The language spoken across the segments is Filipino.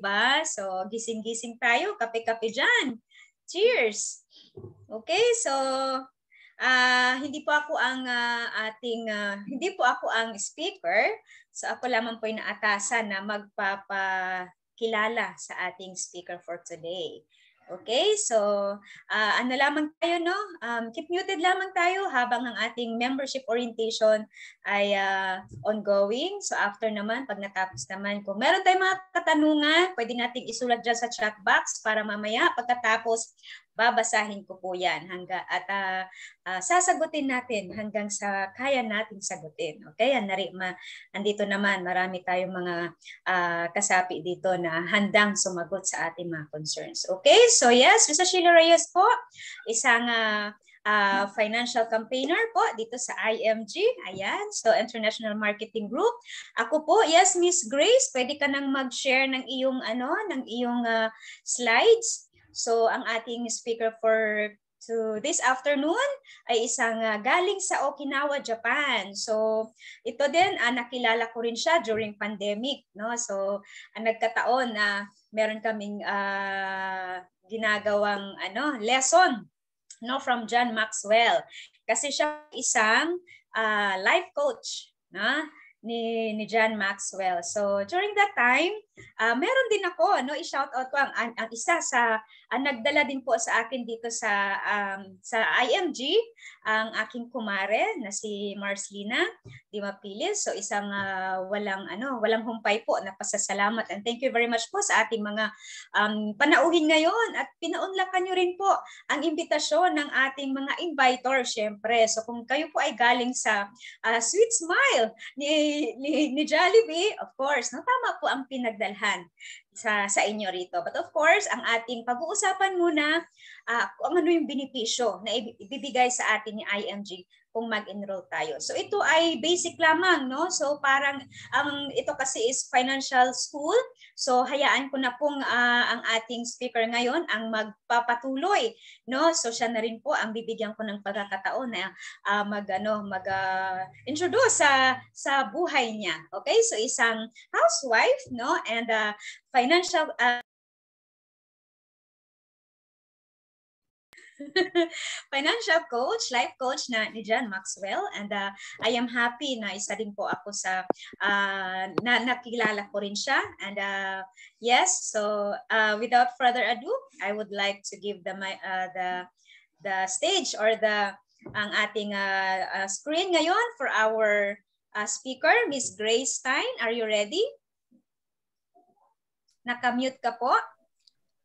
ba? So, gising-gising tayo, kape-kape dyan. Cheers! Okay, so uh, hindi po ako ang uh, ating, uh, hindi po ako ang speaker. So ako lamang po yung naatasan na magpapakilala sa ating speaker for today. Okay, so uh, ano lamang tayo, no? Um, keep muted lamang tayo habang ang ating membership orientation ay uh, ongoing. So after naman, pag natapos naman, kung meron tayong mga katanungan, pwede nating isulat dyan sa chat box para mamaya pagkatapos babasahin ko po yan hangga, at uh, uh, sasagutin natin hanggang sa kaya natin sagutin. Okay? nari, ma, andito naman, marami tayong mga uh, kasapi dito na handang sumagot sa ating mga concerns. Okay? So yes, Mr. Sheila Reyes po, isang uh, uh, financial campaigner po dito sa IMG. Ayan, so International Marketing Group. Ako po, yes Miss Grace, pwede ka nang mag-share ng iyong ano, ng iyong uh, slides. So ang ating speaker for to this afternoon ay isang uh, galing sa Okinawa, Japan. So ito din uh, nakilala ko rin siya during pandemic, no? So ang nagkataon na uh, meron kaming uh, ginagawang ano, lesson no from John Maxwell kasi siya isang uh, life coach, no? ni ni John Maxwell. So during that time, Uh, meron din ako, ano, i-shout out ko ang, ang, ang isa sa ang nagdala din po sa akin dito sa um, sa IMG ang aking kumare na si Marcelina Dimapilis. So isang uh, walang ano, walang humpay po na pasasalamat and thank you very much po sa ating mga um, panauhin ngayon at pinaunlakan niyo rin po ang imbitasyon ng ating mga inviter syempre. So kung kayo po ay galing sa uh, Sweet Smile ni, ni ni Jollibee, of course, no tama po ang pinagdala hand sa, sa inyo rito. But of course, ang ating pag-uusapan muna uh, kung ano yung benepisyo na ibibigay sa atin ni IMG kung mag-enroll tayo. So ito ay basic lamang, no? So parang ang um, ito kasi is financial school. So hayaan ko na pong uh, ang ating speaker ngayon ang magpapatuloy, no? So siya na rin po ang bibigyan ko ng pagkakataon na uh, mag ano, mag uh, introduce sa sa buhay niya. Okay? So isang housewife, no? And uh, financial uh, financial coach, life coach na ni John Maxwell and uh, I am happy na isa din po ako sa uh, na nakilala ko rin siya and uh, yes so uh, without further ado I would like to give the my uh, the the stage or the ang ating uh, uh, screen ngayon for our uh, speaker Miss Grace Stein are you ready Nakamute ka po?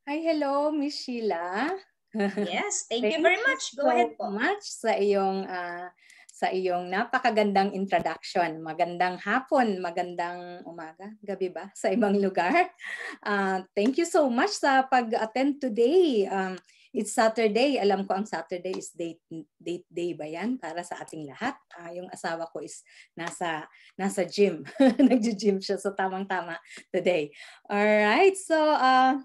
Hi, hello, Miss Sheila. Yes, thank, thank you very much. Go so ahead po. much sa iyong uh, sa iyong napakagandang introduction. Magandang hapon, magandang umaga, gabi ba sa ibang lugar. Uh, thank you so much sa pag-attend today. Um, It's Saturday. Alam ko ang Saturday is date, date day ba yan para sa ating lahat. Uh, yung asawa ko is nasa, nasa gym. nagjo gym siya. So tamang-tama today. All right. So, uh,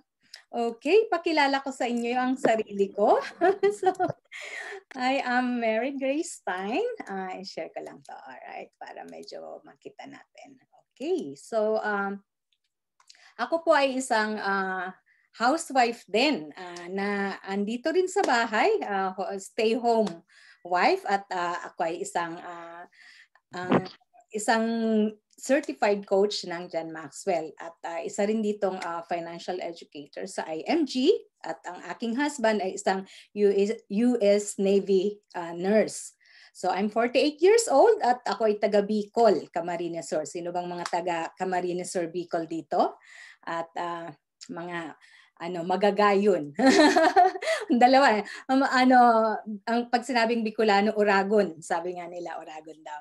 okay. Pakilala ko sa inyo ang sarili ko. so, I am Mary Grace Stein. Uh, ah, share ko lang to. right, Para medyo makita natin. Okay. So, um, ako po ay isang... Uh, housewife din uh, na andito rin sa bahay, uh, stay home wife at uh, ako ay isang uh, uh, isang certified coach ng Jan Maxwell at uh, isa rin ditong uh, financial educator sa IMG at ang aking husband ay isang US, US Navy uh, nurse. So I'm 48 years old at ako ay taga Bicol, Camarines Sur. Sino bang mga taga Camarines Sur Bicol dito? At uh, mga ano, magagayon. Dalawa, um, ano, ang pag sinabing Bicolano, Oragon. Sabi nga nila, Oragon daw.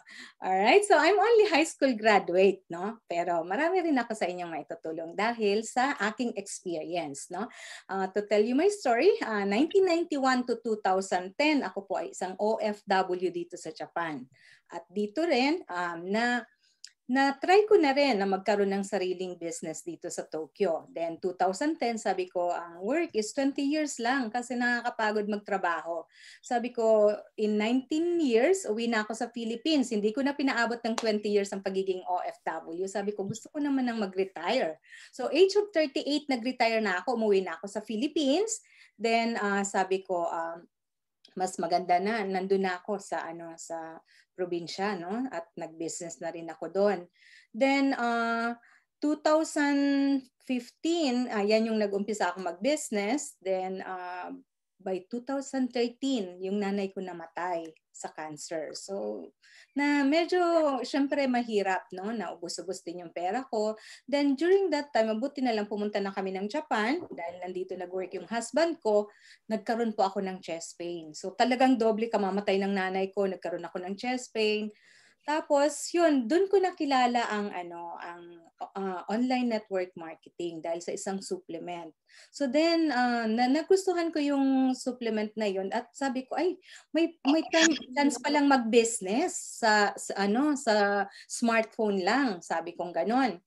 all right so I'm only high school graduate, no? Pero marami rin ako sa inyong maitutulong dahil sa aking experience, no? Uh, to tell you my story, uh, 1991 to 2010, ako po ay isang OFW dito sa Japan. At dito rin, um, na na-try ko na rin na magkaroon ng sariling business dito sa Tokyo. Then 2010, sabi ko, ang work is 20 years lang kasi nakakapagod magtrabaho. Sabi ko, in 19 years, uwi na ako sa Philippines. Hindi ko na pinaabot ng 20 years ang pagiging OFW. Sabi ko, gusto ko naman ng mag-retire. So age of 38, nag-retire na ako. Umuwi na ako sa Philippines. Then uh, sabi ko, um, mas maganda na nandun na ako sa ano sa probinsya no at nag-business na rin ako doon. Then uh, 2015 ayan yan yung nag-umpisa ako mag-business then uh, by 2013 yung nanay ko namatay sa cancer. So, na medyo, syempre, mahirap, no? Naubos-ubos din yung pera ko. Then, during that time, mabuti na lang pumunta na kami ng Japan dahil nandito nag-work yung husband ko. Nagkaroon po ako ng chest pain. So, talagang doble kamamatay ng nanay ko. Nagkaroon ako ng chest pain. Tapos, yun, doon ko nakilala ang ano, ang uh, online network marketing dahil sa isang supplement. So then, uh, na nagustuhan ko yung supplement na yun at sabi ko, ay, may may chance pa lang mag-business sa, sa ano, sa smartphone lang, sabi kong ganon.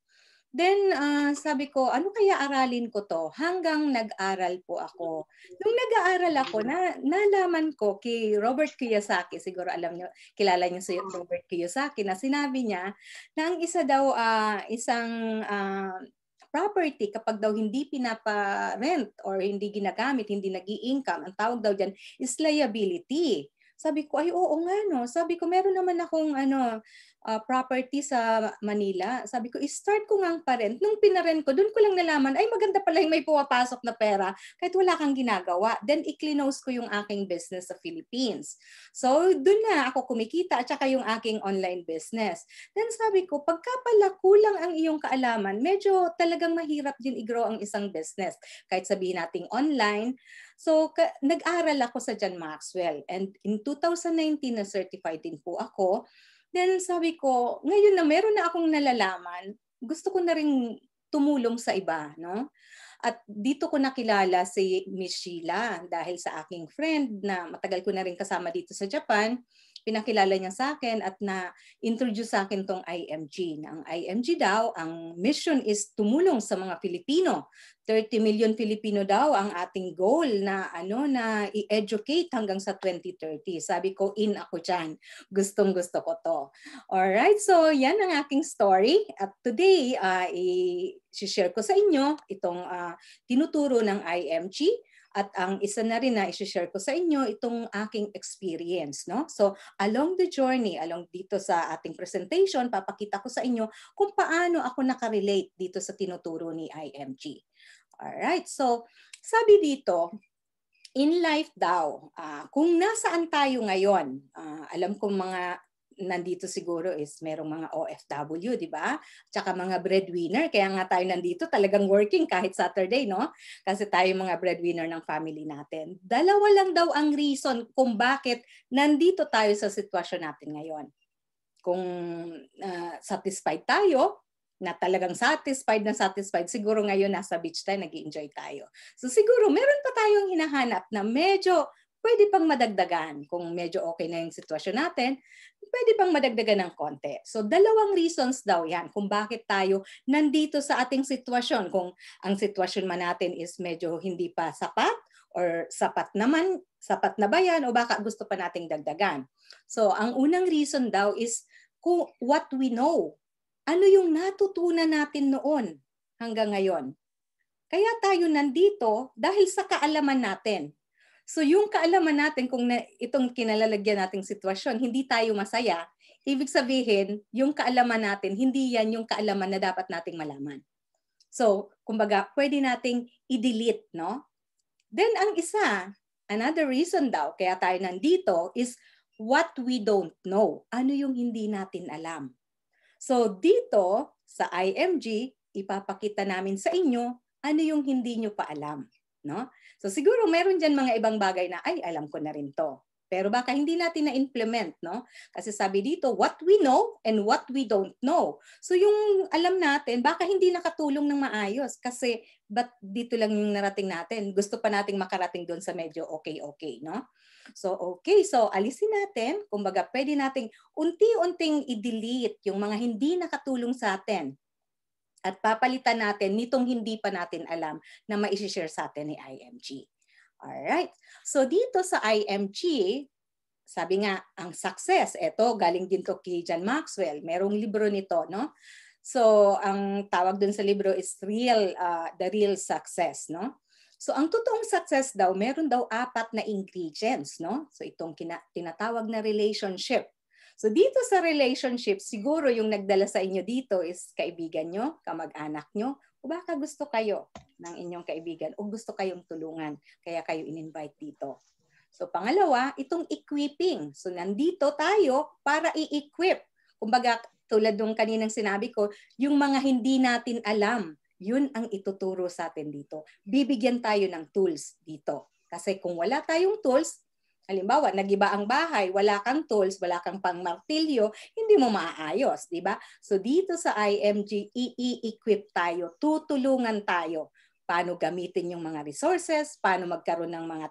Then uh, sabi ko, ano kaya aralin ko to? Hanggang nag-aral po ako. Nung nag-aaral ako, na, nalaman ko kay Robert Kiyosaki, siguro alam niyo, kilala niyo si Robert Kiyosaki, na sinabi niya na ang isa daw, uh, isang uh, property kapag daw hindi pinapa-rent or hindi ginagamit, hindi nag i income ang tawag daw dyan is liability. Sabi ko, ay oo nga no. Sabi ko, meron naman akong ano, uh, property sa Manila. Sabi ko, i-start ko nga ang parent. Nung pinarent ko, doon ko lang nalaman, ay maganda pala yung may pumapasok na pera kahit wala kang ginagawa. Then, i-clinose ko yung aking business sa Philippines. So, doon na ako kumikita at saka yung aking online business. Then, sabi ko, pagka pala kulang ang iyong kaalaman, medyo talagang mahirap din i-grow ang isang business. Kahit sabihin nating online, So, ka- nag-aral ako sa John Maxwell and in 2019 na certified din po ako dahil sabi ko, ngayon na meron na akong nalalaman, gusto ko na rin tumulong sa iba, no? At dito ko nakilala si Miss Sheila dahil sa aking friend na matagal ko na rin kasama dito sa Japan pinakilala niya sa akin at na-introduce sa akin tong IMG. Na ang IMG daw, ang mission is tumulong sa mga Pilipino. 30 million Pilipino daw ang ating goal na ano na i-educate hanggang sa 2030. Sabi ko in ako diyan. Gustong gusto ko to. All right, so yan ang aking story at today uh, i-share ko sa inyo itong uh, tinuturo ng IMG at ang isa na rin na i-share ko sa inyo, itong aking experience. No? So along the journey, along dito sa ating presentation, papakita ko sa inyo kung paano ako naka-relate dito sa tinuturo ni IMG. All right. so sabi dito, in life daw, uh, kung nasaan tayo ngayon, uh, alam ko mga nandito siguro is merong mga OFW, di ba? Tsaka mga breadwinner. Kaya nga tayo nandito talagang working kahit Saturday, no? Kasi tayo mga breadwinner ng family natin. Dalawa lang daw ang reason kung bakit nandito tayo sa sitwasyon natin ngayon. Kung uh, satisfied tayo, na talagang satisfied na satisfied, siguro ngayon nasa beach tayo, nag enjoy tayo. So siguro meron pa tayong hinahanap na medyo pwede pang madagdagan kung medyo okay na yung sitwasyon natin pwede bang madagdagan ng konti? So dalawang reasons daw yan kung bakit tayo nandito sa ating sitwasyon. Kung ang sitwasyon man natin is medyo hindi pa sapat or sapat naman, sapat na ba yan o baka gusto pa nating dagdagan. So ang unang reason daw is kung what we know. Ano yung natutunan natin noon hanggang ngayon? Kaya tayo nandito dahil sa kaalaman natin. So yung kaalaman natin kung na, itong kinalalagyan nating sitwasyon, hindi tayo masaya, ibig sabihin, yung kaalaman natin, hindi yan yung kaalaman na dapat nating malaman. So, kumbaga, pwede nating i-delete, no? Then ang isa, another reason daw kaya tayo nandito is what we don't know. Ano yung hindi natin alam? So dito sa IMG, ipapakita namin sa inyo ano yung hindi nyo pa alam, no? So siguro meron diyan mga ibang bagay na ay alam ko na rin to. Pero baka hindi natin na-implement, no? Kasi sabi dito, what we know and what we don't know. So yung alam natin, baka hindi nakatulong ng maayos kasi but dito lang yung narating natin. Gusto pa nating makarating doon sa medyo okay-okay, no? So okay, so alisin natin. Kumbaga, pwede nating unti-unting i-delete yung mga hindi nakatulong sa atin at papalitan natin nitong hindi pa natin alam na maishishare sa atin ni IMG. Alright, so dito sa IMG, sabi nga, ang success, eto galing din to kay John Maxwell, merong libro nito, no? So, ang tawag dun sa libro is real, uh, the real success, no? So, ang totoong success daw, meron daw apat na ingredients, no? So, itong kina- tinatawag na relationship, So dito sa relationship, siguro yung nagdala sa inyo dito is kaibigan nyo, kamag-anak nyo, o baka gusto kayo ng inyong kaibigan o gusto kayong tulungan, kaya kayo in-invite dito. So pangalawa, itong equipping. So nandito tayo para i-equip. Kumbaga, tulad nung kaninang sinabi ko, yung mga hindi natin alam, yun ang ituturo sa atin dito. Bibigyan tayo ng tools dito. Kasi kung wala tayong tools, Halimbawa, nagiba ang bahay, wala kang tools, wala kang pangmartilyo, hindi mo maaayos, di ba? So dito sa IMG, i-equip tayo, tutulungan tayo paano gamitin yung mga resources, paano magkaroon ng mga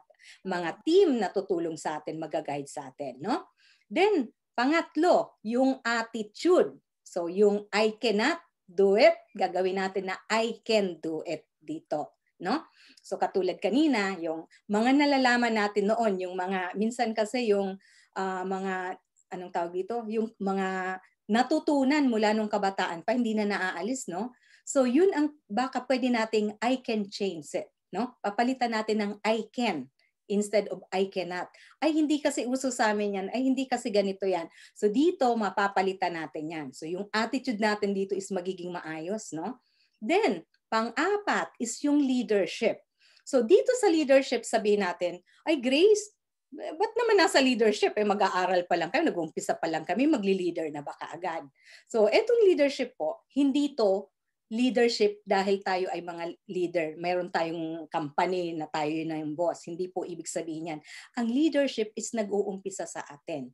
mga team na tutulong sa atin, magaguide sa atin, no? Then pangatlo, yung attitude. So yung I cannot do it, gagawin natin na I can do it dito no? So katulad kanina, yung mga nalalaman natin noon, yung mga minsan kasi yung uh, mga anong tawag dito, yung mga natutunan mula nung kabataan pa hindi na naaalis, no? So yun ang baka pwede nating I can change it, no? Papalitan natin ng I can instead of I cannot. Ay, hindi kasi uso sa amin yan. Ay, hindi kasi ganito yan. So dito, mapapalitan natin yan. So yung attitude natin dito is magiging maayos, no? Then, Pang-apat is yung leadership. So dito sa leadership, sabihin natin, ay Grace, ba't naman nasa leadership? Eh, mag-aaral pa lang kayo, nag-umpisa pa lang kami, magli-leader na ba kaagad? So, etong leadership po, hindi to leadership dahil tayo ay mga leader. Meron tayong company na tayo na yung boss. Hindi po ibig sabihin yan. Ang leadership is nag-uumpisa sa atin.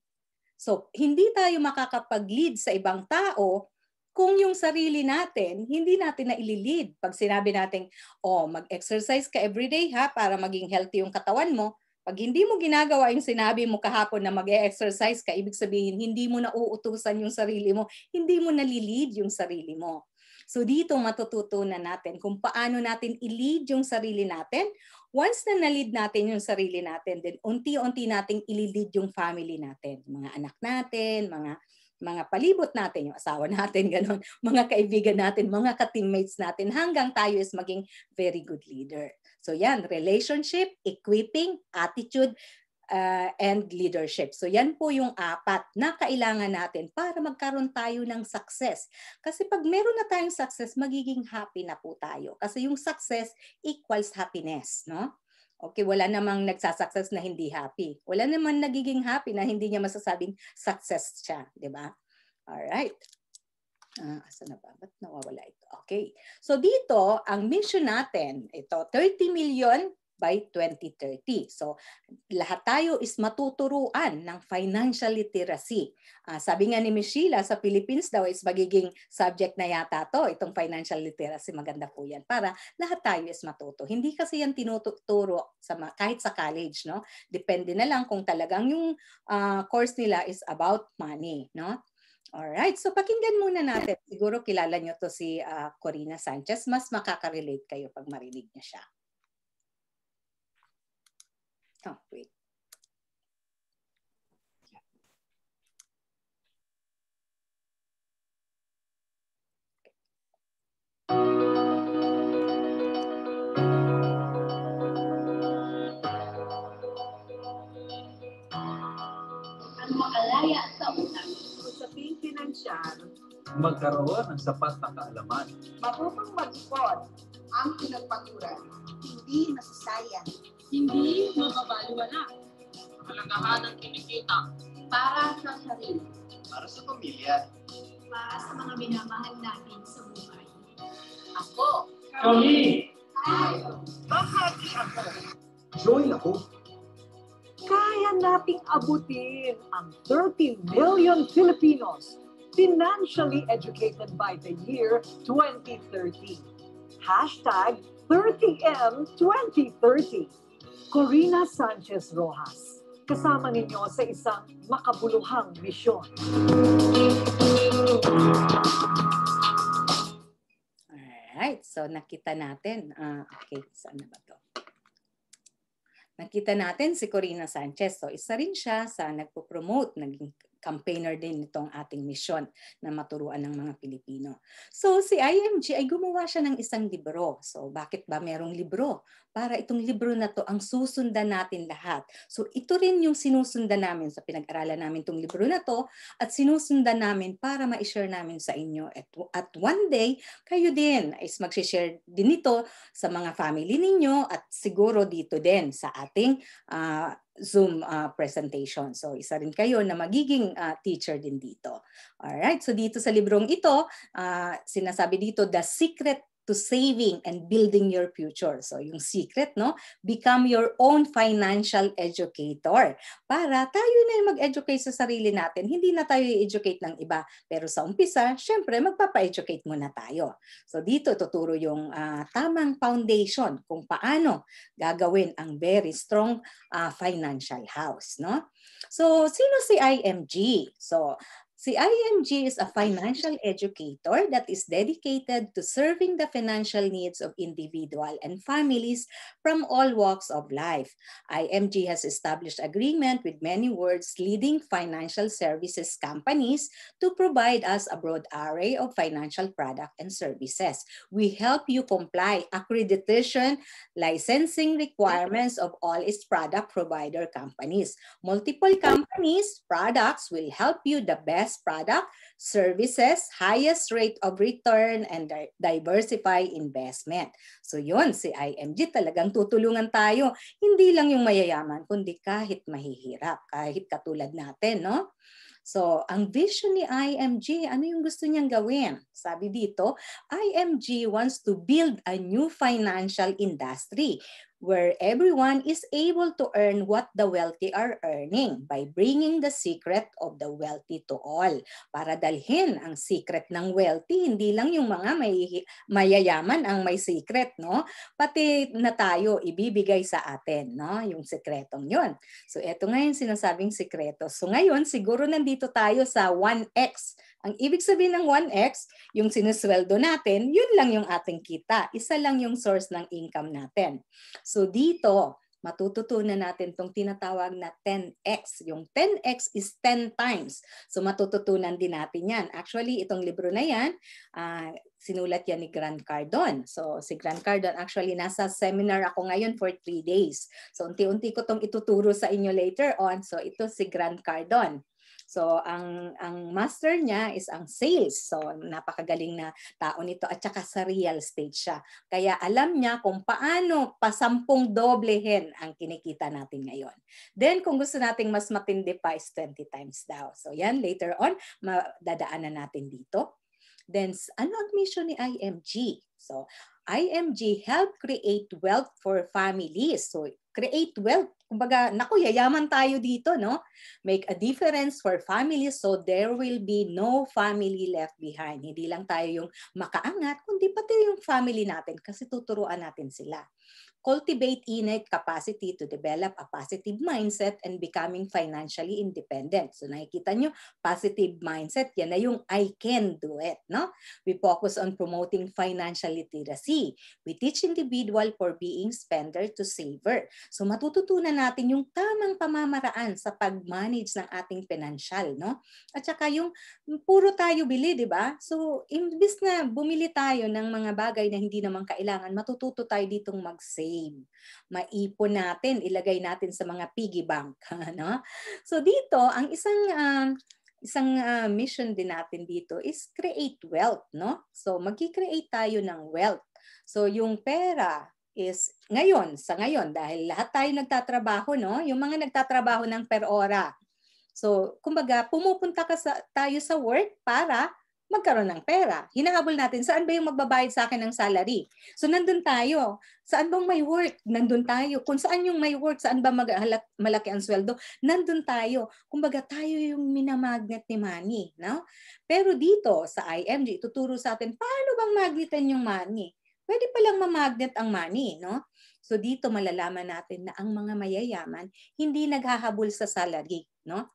So, hindi tayo makakapag-lead sa ibang tao kung yung sarili natin, hindi natin na ililid. Pag sinabi natin, oh, mag-exercise ka everyday ha para maging healthy yung katawan mo, pag hindi mo ginagawa yung sinabi mo kahapon na mag-exercise ka, ibig sabihin, hindi mo na uutusan yung sarili mo, hindi mo na nalilid yung sarili mo. So dito matututunan natin kung paano natin i-lead yung sarili natin. Once na na-lead natin yung sarili natin, then unti-unti nating i-lead yung family natin. Mga anak natin, mga mga palibot natin, yung asawa natin, ganun, mga kaibigan natin, mga ka-teammates natin, hanggang tayo is maging very good leader. So yan, relationship, equipping, attitude, uh, and leadership. So yan po yung apat na kailangan natin para magkaroon tayo ng success. Kasi pag meron na tayong success, magiging happy na po tayo. Kasi yung success equals happiness, no? Okay, wala namang nagsasuccess na hindi happy. Wala namang nagiging happy na hindi niya masasabing success siya, 'di ba? All right. Ah, asa na ba? Ba't nawawala ito? Okay. So dito, ang mission natin, ito, 30 million by 2030. So lahat tayo is matuturuan ng financial literacy. Uh, sabi nga ni Ms. sa Philippines daw is magiging subject na yata to, itong financial literacy. Maganda po yan para lahat tayo is matuto. Hindi kasi yan tinuturo sa, kahit sa college. no Depende na lang kung talagang yung uh, course nila is about money. no All right. so pakinggan muna natin. Siguro kilala niyo to si uh, Corina Sanchez. Mas makaka-relate kayo pag marinig niya siya. Oh, wait. makalaya sa utang. Usaping pinansyal, magkaroon ng sapat na kaalaman. Marunong mag-ipon ang pinagpaguran, hindi nasasayang hindi mababaliwala. Halagahan ang kinikita. Para sa sarili. Para sa pamilya. Para sa mga minamahal natin sa buhay. Ako. Kami. Tayo. Bakit ako? Join ako. Kaya nating abutin ang 30 million Filipinos financially educated by the year 2030. Hashtag 30M 2030. Corina Sanchez Rojas. Kasama ninyo sa isang makabuluhang misyon. Alright, so nakita natin. Uh, okay, saan na ba to? Nakita natin si Corina Sanchez. So isa rin siya sa nagpo-promote, naging campaigner din itong ating mission na maturuan ng mga Pilipino. So si IMG ay gumawa siya ng isang libro. So bakit ba merong libro? Para itong libro na to ang susundan natin lahat. So ito rin yung sinusundan namin sa so, pinag-aralan namin itong libro na to at sinusundan namin para ma-share namin sa inyo. At, at one day, kayo din is mag-share din ito sa mga family ninyo at siguro dito din sa ating uh, Zoom uh, presentation. So isa rin kayo na magiging uh, teacher din dito. All right. So dito sa librong ito, uh, sinasabi dito the secret to saving and building your future. So yung secret, no? Become your own financial educator. Para tayo na yung mag-educate sa sarili natin. Hindi na tayo i-educate ng iba. Pero sa umpisa, syempre, magpapa-educate muna tayo. So dito, tuturo yung uh, tamang foundation kung paano gagawin ang very strong uh, financial house, no? So, sino si IMG? So, Si IMG is a financial educator that is dedicated to serving the financial needs of individual and families from all walks of life. IMG has established agreement with many world's leading financial services companies to provide us a broad array of financial products and services. We help you comply accreditation, licensing requirements of all its product provider companies. Multiple companies, products will help you the best best product, services, highest rate of return, and diversify investment. So yun, si IMG talagang tutulungan tayo. Hindi lang yung mayayaman, kundi kahit mahihirap, kahit katulad natin, no? So, ang vision ni IMG, ano yung gusto niyang gawin? Sabi dito, IMG wants to build a new financial industry where everyone is able to earn what the wealthy are earning by bringing the secret of the wealthy to all. Para dalhin ang secret ng wealthy, hindi lang yung mga may, mayayaman ang may secret, no? Pati na tayo ibibigay sa atin, no? Yung sekretong yun. So eto nga sinasabing sekreto. So ngayon, siguro nandito tayo sa 1X ang ibig sabihin ng 1x, yung sinusweldo natin, yun lang yung ating kita. Isa lang yung source ng income natin. So dito, matututunan natin tong tinatawag na 10x. Yung 10x is 10 times. So matututunan din natin yan. Actually, itong libro na yan, uh, sinulat yan ni Grant Cardone. So si Grant Cardone, actually nasa seminar ako ngayon for 3 days. So unti-unti ko tong ituturo sa inyo later on. So ito si Grant Cardone. So ang ang master niya is ang sales. So napakagaling na tao nito at saka sa real estate siya. Kaya alam niya kung paano pasampung doblehin ang kinikita natin ngayon. Then kung gusto nating mas matindi pa is 20 times daw. So yan later on madadaanan natin dito. Then ano ang mission ni IMG? So IMG help create wealth for families. So create wealth Kumbaga, naku, yayaman tayo dito, no? Make a difference for families so there will be no family left behind. Hindi lang tayo yung makaangat, kundi pati yung family natin kasi tuturuan natin sila. Cultivate innate capacity to develop a positive mindset and becoming financially independent. So nakikita nyo, positive mindset, yan na yung I can do it. No? We focus on promoting financial literacy. We teach individual for being spender to saver. So matututunan natin yung tamang pamamaraan sa pag-manage ng ating financial, no? At saka yung puro tayo bili, di ba? So, imbis na bumili tayo ng mga bagay na hindi naman kailangan, matututo tayo ditong mag-save. Maipon natin, ilagay natin sa mga piggy bank, no? So, dito, ang isang uh, isang uh, mission din natin dito is create wealth, no? So, magki-create tayo ng wealth. So, yung pera, is ngayon, sa ngayon, dahil lahat tayo nagtatrabaho, no? Yung mga nagtatrabaho ng per ora. So, kumbaga, pumupunta ka sa, tayo sa work para magkaroon ng pera. Hinahabol natin, saan ba yung magbabayad sa akin ng salary? So, nandun tayo. Saan bang may work? Nandun tayo. Kung saan yung may work, saan ba mag malaki ang sweldo? Nandun tayo. Kumbaga, tayo yung minamagnet ni money. No? Pero dito, sa IMG, ituturo sa atin, paano bang magitan yung money? pwede palang mamagnet ang money, no? So dito malalaman natin na ang mga mayayaman hindi naghahabol sa salary, no?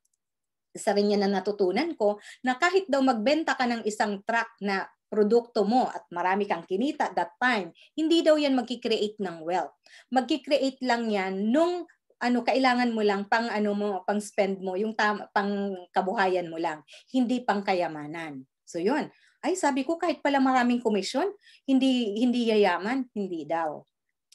Isa rin yan na natutunan ko na kahit daw magbenta ka ng isang truck na produkto mo at marami kang kinita that time, hindi daw yan magki-create ng wealth. Magki-create lang yan nung ano kailangan mo lang pang ano mo pang spend mo yung tam, pang kabuhayan mo lang hindi pang kayamanan so yun ay, sabi ko kahit pala maraming commission, hindi hindi yayaman, hindi daw.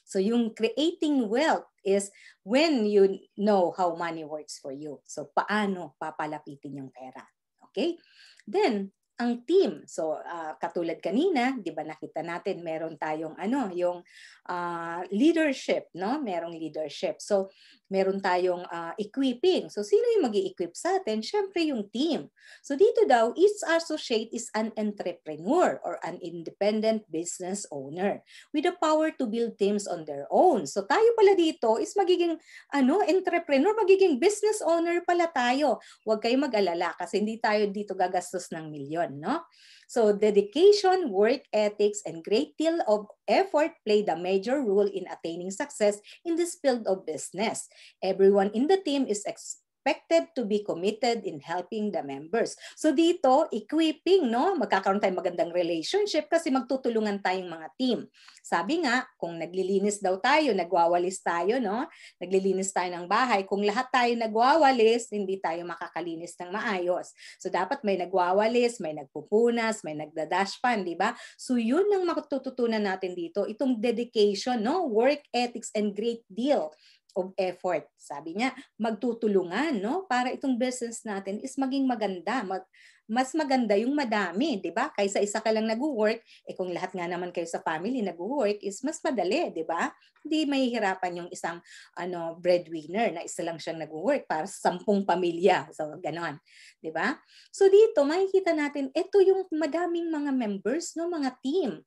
So yung creating wealth is when you know how money works for you. So paano papalapitin yung pera. Okay? Then ang team. So uh, katulad kanina, 'di ba nakita natin meron tayong ano, yung uh, leadership, no? Merong leadership. So meron tayong uh, equipping. So sino yung mag equip sa atin? Siyempre yung team. So dito daw, each associate is an entrepreneur or an independent business owner with the power to build teams on their own. So tayo pala dito is magiging ano, entrepreneur, magiging business owner pala tayo. Huwag kayong mag-alala kasi hindi tayo dito gagastos ng milyon, no? So dedication, work ethics, and great deal of effort played a major role in attaining success in this field of business. Everyone in the team is ex expected to be committed in helping the members. So dito, equipping, no? Magkakaroon tayong magandang relationship kasi magtutulungan tayong mga team. Sabi nga, kung naglilinis daw tayo, nagwawalis tayo, no? Naglilinis tayo ng bahay. Kung lahat tayo nagwawalis, hindi tayo makakalinis ng maayos. So dapat may nagwawalis, may nagpupunas, may nagdadashpan, di ba? So yun ang matututunan natin dito, itong dedication, no? Work ethics and great deal of effort. Sabi niya, magtutulungan no para itong business natin is maging maganda, mag, mas maganda yung madami, 'di ba? Kaysa isa ka lang nagwo-work, eh kung lahat nga naman kayo sa family nagwo-work is mas madali, 'di ba? Hindi mahihirapan yung isang ano breadwinner na isa lang siyang nagwo-work para sa sampung pamilya. So ganon, 'di ba? So dito makikita natin ito yung madaming mga members no, mga team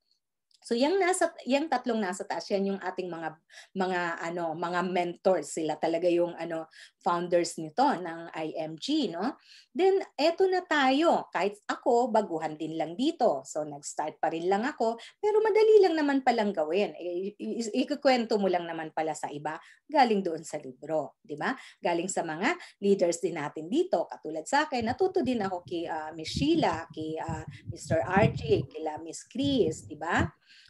So yung nasa yung tatlong nasa taas yan yung ating mga mga ano mga mentors sila talaga yung ano founders nito ng IMG no. Then eto na tayo kahit ako baguhan din lang dito. So nag-start pa rin lang ako pero madali lang naman palang gawin. Eh, Ikukuwento mo lang naman pala sa iba galing doon sa libro, di ba? Galing sa mga leaders din natin dito, katulad sa akin, natuto din ako kay uh, Miss Sheila, kay uh, ah, Mr. RJ, kila Miss Chris, di ba?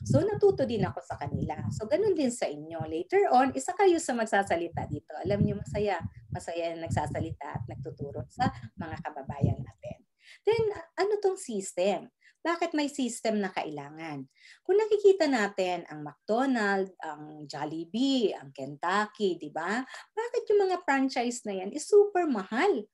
So natuto din ako sa kanila. So ganun din sa inyo. Later on, isa kayo sa magsasalita dito. Alam niyo masaya, masaya na nagsasalita at nagtuturo sa mga kababayan natin. Then ano tong system? bakit may system na kailangan. Kung nakikita natin ang McDonald's, ang Jollibee, ang Kentucky, di ba? Bakit yung mga franchise na yan is super mahal?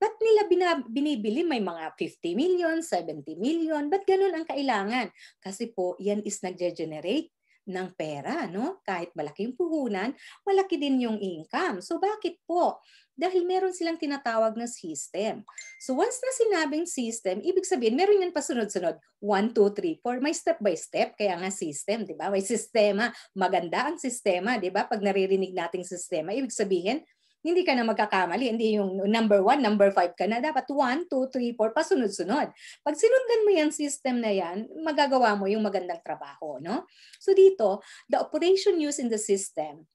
Ba't nila binibili may mga 50 million, 70 million? Ba't ganun ang kailangan? Kasi po, yan is nag-generate ng pera, no? Kahit malaking puhunan, malaki din yung income. So bakit po dahil meron silang tinatawag na system. So once na sinabing system, ibig sabihin meron yan pasunod-sunod. 1, 2, 3, 4. May step by step. Kaya nga system, di ba? May sistema. Maganda ang sistema, di ba? Pag naririnig nating sistema, ibig sabihin, hindi ka na magkakamali. Hindi yung number 1, number 5 ka na. Dapat 1, 2, 3, 4, pasunod-sunod. Pag sinundan mo yung system na yan, magagawa mo yung magandang trabaho. No? So dito, the operation used in the system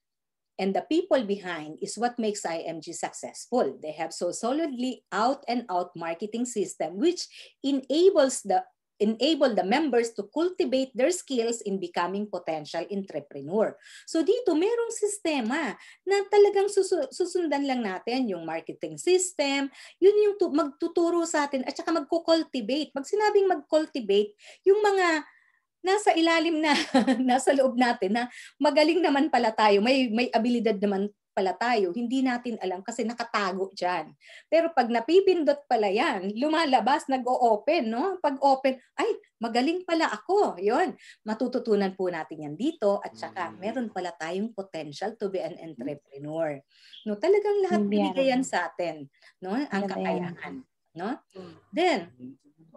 and the people behind is what makes IMG successful. They have so solidly out and out marketing system which enables the enable the members to cultivate their skills in becoming potential entrepreneur. So dito, merong sistema na talagang susu susundan lang natin yung marketing system, yun yung magtuturo sa atin at saka magko-cultivate. Pag sinabing mag-cultivate, yung mga nasa ilalim na, nasa loob natin na magaling naman pala tayo, may, may abilidad naman pala tayo, hindi natin alam kasi nakatago diyan Pero pag napipindot pala yan, lumalabas, nag-o-open, no? Pag open, ay, magaling pala ako. yon matututunan po natin yan dito at saka mm. meron pala tayong potential to be an entrepreneur. No, talagang lahat binigay yan sa atin, no? Ang kakayahan, no? Mm. Then,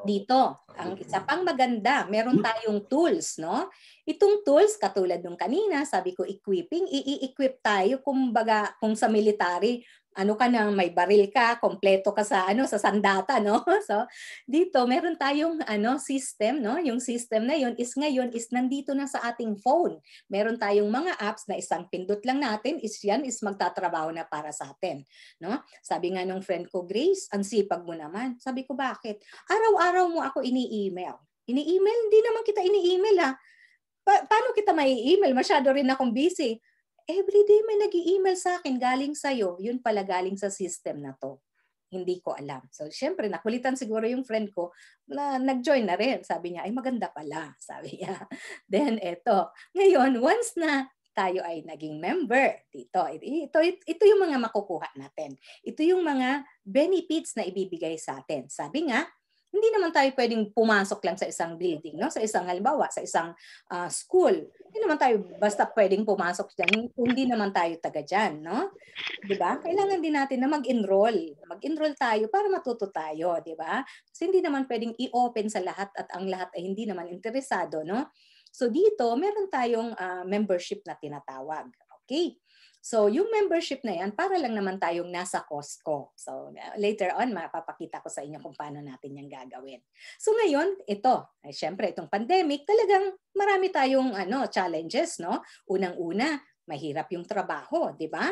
dito. Ang isa pang maganda, meron hmm? tayong tools, no? Itong tools, katulad nung kanina, sabi ko equipping, i-equip tayo, kumbaga, kung sa military, ano ka nang may baril ka, kompleto ka sa ano sa sandata, no? So dito meron tayong ano system, no? Yung system na 'yon is ngayon is nandito na sa ating phone. Meron tayong mga apps na isang pindot lang natin is yan is magtatrabaho na para sa atin, no? Sabi nga nung friend ko Grace, ang sipag mo naman. Sabi ko bakit? Araw-araw mo ako ini-email. Ini-email, hindi naman kita ini-email ha. Ah. Pa- paano kita mai email? Masyado rin akong busy everyday may nag email sa akin galing sa'yo. Yun pala galing sa system na to. Hindi ko alam. So, syempre, nakulitan siguro yung friend ko na nag-join na rin. Sabi niya, ay maganda pala. Sabi niya. Then, eto. Ngayon, once na tayo ay naging member dito. Ito, ito, ito yung mga makukuha natin. Ito yung mga benefits na ibibigay sa atin. Sabi nga, hindi naman tayo pwedeng pumasok lang sa isang building, no? Sa isang halimbawa, sa isang uh, school. Hindi naman tayo basta pwedeng pumasok diyan, hindi naman tayo taga diyan, no? 'Di ba? Kailangan din natin na mag-enroll. Mag-enroll tayo para matuto tayo, 'di ba? Kasi hindi naman pwedeng i-open sa lahat at ang lahat ay hindi naman interesado, no? So dito, meron tayong uh, membership na tinatawag. Okay? So yung membership na yan, para lang naman tayong nasa Costco. So later on, mapapakita ko sa inyo kung paano natin yan gagawin. So ngayon, ito, ay syempre itong pandemic, talagang marami tayong ano challenges, no? Unang-una, mahirap yung trabaho, di ba?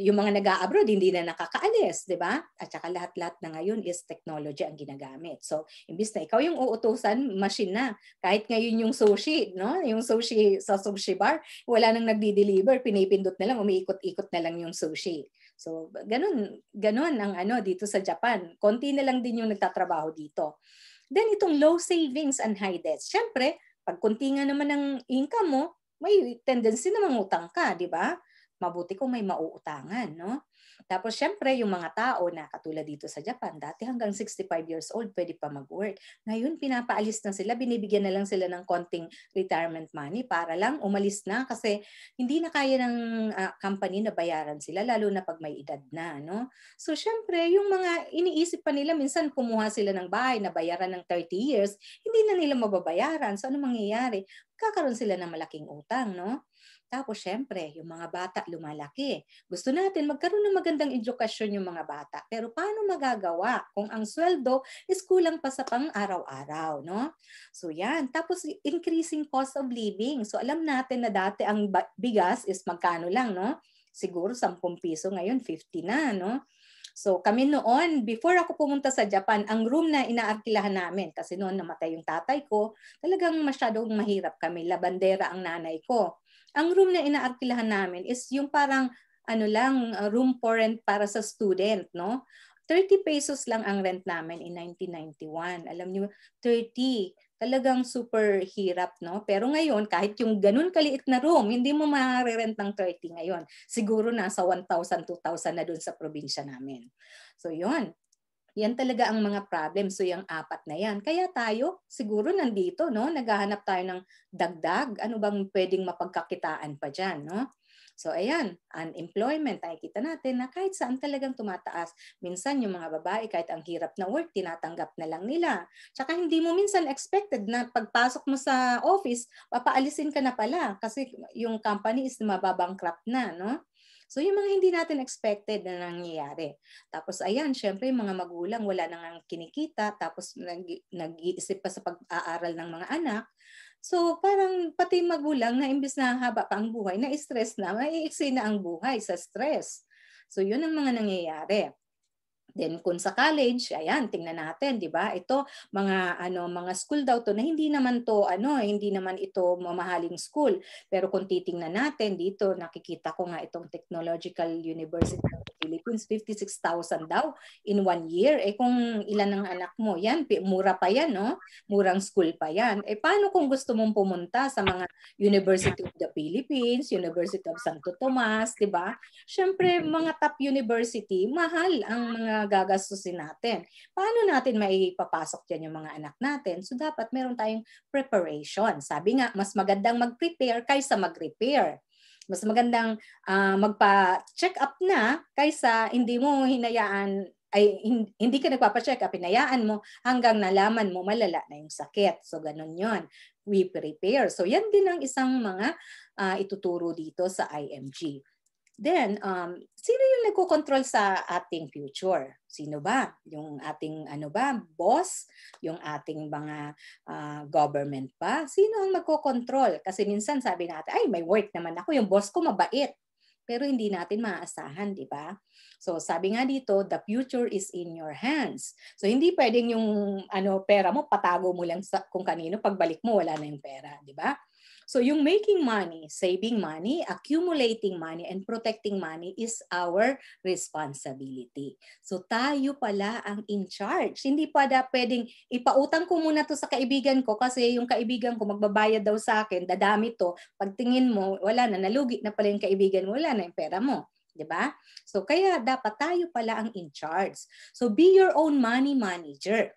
yung mga nag-a-abroad hindi na nakakaalis, 'di ba? At saka lahat-lahat na ngayon is technology ang ginagamit. So, imbis na ikaw yung uutusan, machine na. Kahit ngayon yung sushi, no? Yung sushi sa sushi bar, wala nang nagdi-deliver, pinipindot na lang, umiikot-ikot na lang yung sushi. So, ganun, ganun ang ano dito sa Japan. Konti na lang din yung nagtatrabaho dito. Then itong low savings and high debts. Syempre, pag konti nga naman ang income mo, may tendency na mangutang ka, di ba? mabuti kung may mauutangan, no? Tapos syempre yung mga tao na katulad dito sa Japan, dati hanggang 65 years old pwede pa mag-work. Ngayon pinapaalis na sila, binibigyan na lang sila ng konting retirement money para lang umalis na kasi hindi na kaya ng uh, company na bayaran sila lalo na pag may edad na, no? So syempre yung mga iniisip pa nila minsan kumuha sila ng bahay na bayaran ng 30 years, hindi na nila mababayaran. So ano mangyayari? Kakaroon sila ng malaking utang, no? Tapos syempre, yung mga bata lumalaki. Gusto natin magkaroon ng magandang edukasyon yung mga bata. Pero paano magagawa kung ang sweldo is kulang pa sa pang-araw-araw, no? So yan. Tapos increasing cost of living. So alam natin na dati ang bigas is magkano lang, no? Siguro 10 piso, ngayon 50 na, no? So kami noon, before ako pumunta sa Japan, ang room na inaakilahan namin, kasi noon namatay yung tatay ko, talagang masyadong mahirap kami. Labandera ang nanay ko. Ang room na inaarkilahan namin is yung parang ano lang uh, room for rent para sa student, no? 30 pesos lang ang rent namin in 1991. Alam niyo, 30. Talagang super hirap, no? Pero ngayon, kahit yung ganun kaliit na room, hindi mo ma-rent ng 30 ngayon. Siguro nasa 1,000, 2,000 na doon sa probinsya namin. So, yon yan talaga ang mga problem. So yung apat na yan. Kaya tayo siguro nandito, no? Naghahanap tayo ng dagdag. Ano bang pwedeng mapagkakitaan pa dyan, no? So ayan, unemployment, ay kita natin na kahit saan talagang tumataas. Minsan yung mga babae kahit ang hirap na work, tinatanggap na lang nila. Tsaka hindi mo minsan expected na pagpasok mo sa office, papaalisin ka na pala kasi yung company is mababankrupt na, no? So yung mga hindi natin expected na nangyayari. Tapos ayan, syempre yung mga magulang wala nang kinikita, tapos nag- iisip pa sa pag-aaral ng mga anak. So parang pati magulang na imbis na haba pa ang buhay, na stress na, maiiksi na ang buhay sa stress. So yun ang mga nangyayari. Then kung sa college, ayan, tingnan natin, 'di ba? Ito mga ano mga school daw to na hindi naman to ano, hindi naman ito mamahaling school. Pero kung titingnan natin dito, nakikita ko nga itong Technological University Philippines, 56,000 daw in one year. Eh kung ilan ang anak mo, yan, mura pa yan, no? Murang school pa yan. Eh paano kung gusto mong pumunta sa mga University of the Philippines, University of Santo Tomas, di ba? Siyempre, mga top university, mahal ang mga gagastusin natin. Paano natin papasok dyan yung mga anak natin? So dapat meron tayong preparation. Sabi nga, mas magandang mag-prepare kaysa mag-repair mas magandang uh, magpa-check up na kaysa hindi mo hinayaan ay hindi ka nagpapa-check up, pinayaan mo hanggang nalaman mo malala na yung sakit. So ganun yon We prepare. So yan din ang isang mga uh, ituturo dito sa IMG. Then, um, sino yung nagko-control sa ating future? Sino ba? Yung ating ano ba, boss? Yung ating mga uh, government ba? Sino ang magko-control? Kasi minsan sabi natin, ay may work naman ako, yung boss ko mabait. Pero hindi natin maaasahan, di ba? So sabi nga dito, the future is in your hands. So hindi pwedeng yung ano pera mo patago mo lang sa, kung kanino pagbalik mo wala na yung pera, di ba? So yung making money, saving money, accumulating money, and protecting money is our responsibility. So tayo pala ang in charge. Hindi pa da pwedeng ipautang ko muna to sa kaibigan ko kasi yung kaibigan ko magbabayad daw sa akin, dadami to. Pagtingin mo, wala na, nalugi na pala yung kaibigan mo, wala na yung pera mo. 'di ba? So kaya dapat tayo pala ang in charge. So be your own money manager.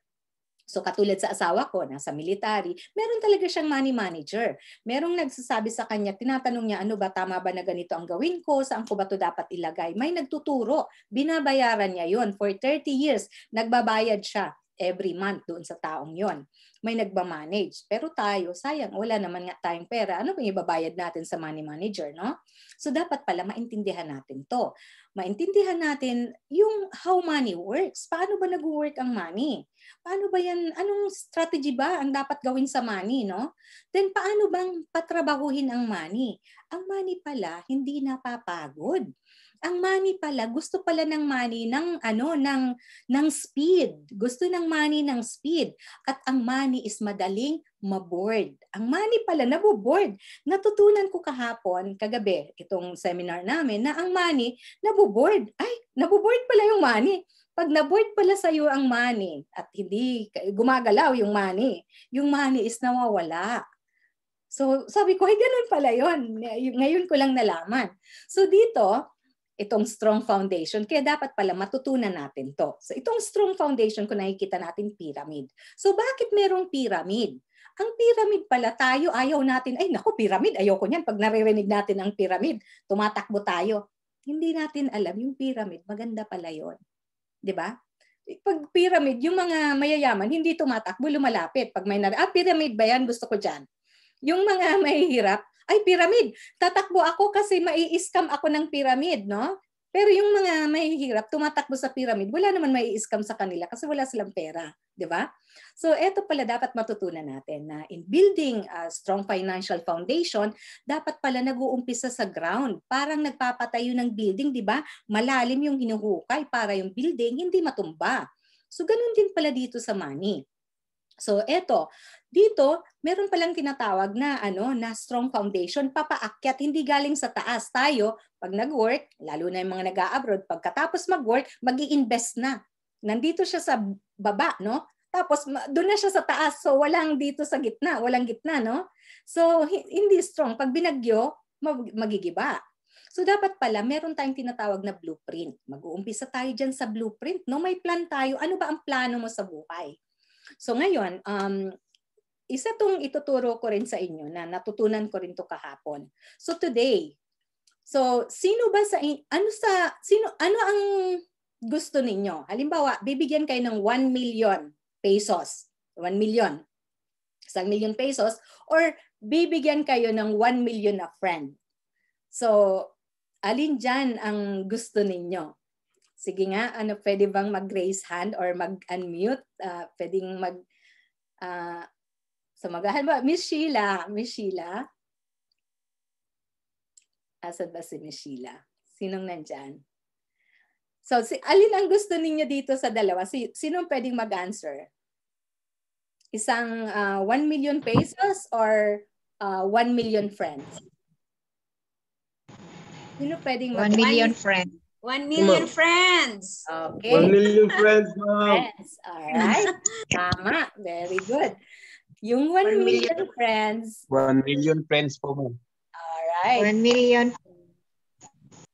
So katulad sa asawa ko, nasa military, meron talaga siyang money manager. Merong nagsasabi sa kanya, tinatanong niya, ano ba, tama ba na ganito ang gawin ko? Saan ko ba to dapat ilagay? May nagtuturo. Binabayaran niya yon For 30 years, nagbabayad siya every month doon sa taong yon. May nagba-manage. Pero tayo, sayang, wala naman nga tayong pera. Ano ba ibabayad natin sa money manager, no? So dapat pala maintindihan natin to maintindihan natin yung how money works. Paano ba nag-work ang money? Paano ba yan, anong strategy ba ang dapat gawin sa money, no? Then paano bang patrabahuhin ang money? Ang money pala, hindi napapagod ang money pala, gusto pala ng money ng ano, ng ng speed. Gusto ng money ng speed at ang money is madaling maboard. Ang money pala naboboard. Natutunan ko kahapon, kagabi, itong seminar namin na ang money naboboard. Ay, naboboard pala yung money pag na-board pala sa iyo ang money at hindi gumagalaw yung money, yung money is nawawala. So sabi ko, ay ganun pala yon. Ngayon ko lang nalaman. So dito, itong strong foundation. Kaya dapat pala matutunan natin to. So itong strong foundation ko nakikita natin pyramid. So bakit merong pyramid? Ang pyramid pala tayo ayaw natin, ay nako pyramid, ayoko niyan. Pag naririnig natin ang pyramid, tumatakbo tayo. Hindi natin alam yung pyramid, maganda pala yon. 'Di ba? Pag pyramid, yung mga mayayaman hindi tumatakbo, lumalapit. Pag may nar- ah, pyramid ba yan? Gusto ko diyan. Yung mga mahihirap, ay pyramid, tatakbo ako kasi mai-scam ako ng pyramid, no? Pero yung mga mahihirap, tumatakbo sa pyramid, wala naman may scam sa kanila kasi wala silang pera. Di ba? So eto pala dapat matutunan natin na in building a strong financial foundation, dapat pala nag-uumpisa sa ground. Parang nagpapatayo ng building, di ba? Malalim yung hinuhukay para yung building hindi matumba. So ganun din pala dito sa money. So eto, dito meron palang tinatawag na ano na strong foundation papaakyat hindi galing sa taas tayo pag nag-work lalo na yung mga nag-a-abroad pagkatapos mag-work magi-invest na nandito siya sa baba no tapos doon na siya sa taas so walang dito sa gitna walang gitna no so hindi strong pag binagyo magigiba So dapat pala meron tayong tinatawag na blueprint. Mag-uumpisa tayo diyan sa blueprint. No, may plan tayo. Ano ba ang plano mo sa buhay? So ngayon, um, isa tong ituturo ko rin sa inyo na natutunan ko rin to kahapon. So today, so sino ba sa ano sa sino ano ang gusto ninyo? Halimbawa, bibigyan kayo ng 1 million pesos. 1 million. 1 million pesos or bibigyan kayo ng 1 million na friend. So, alin diyan ang gusto ninyo? Sige nga, ano, pwede bang mag-raise hand or mag-unmute? Uh, pwedeng mag... Uh, sumagahan ba? Miss Sheila, Miss Sheila. Asan ba si Miss Sheila? Sinong nandyan? So, si, alin ang gusto ninyo dito sa dalawa? Si, sinong pwedeng mag-answer? Isang uh, ah, 1 million pesos or uh, 1 million friends? Sino pwedeng mag- 1 million friends. 1 million Ma friends. Okay. 1 million friends, ma'am. Friends. All right. Tama. Very good. Yung 1 million, million friends. 1 million friends po, ma'am. All right. 1 million.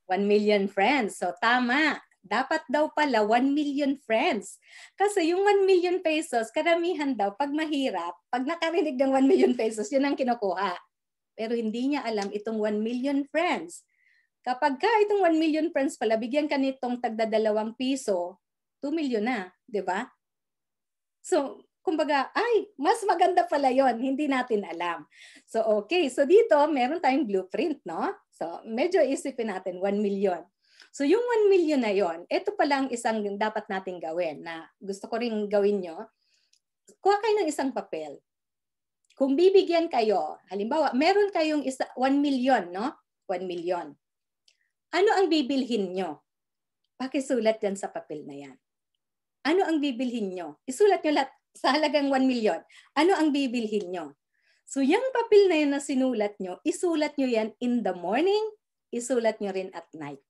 1 million friends. So, tama. Dapat daw pala 1 million friends. Kasi yung 1 million pesos, karamihan daw, pag mahirap, pag nakarinig ng 1 million pesos, yun ang kinukuha. Pero hindi niya alam itong 1 million friends Kapag ka itong 1 million friends pala, bigyan ka nitong tagda dalawang piso, 2 million na, di ba? So, kumbaga, ay, mas maganda pala yon hindi natin alam. So, okay. So, dito, meron tayong blueprint, no? So, medyo isipin natin, 1 million. So, yung 1 million na yon ito palang isang dapat natin gawin na gusto ko rin gawin nyo. Kuha kayo ng isang papel. Kung bibigyan kayo, halimbawa, meron kayong isa, 1 million, no? 1 million. Ano ang bibilhin nyo? Pakisulat yan sa papel na yan. Ano ang bibilhin nyo? Isulat nyo lahat sa halagang 1 million. Ano ang bibilhin nyo? So yung papel na yan na sinulat nyo, isulat nyo yan in the morning, isulat nyo rin at night.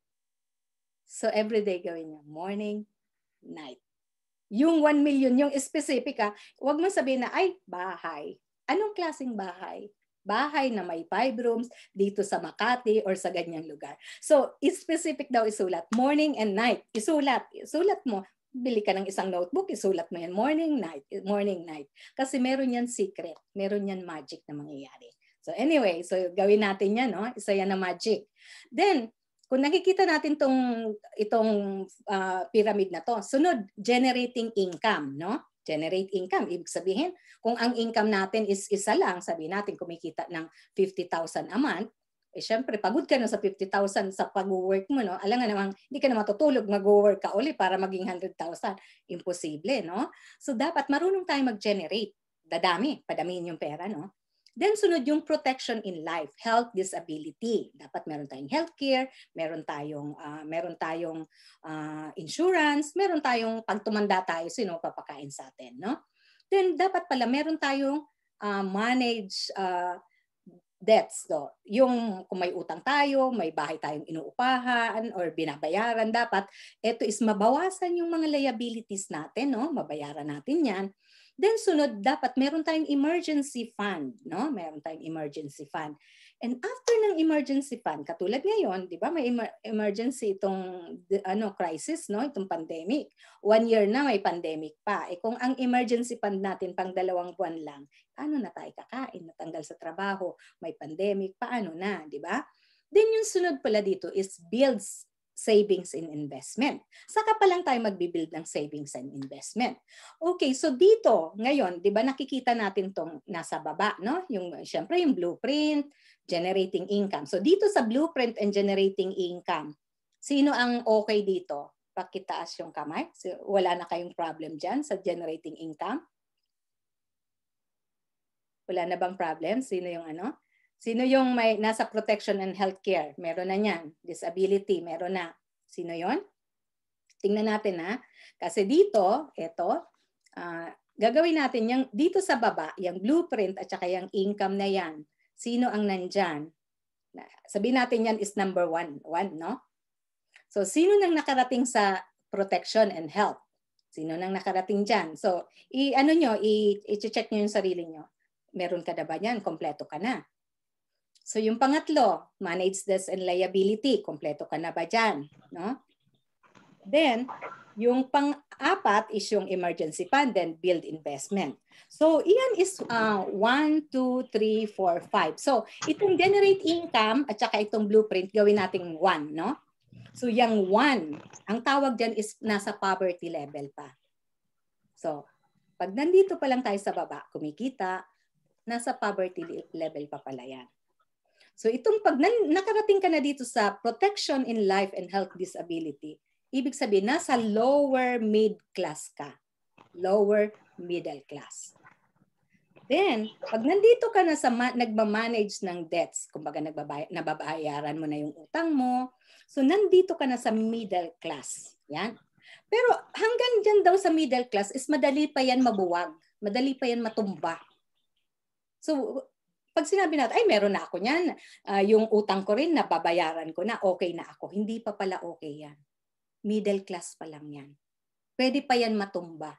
So everyday gawin nyo. Morning, night. Yung 1 million, yung specific ha, huwag mo sabihin na, ay, bahay. Anong klaseng bahay? bahay na may five rooms dito sa Makati or sa ganyang lugar. So, specific daw isulat. Morning and night. Isulat. Isulat mo. Bili ka ng isang notebook, isulat mo yan. Morning, night. Morning, night. Kasi meron yan secret. Meron yan magic na mangyayari. So anyway, so gawin natin yan. No? Isa yan na magic. Then, kung nakikita natin tong itong uh, pyramid na to, sunod generating income, no? generate income. Ibig sabihin, kung ang income natin is isa lang, sabi natin kumikita ng 50,000 a month, eh syempre pagod ka na sa 50,000 sa pag-work mo, no? Alam nga namang hindi ka na matutulog, mag-work ka uli para maging 100,000. Imposible, no? So dapat marunong tayo mag-generate. Dadami, padamiin yung pera, no? Then sunod yung protection in life, health, disability. Dapat meron tayong healthcare, meron tayong uh, meron tayong uh, insurance, meron tayong pagtumanda tayo sino papakain sa atin, no? Then dapat pala meron tayong uh, manage uh, debts do. Yung kung may utang tayo, may bahay tayong inuupahan or binabayaran dapat, ito is mabawasan yung mga liabilities natin, no? Mabayaran natin 'yan Then sunod dapat meron tayong emergency fund, no? Meron tayong emergency fund. And after ng emergency fund, katulad ngayon, 'di ba, may emergency itong ano crisis, no? Itong pandemic. One year na may pandemic pa. Eh kung ang emergency fund natin pang dalawang buwan lang, paano na tayo kakain, natanggal sa trabaho, may pandemic, paano na, 'di ba? Then yung sunod pala dito is builds savings and investment. Saka pa lang tayo magbibuild ng savings and investment. Okay, so dito ngayon, 'di ba nakikita natin tong nasa baba, no? Yung syempre yung blueprint, generating income. So dito sa blueprint and generating income, sino ang okay dito? Pakitaas yung kamay. So, wala na kayong problem diyan sa generating income. Wala na bang problem? Sino yung ano? Sino yung may nasa protection and healthcare? Meron na niyan. Disability, meron na. Sino yon? Tingnan natin ha. Kasi dito, ito, uh, ah, gagawin natin yung, dito sa baba, yung blueprint at saka yung income na yan. Sino ang nandyan? Sabihin natin yan is number one. One, no? So, sino nang nakarating sa protection and health? Sino nang nakarating dyan? So, i, ano nyo, i-check nyo yung sarili nyo. Meron ka na ba yan? Kompleto ka na. So yung pangatlo, manage this and liability. Kompleto ka na ba dyan? No? Then, yung pang-apat is yung emergency fund, then build investment. So, iyan is 1, 2, 3, 4, 5. So, itong generate income at saka itong blueprint, gawin nating 1, no? So, yung 1, ang tawag dyan is nasa poverty level pa. So, pag nandito pa lang tayo sa baba, kumikita, nasa poverty level pa pala yan. So itong pag nakarating ka na dito sa protection in life and health disability, ibig sabihin nasa lower mid class ka. Lower middle class. Then, pag nandito ka na sa ma- nagmamanage ng debts, kumbaga nagbabay- nababayaran mo na yung utang mo, so nandito ka na sa middle class. Yan. Pero hanggang dyan daw sa middle class is madali pa yan mabuwag. Madali pa yan matumba. So, pag sinabi natin, ay meron na ako niyan, uh, yung utang ko rin, nababayaran ko na, okay na ako. Hindi pa pala okay yan. Middle class pa lang yan. Pwede pa yan matumba.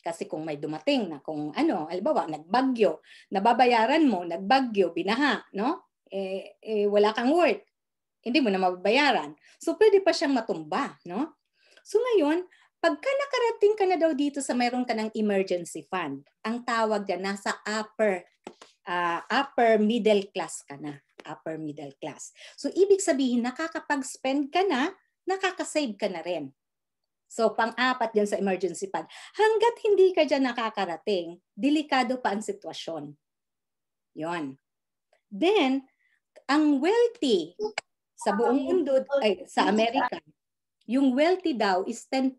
Kasi kung may dumating na kung ano, albawa, nagbagyo, nababayaran mo, nagbagyo, binaha, no? Eh, eh, wala kang worth. Hindi mo na mababayaran. So, pwede pa siyang matumba, no? So, ngayon, pagka nakarating ka na daw dito sa mayroon ka ng emergency fund, ang tawag dyan, nasa upper uh, upper middle class ka na. Upper middle class. So ibig sabihin, nakakapag-spend ka na, nakakasave ka na rin. So pang-apat yan sa emergency fund. Hanggat hindi ka dyan nakakarating, delikado pa ang sitwasyon. Yon. Then, ang wealthy sa buong mundo, ay, sa Amerika, yung wealthy daw is 10%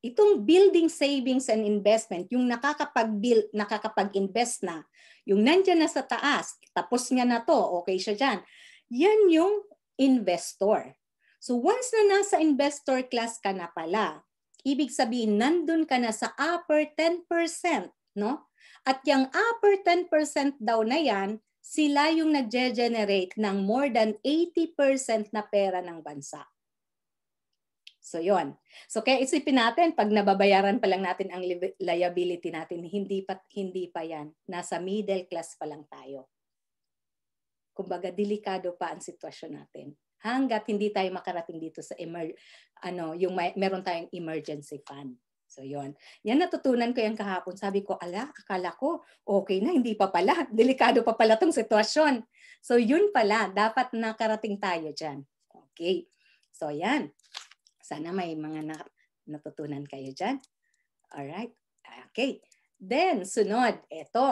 itong building savings and investment, yung nakakapag-build, nakakapag-invest na, yung nandiyan na sa taas, tapos niya na to, okay siya dyan, yan yung investor. So once na nasa investor class ka na pala, ibig sabihin nandun ka na sa upper 10%, no? At yung upper 10% daw na yan, sila yung nag-generate ng more than 80% na pera ng bansa. So yon. So kaya isipin natin pag nababayaran pa lang natin ang liability natin, hindi pa hindi pa yan. Nasa middle class pa lang tayo. Kumbaga delikado pa ang sitwasyon natin hangga't hindi tayo makarating dito sa emer ano yung may, meron tayong emergency fund. So yon. Yan natutunan ko yung kahapon. Sabi ko, ala, akala ko okay na, hindi pa pala. Delikado pa pala tong sitwasyon. So yun pala, dapat nakarating tayo diyan. Okay. So yan. Sana may mga na natutunan kayo dyan. Alright? Okay. Then, sunod, ito.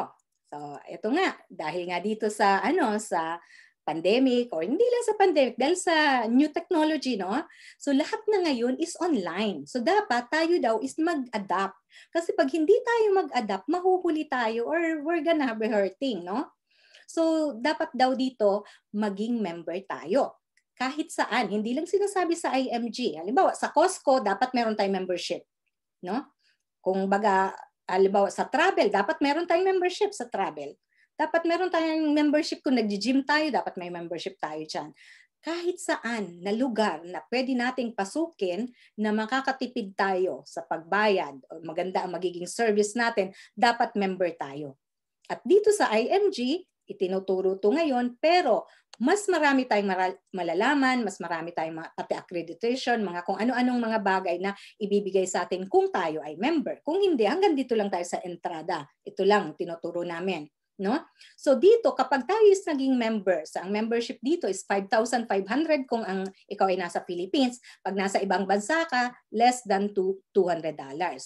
So, ito nga, dahil nga dito sa, ano, sa pandemic or hindi lang sa pandemic dahil sa new technology no so lahat na ngayon is online so dapat tayo daw is mag-adapt kasi pag hindi tayo mag-adapt mahuhuli tayo or we're gonna be hurting no so dapat daw dito maging member tayo kahit saan, hindi lang sinasabi sa IMG. Halimbawa, sa Costco, dapat meron tayong membership. No? Kung baga, halimbawa sa travel, dapat meron tayong membership sa travel. Dapat meron tayong membership kung nag-gym tayo, dapat may membership tayo dyan. Kahit saan na lugar na pwede nating pasukin na makakatipid tayo sa pagbayad, o maganda ang magiging service natin, dapat member tayo. At dito sa IMG, itinuturo to ngayon, pero mas marami tayong maral- malalaman, mas marami tayong mga, pati accreditation, mga kung ano-anong mga bagay na ibibigay sa atin kung tayo ay member. Kung hindi, hanggang dito lang tayo sa entrada. Ito lang tinuturo namin no? So dito kapag tayo is naging member, sa ang membership dito is 5,500 kung ang ikaw ay nasa Philippines. Pag nasa ibang bansa ka, less than to $200,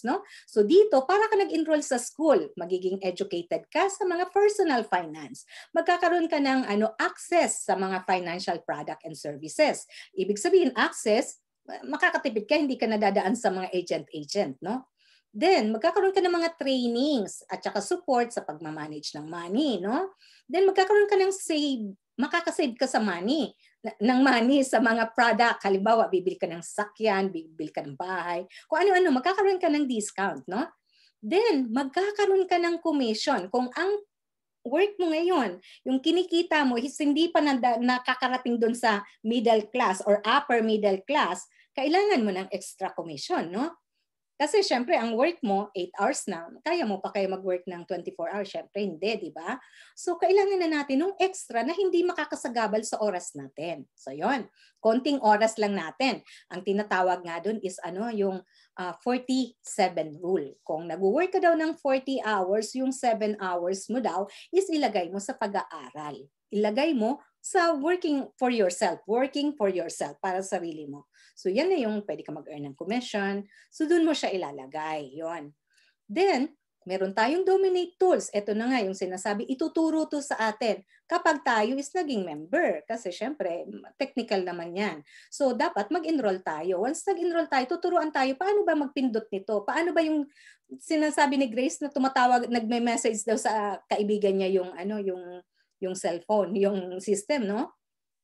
no? So dito para ka nag-enroll sa school, magiging educated ka sa mga personal finance. Magkakaroon ka ng ano access sa mga financial product and services. Ibig sabihin access makakatipid ka, hindi ka nadadaan sa mga agent-agent, no? Then, magkakaroon ka ng mga trainings at saka support sa pagmamanage ng money, no? Then, magkakaroon ka ng save, makakasave ka sa money, ng money sa mga product. Halimbawa, bibili ka ng sakyan, bibili ka ng bahay, kung ano-ano, magkakaroon ka ng discount, no? Then, magkakaroon ka ng commission. Kung ang work mo ngayon, yung kinikita mo is hindi pa nanda, nakakarating doon sa middle class or upper middle class, kailangan mo ng extra commission, no? Kasi syempre, ang work mo, 8 hours na. Kaya mo pa kayo mag-work ng 24 hours? Syempre, hindi, di ba? So, kailangan na natin ng extra na hindi makakasagabal sa oras natin. So, yon Konting oras lang natin. Ang tinatawag nga doon is ano, yung uh, ah, 47 rule. Kung nag-work ka daw ng 40 hours, yung 7 hours mo daw is ilagay mo sa pag-aaral. Ilagay mo sa working for yourself, working for yourself, para sa sarili mo. So yan na yung pwede ka mag-earn ng commission. So doon mo siya ilalagay. yon Then, meron tayong dominate tools. Ito na nga yung sinasabi, ituturo to sa atin kapag tayo is naging member. Kasi syempre, technical naman yan. So dapat mag-enroll tayo. Once nag-enroll tayo, tuturuan tayo paano ba magpindot nito? Paano ba yung sinasabi ni Grace na tumatawag, nagme-message daw sa kaibigan niya yung ano, yung yung cellphone, yung system, no?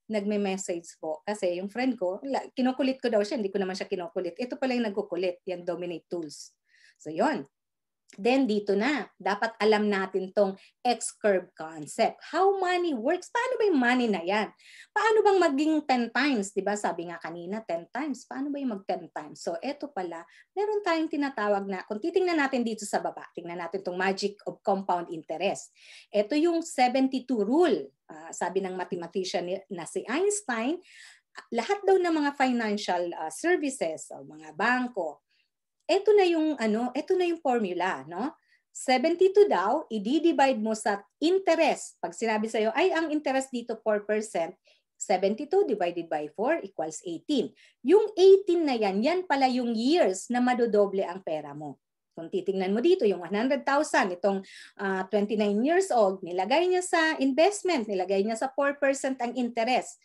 Nagme-message po. Kasi yung friend ko, kinukulit ko daw siya, hindi ko naman siya kinukulit. Ito pala yung nagkukulit, yung dominate tools. So yon Then dito na, dapat alam natin tong X-curve concept. How money works? Paano ba yung money na yan? Paano bang maging 10 times? Diba sabi nga kanina, 10 times. Paano ba yung mag 10 times? So eto pala, meron tayong tinatawag na, kung titingnan natin dito sa baba, tingnan natin tong magic of compound interest. Ito yung 72 rule. Uh, sabi ng mathematician na si Einstein, lahat daw ng mga financial uh, services o mga bangko, eto na yung ano, eto na yung formula, no? 72 daw, i-divide mo sa interest. Pag sinabi sa'yo, ay ang interest dito 4%, 72 divided by 4 equals 18. Yung 18 na yan, yan pala yung years na madodoble ang pera mo. Kung titingnan mo dito, yung 100,000, itong uh, ah, 29 years old, nilagay niya sa investment, nilagay niya sa 4% ang interest.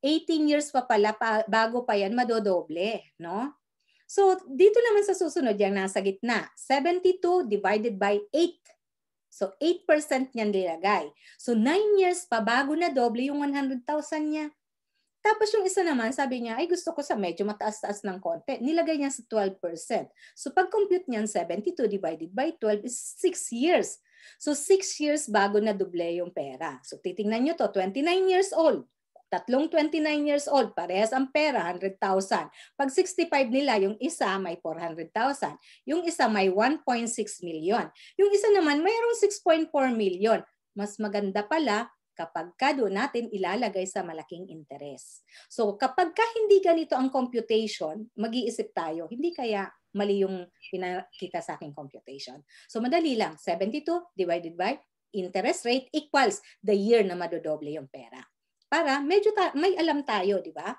18 years pa pala pa, bago pa yan madodoble, no? So dito naman sa susunod, yung nasa gitna, 72 divided by 8. So 8% niyan nilagay. So 9 years pa bago na doble yung 100,000 niya. Tapos yung isa naman, sabi niya, ay gusto ko sa medyo mataas-taas ng konti. Nilagay niya sa 12%. So pag-compute niyan, 72 divided by 12 is 6 years. So 6 years bago na doble yung pera. So titingnan niyo to, 29 years old. Tatlong 29 years old, parehas ang pera, 100,000. Pag 65 nila, yung isa may 400,000. Yung isa may 1.6 million. Yung isa naman mayroong 6.4 million. Mas maganda pala kapag ka doon natin ilalagay sa malaking interes. So kapag ka hindi ganito ang computation, mag-iisip tayo, hindi kaya mali yung pinakita sa aking computation. So madali lang, 72 divided by interest rate equals the year na madodoble yung pera para medyo may alam tayo, di ba?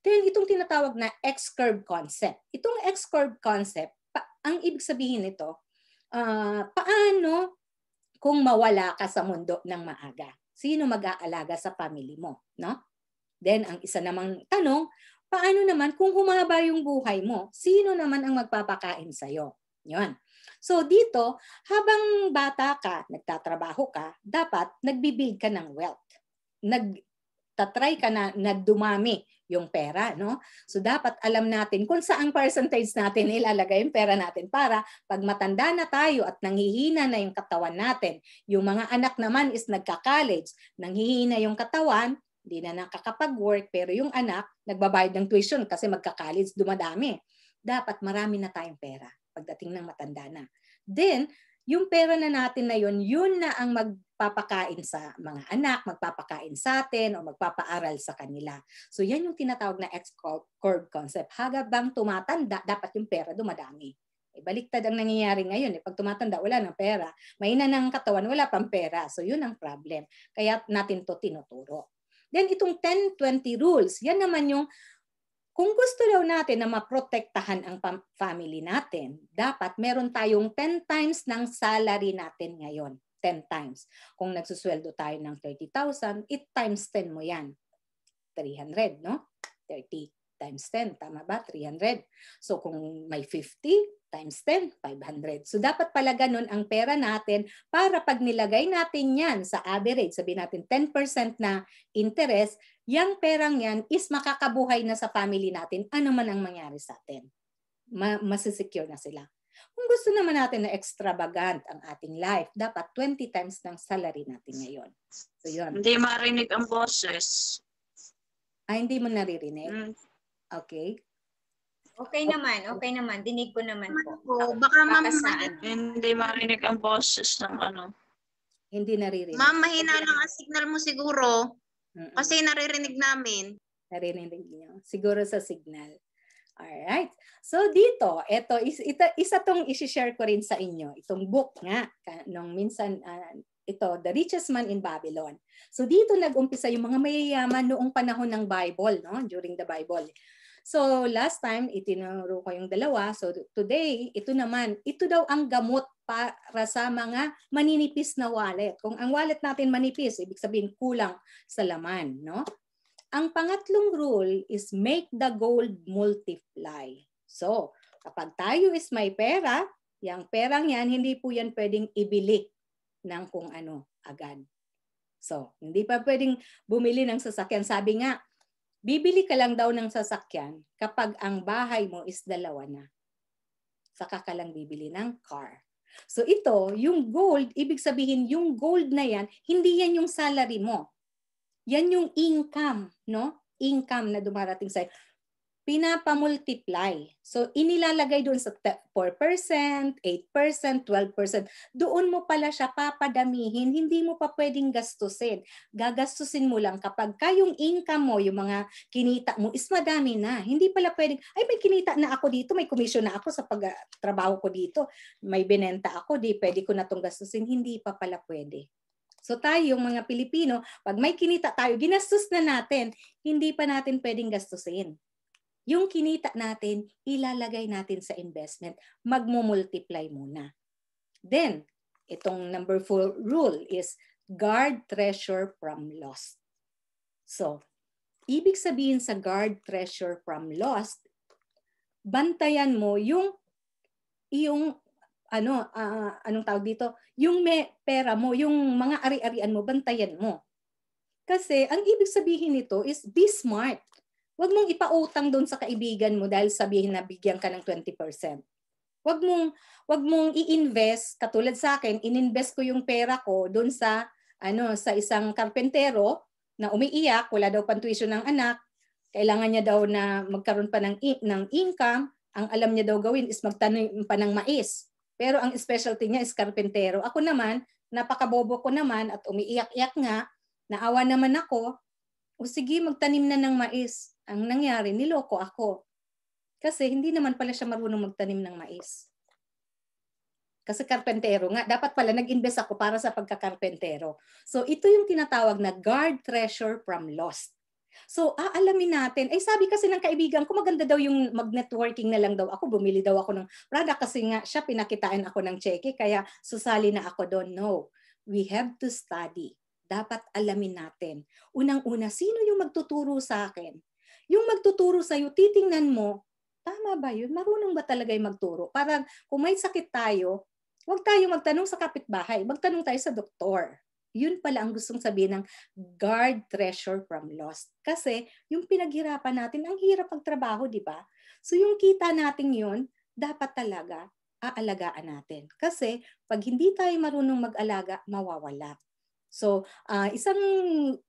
Then itong tinatawag na X-curve concept. Itong X-curve concept, ang ibig sabihin nito, uh, paano kung mawala ka sa mundo ng maaga? Sino mag-aalaga sa family mo, no? Then ang isa namang tanong, paano naman kung humaba yung buhay mo? Sino naman ang magpapakain sa iyo? 'Yon. So dito, habang bata ka, nagtatrabaho ka, dapat nagbibuild ka ng wealth. Nag tatry ka na, na yung pera, no? So dapat alam natin kung saang percentage natin ilalagay yung pera natin para pag matanda na tayo at nanghihina na yung katawan natin, yung mga anak naman is nagka-college, nanghihina yung katawan, hindi na nakakapag-work, pero yung anak, nagbabayad ng tuition kasi magka-college, dumadami. Dapat marami na tayong pera pagdating ng matanda na. Then, yung pera na natin na yun, yun na ang mag magpapakain sa mga anak, magpapakain sa atin, o magpapaaral sa kanila. So yan yung tinatawag na x curve concept. Habang tumatanda, dapat yung pera dumadami. E, baliktad ang nangyayari ngayon. E, pag tumatanda, wala ng pera. Mahina ng katawan, wala pang pera. So yun ang problem. Kaya natin to tinuturo. Then itong 10-20 rules, yan naman yung kung gusto daw natin na maprotektahan ang family natin, dapat meron tayong 10 times ng salary natin ngayon. 10 times. Kung nagsusweldo tayo ng 30,000, it times 10 mo yan. 300, no? 30 times 10, tama ba? 300. So kung may 50 times 10, 500. So dapat pala ganun ang pera natin para pag nilagay natin yan sa average, sabi natin 10% na interest, yung perang yan is makakabuhay na sa family natin, ano man ang mangyari sa atin. Ma- masisecure na sila. Kung gusto naman natin na extravagant ang ating life, dapat 20 times ng salary natin ngayon. So yun. Hindi marinig ang boses. Ay, ah, hindi mo naririnig? Mm. Okay. Okay naman, okay naman. Dinig ko naman po. Oh, baka ma'am, hindi marinig ang boses ng ano. Hindi naririnig. Ma'am, mahina lang ang signal mo siguro. Mm-mm. Kasi naririnig namin. Naririnig niyo. Siguro sa signal. Alright. So dito, ito, is, ito, isa tong isi-share ko rin sa inyo. Itong book nga, nung minsan, uh, ito, The Richest Man in Babylon. So dito nag-umpisa yung mga mayayaman noong panahon ng Bible, no? during the Bible. So last time, itinuro ko yung dalawa. So today, ito naman, ito daw ang gamot para sa mga maninipis na wallet. Kung ang wallet natin manipis, ibig sabihin kulang sa laman. No? Ang pangatlong rule is make the gold multiply. So, kapag tayo is may pera, yung perang yan, hindi po yan pwedeng ibili ng kung ano agad. So, hindi pa pwedeng bumili ng sasakyan. Sabi nga, bibili ka lang daw ng sasakyan kapag ang bahay mo is dalawa na. Saka ka lang bibili ng car. So ito, yung gold, ibig sabihin yung gold na yan, hindi yan yung salary mo yan yung income, no? Income na dumarating sa'yo. Pinapamultiply. So, inilalagay doon sa 4%, 8%, 12%. Doon mo pala siya papadamihin. Hindi mo pa pwedeng gastusin. Gagastusin mo lang kapag ka yung income mo, yung mga kinita mo, is madami na. Hindi pala pwedeng, ay may kinita na ako dito, may commission na ako sa pagtrabaho ko dito, may binenta ako, di pwede ko na itong gastusin. Hindi pa pala pwede. So tayo, yung mga Pilipino, pag may kinita tayo, ginastos na natin, hindi pa natin pwedeng gastusin. Yung kinita natin, ilalagay natin sa investment. Magmumultiply muna. Then, itong number four rule is guard treasure from loss. So, ibig sabihin sa guard treasure from loss, bantayan mo yung yung ano, uh, anong tawag dito, yung may pera mo, yung mga ari-arian mo, bantayan mo. Kasi ang ibig sabihin nito is be smart. Huwag mong ipautang doon sa kaibigan mo dahil sabihin na bigyan ka ng 20%. Huwag mong wag mong i-invest katulad sa akin, ininvest ko yung pera ko doon sa ano sa isang karpentero na umiiyak, wala daw pantuition ng anak, kailangan niya daw na magkaroon pa ng ng income, ang alam niya daw gawin is magtanim pa ng mais. Pero ang specialty niya is karpentero. Ako naman, napakabobo ko naman at umiiyak-iyak nga. Naawa naman ako. O sige, magtanim na ng mais. Ang nangyari, niloko ako. Kasi hindi naman pala siya marunong magtanim ng mais. Kasi karpentero nga. Dapat pala nag-invest ako para sa pagkakarpentero. So ito yung tinatawag na guard treasure from lost. So, aalamin natin. Ay, sabi kasi ng kaibigan ko, maganda daw yung mag-networking na lang daw ako. Bumili daw ako ng product kasi nga siya pinakitaan ako ng cheque. Kaya susali na ako doon. No, we have to study. Dapat alamin natin. Unang-una, sino yung magtuturo sa akin? Yung magtuturo sa'yo, titingnan mo, tama ba yun? Marunong ba talaga yung magturo? Parang kung may sakit tayo, huwag tayo magtanong sa kapitbahay. Magtanong tayo sa doktor. Yun pala ang gustong sabihin ng guard treasure from lost. Kasi yung pinaghirapan natin, ang hirap trabaho, di ba? So yung kita natin yun, dapat talaga aalagaan natin. Kasi pag hindi tayo marunong mag-alaga, mawawala. So, uh, isang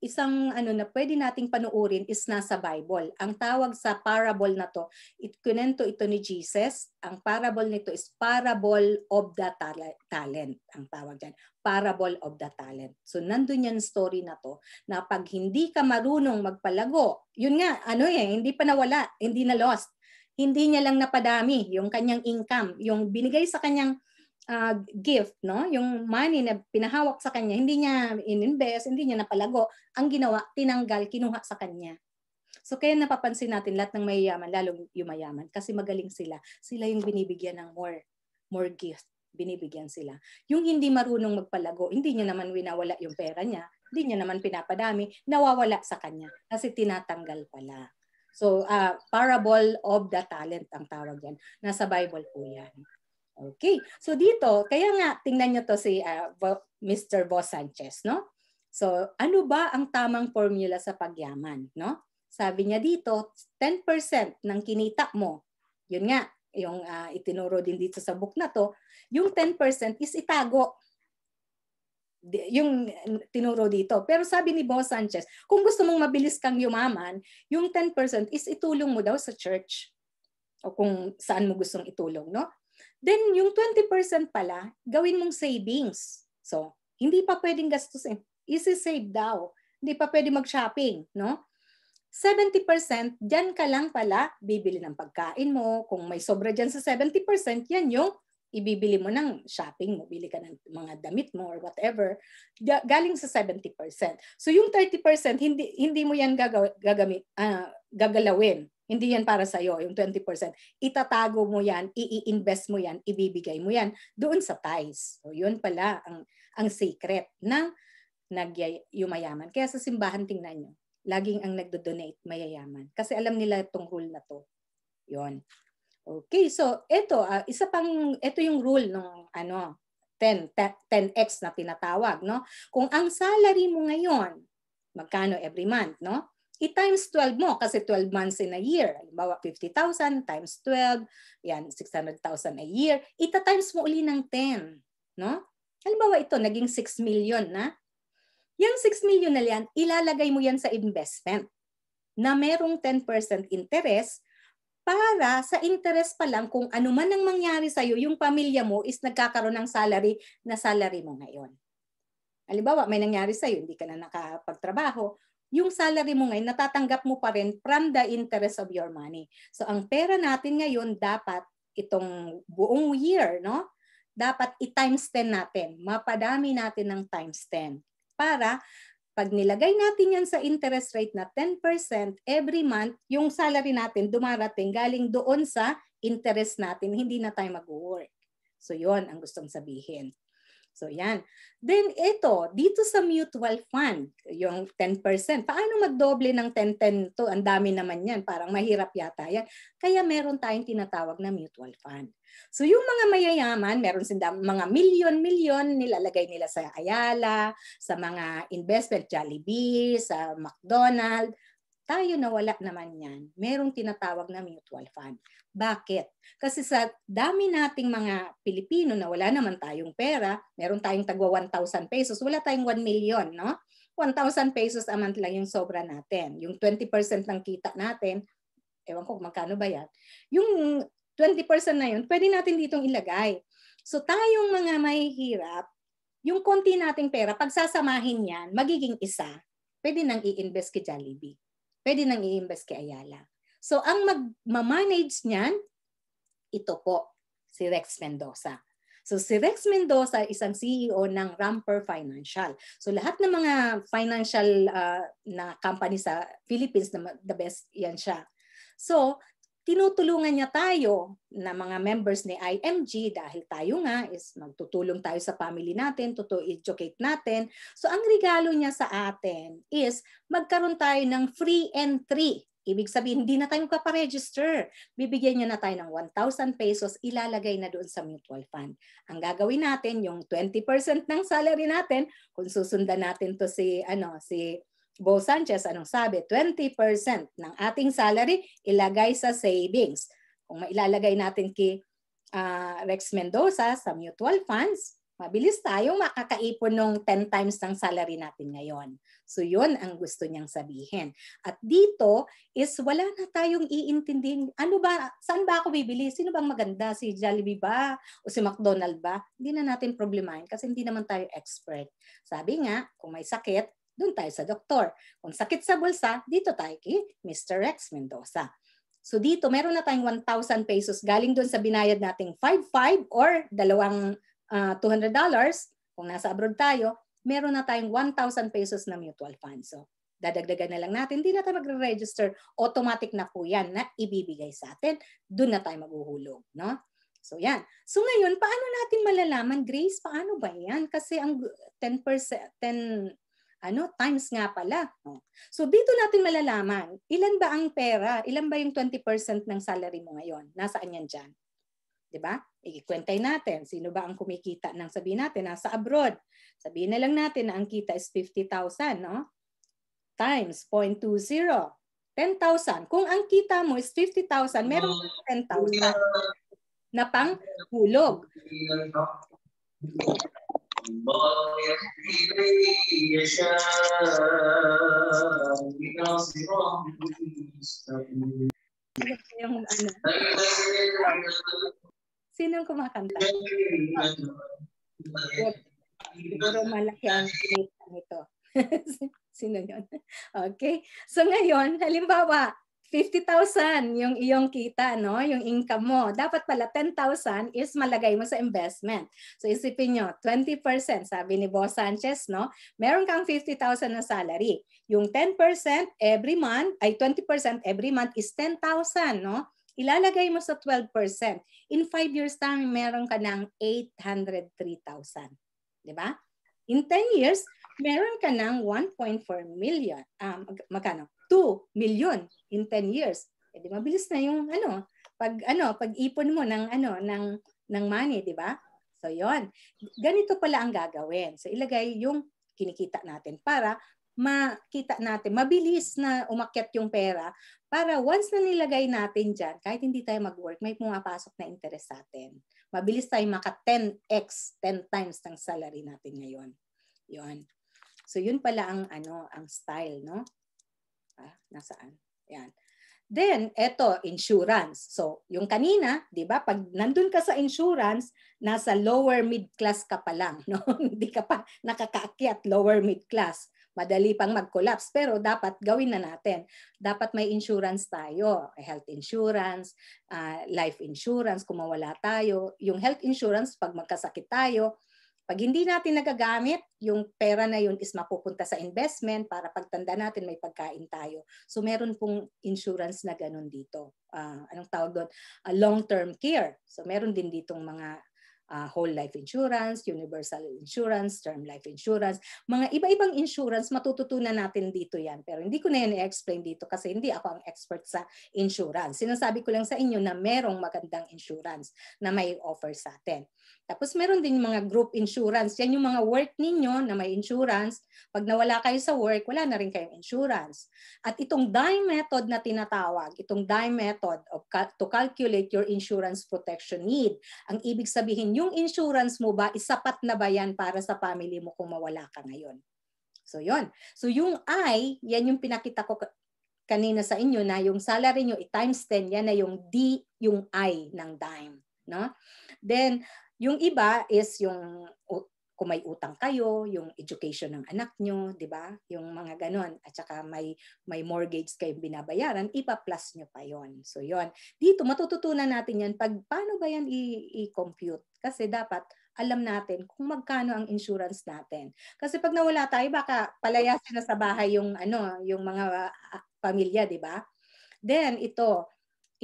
isang ano na pwede nating panuorin is nasa Bible. Ang tawag sa parable na to, it kunento ito ni Jesus. Ang parable nito is parable of the talent, ang tawag diyan. Parable of the talent. So, nandun yan story na to na pag hindi ka marunong magpalago, yun nga, ano eh, hindi pa nawala, hindi na lost. Hindi niya lang napadami yung kanyang income, yung binigay sa kanyang uh, gift, no? Yung money na pinahawak sa kanya, hindi niya ininvest, hindi niya napalago. Ang ginawa, tinanggal, kinuha sa kanya. So kaya napapansin natin lahat ng mayayaman, lalong yumayaman kasi magaling sila. Sila yung binibigyan ng more more gift, binibigyan sila. Yung hindi marunong magpalago, hindi niya naman winawala yung pera niya, hindi niya naman pinapadami, nawawala sa kanya kasi tinatanggal pala. So, uh, parable of the talent ang tawag yan. Nasa Bible po yan. Okay. So dito, kaya nga tingnan niyo to si uh, ah, Mr. Boss Sanchez, no? So, ano ba ang tamang formula sa pagyaman, no? Sabi niya dito, 10% ng kinita mo. Yun nga, yung uh, itinuro din dito sa book na to, yung 10% is itago. Yung tinuro dito. Pero sabi ni Boss Sanchez, kung gusto mong mabilis kang yumaman, yung 10% is itulong mo daw sa church o kung saan mo gustong itulong, no? Then yung 20% pala, gawin mong savings. So, hindi pa pwedeng gastusin. Isi-save daw. Hindi pa pwede mag-shopping, no? 70%, dyan ka lang pala bibili ng pagkain mo. Kung may sobra dyan sa 70%, yan yung ibibili mo ng shopping mo, bili ka ng mga damit mo or whatever, galing sa 70%. So yung 30%, hindi, hindi mo yan gaga, uh, ah, gagalawin. Hindi yan para sa iyo, yung 20%. Itatago mo yan, i-invest mo yan, ibibigay mo yan doon sa ties. So yun pala ang, ang secret ng nagyumayaman. Kaya sa simbahan, tingnan niyo, laging ang nagdo-donate, mayayaman. Kasi alam nila itong rule na to. Yun. Okay, so ito, uh, ah, isa pang, ito yung rule ng ano, 10, 10, 10x na tinatawag, no? Kung ang salary mo ngayon, magkano every month, no? i-times 12 mo kasi 12 months in a year. Halimbawa, 50,000 times 12, yan, 600,000 a year. Ita-times mo uli ng 10. No? Halimbawa ito, naging 6 million na. Yung 6 million na yan, ilalagay mo yan sa investment na merong 10% interest para sa interest pa lang kung ano man ang mangyari sa'yo, yung pamilya mo is nagkakaroon ng salary na salary mo ngayon. Halimbawa, may nangyari sa'yo, hindi ka na nakapagtrabaho, yung salary mo ngayon, natatanggap mo pa rin from the interest of your money. So ang pera natin ngayon, dapat itong buong year, no? Dapat i-times 10 natin. Mapadami natin ng times 10 para pag nilagay natin yan sa interest rate na 10% every month, yung salary natin dumarating galing doon sa interest natin, hindi na tayo mag-work. So yon ang gustong sabihin. So yan. Then ito, dito sa mutual fund, yung 10%, paano magdoble ng 10-10 to? Ang dami naman yan, parang mahirap yata yan. Kaya meron tayong tinatawag na mutual fund. So yung mga mayayaman, meron sila mga milyon-milyon nilalagay nila sa Ayala, sa mga investment Jollibee, sa McDonald's, tayo nawala naman yan, merong tinatawag na mutual fund. Bakit? Kasi sa dami nating mga Pilipino na wala naman tayong pera, meron tayong tagwa 1,000 pesos, wala tayong 1 million, no? 1,000 pesos a month lang yung sobra natin. Yung 20% ng kita natin, ewan ko magkano ba yan, yung 20% na yun, pwede natin ditong ilagay. So tayong mga may hirap, yung konti nating pera, pagsasamahin yan, magiging isa, pwede nang i-invest kay Jollibee pwede nang i-invest kay Ayala. So ang mag-manage niyan, ito po, si Rex Mendoza. So si Rex Mendoza, isang CEO ng Ramper Financial. So lahat ng mga financial uh, na company sa Philippines, the best yan siya. So tinutulungan niya tayo na mga members ni IMG dahil tayo nga is magtutulong tayo sa family natin, to educate natin. So ang regalo niya sa atin is magkaroon tayo ng free entry. Ibig sabihin, hindi na tayo magpaparegister. Bibigyan niya na tayo ng 1,000 pesos, ilalagay na doon sa mutual fund. Ang gagawin natin, yung 20% ng salary natin, kung susundan natin to si, ano, si Bo Sanchez, anong sabi? 20% ng ating salary ilagay sa savings. Kung mailalagay natin kay uh, Rex Mendoza sa mutual funds, mabilis tayong makakaipon ng 10 times ng salary natin ngayon. So yun ang gusto niyang sabihin. At dito is wala na tayong iintindihin. Ano ba, saan ba ako bibili? Sino bang maganda? Si Jollibee ba? O si McDonald ba? Hindi na natin problemahin kasi hindi naman tayo expert. Sabi nga, kung may sakit, doon tayo sa doktor. Kung sakit sa bulsa, dito tayo kay Mr. Rex Mendoza. So dito, meron na tayong 1,000 pesos galing doon sa binayad nating 5-5 or dalawang uh, ah, $200 kung nasa abroad tayo, meron na tayong 1,000 pesos na mutual fund. So dadagdagan na lang natin, hindi na tayo magre-register, automatic na po yan na ibibigay sa atin, doon na tayo maghuhulog. No? So yan. So ngayon, paano natin malalaman, Grace, paano ba yan? Kasi ang 10%, 10 ano, times nga pala. Oh. So dito natin malalaman, ilan ba ang pera? Ilan ba yung 20% ng salary mo ngayon? Nasaan yan dyan? 'di ba? Ikikwentay natin sino ba ang kumikita ng sabihin natin nasa abroad. Sabihin na lang natin na ang kita is 50,000, no? Times 0.20. 10,000. Kung ang kita mo is 50,000, meron kang ah, 10,000 na pang hulog. الله يهدي من يشاء إلى صراط مستقيم yung ano. Sinong kumakanta? Siguro malaki ang nito. Sino yun? Okay. So ngayon, halimbawa, 50,000 yung iyong kita, no? yung income mo. Dapat pala 10,000 is malagay mo sa investment. So isipin nyo, 20%, sabi ni Boss Sanchez, no? meron kang 50,000 na salary. Yung 10% every month, ay 20% every month is 10,000. No? Ilalagay mo sa 12%. In 5 years time, meron ka ng 803,000. Di ba? In 10 years, meron ka ng 1.4 million. Um, magkano? 2 million in 10 years. Eh di mabilis na yung ano, pag ano, pag-ipon mo ng ano ng ng money, di ba? So 'yon. Ganito pala ang gagawin. So ilagay yung kinikita natin para makita natin, mabilis na umakyat yung pera para once na nilagay natin dyan, kahit hindi tayo mag-work, may pumapasok na interest sa atin. Mabilis tayo maka 10x, 10 times ng salary natin ngayon. Yun. So yun pala ang ano, ang style, no? Ah, nasaan? Ayan. Then, eto, insurance. So, yung kanina, di ba, pag nandun ka sa insurance, nasa lower mid-class ka pa lang. No? Hindi ka pa nakakaakyat lower mid-class. Madali pang mag-collapse. Pero dapat gawin na natin. Dapat may insurance tayo. Health insurance, uh, life insurance, kung mawala tayo. Yung health insurance, pag magkasakit tayo, pag hindi natin nagagamit, yung pera na yun is mapupunta sa investment para pagtanda natin may pagkain tayo. So meron pong insurance na ganun dito. Uh, anong tawag doon? Uh, long-term care. So meron din ditong mga uh, whole life insurance, universal insurance, term life insurance, mga iba-ibang insurance, matututunan natin dito yan. Pero hindi ko na yan i-explain dito kasi hindi ako ang expert sa insurance. Sinasabi ko lang sa inyo na merong magandang insurance na may offer sa atin. Tapos meron din mga group insurance. Yan yung mga work ninyo na may insurance. Pag nawala kayo sa work, wala na rin kayong insurance. At itong DIME method na tinatawag, itong DIME method of cal- to calculate your insurance protection need. Ang ibig sabihin yung insurance mo ba, isapat na ba yan para sa family mo kung mawala ka ngayon? So yon. So yung I, yan yung pinakita ko kanina sa inyo na yung salary nyo i-times 10, yan na yung D, yung I ng dime. No? Then, yung iba is yung kung may utang kayo, yung education ng anak nyo, di ba? Yung mga ganon. At saka may, may mortgage kayo binabayaran, ipa-plus nyo pa yon So yon Dito, matututunan natin yan pag paano ba yan i-compute. Kasi dapat alam natin kung magkano ang insurance natin. Kasi pag nawala tayo, baka palayasin na sa bahay yung, ano, yung mga ah, pamilya, di ba? Then, ito,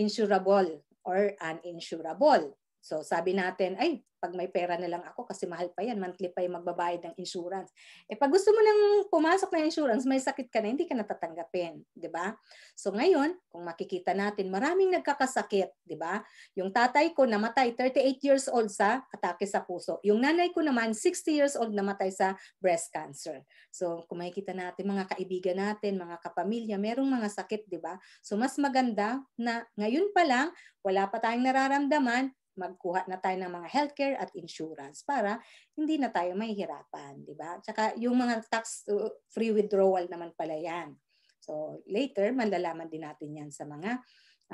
insurable or uninsurable. So sabi natin, ay, pag may pera na lang ako kasi mahal pa yan, monthly pa yung magbabayad ng insurance. Eh pag gusto mo nang pumasok na insurance, may sakit ka na, hindi ka natatanggapin, 'di ba? So ngayon, kung makikita natin, maraming nagkakasakit, 'di ba? Yung tatay ko namatay 38 years old sa atake sa puso. Yung nanay ko naman 60 years old namatay sa breast cancer. So kung makikita natin mga kaibigan natin, mga kapamilya, merong mga sakit, 'di ba? So mas maganda na ngayon pa lang wala pa tayong nararamdaman, magkuha na tayo ng mga healthcare at insurance para hindi na tayo mahihirapan, di ba? Tsaka yung mga tax uh, free withdrawal naman pala yan. So later, malalaman din natin yan sa mga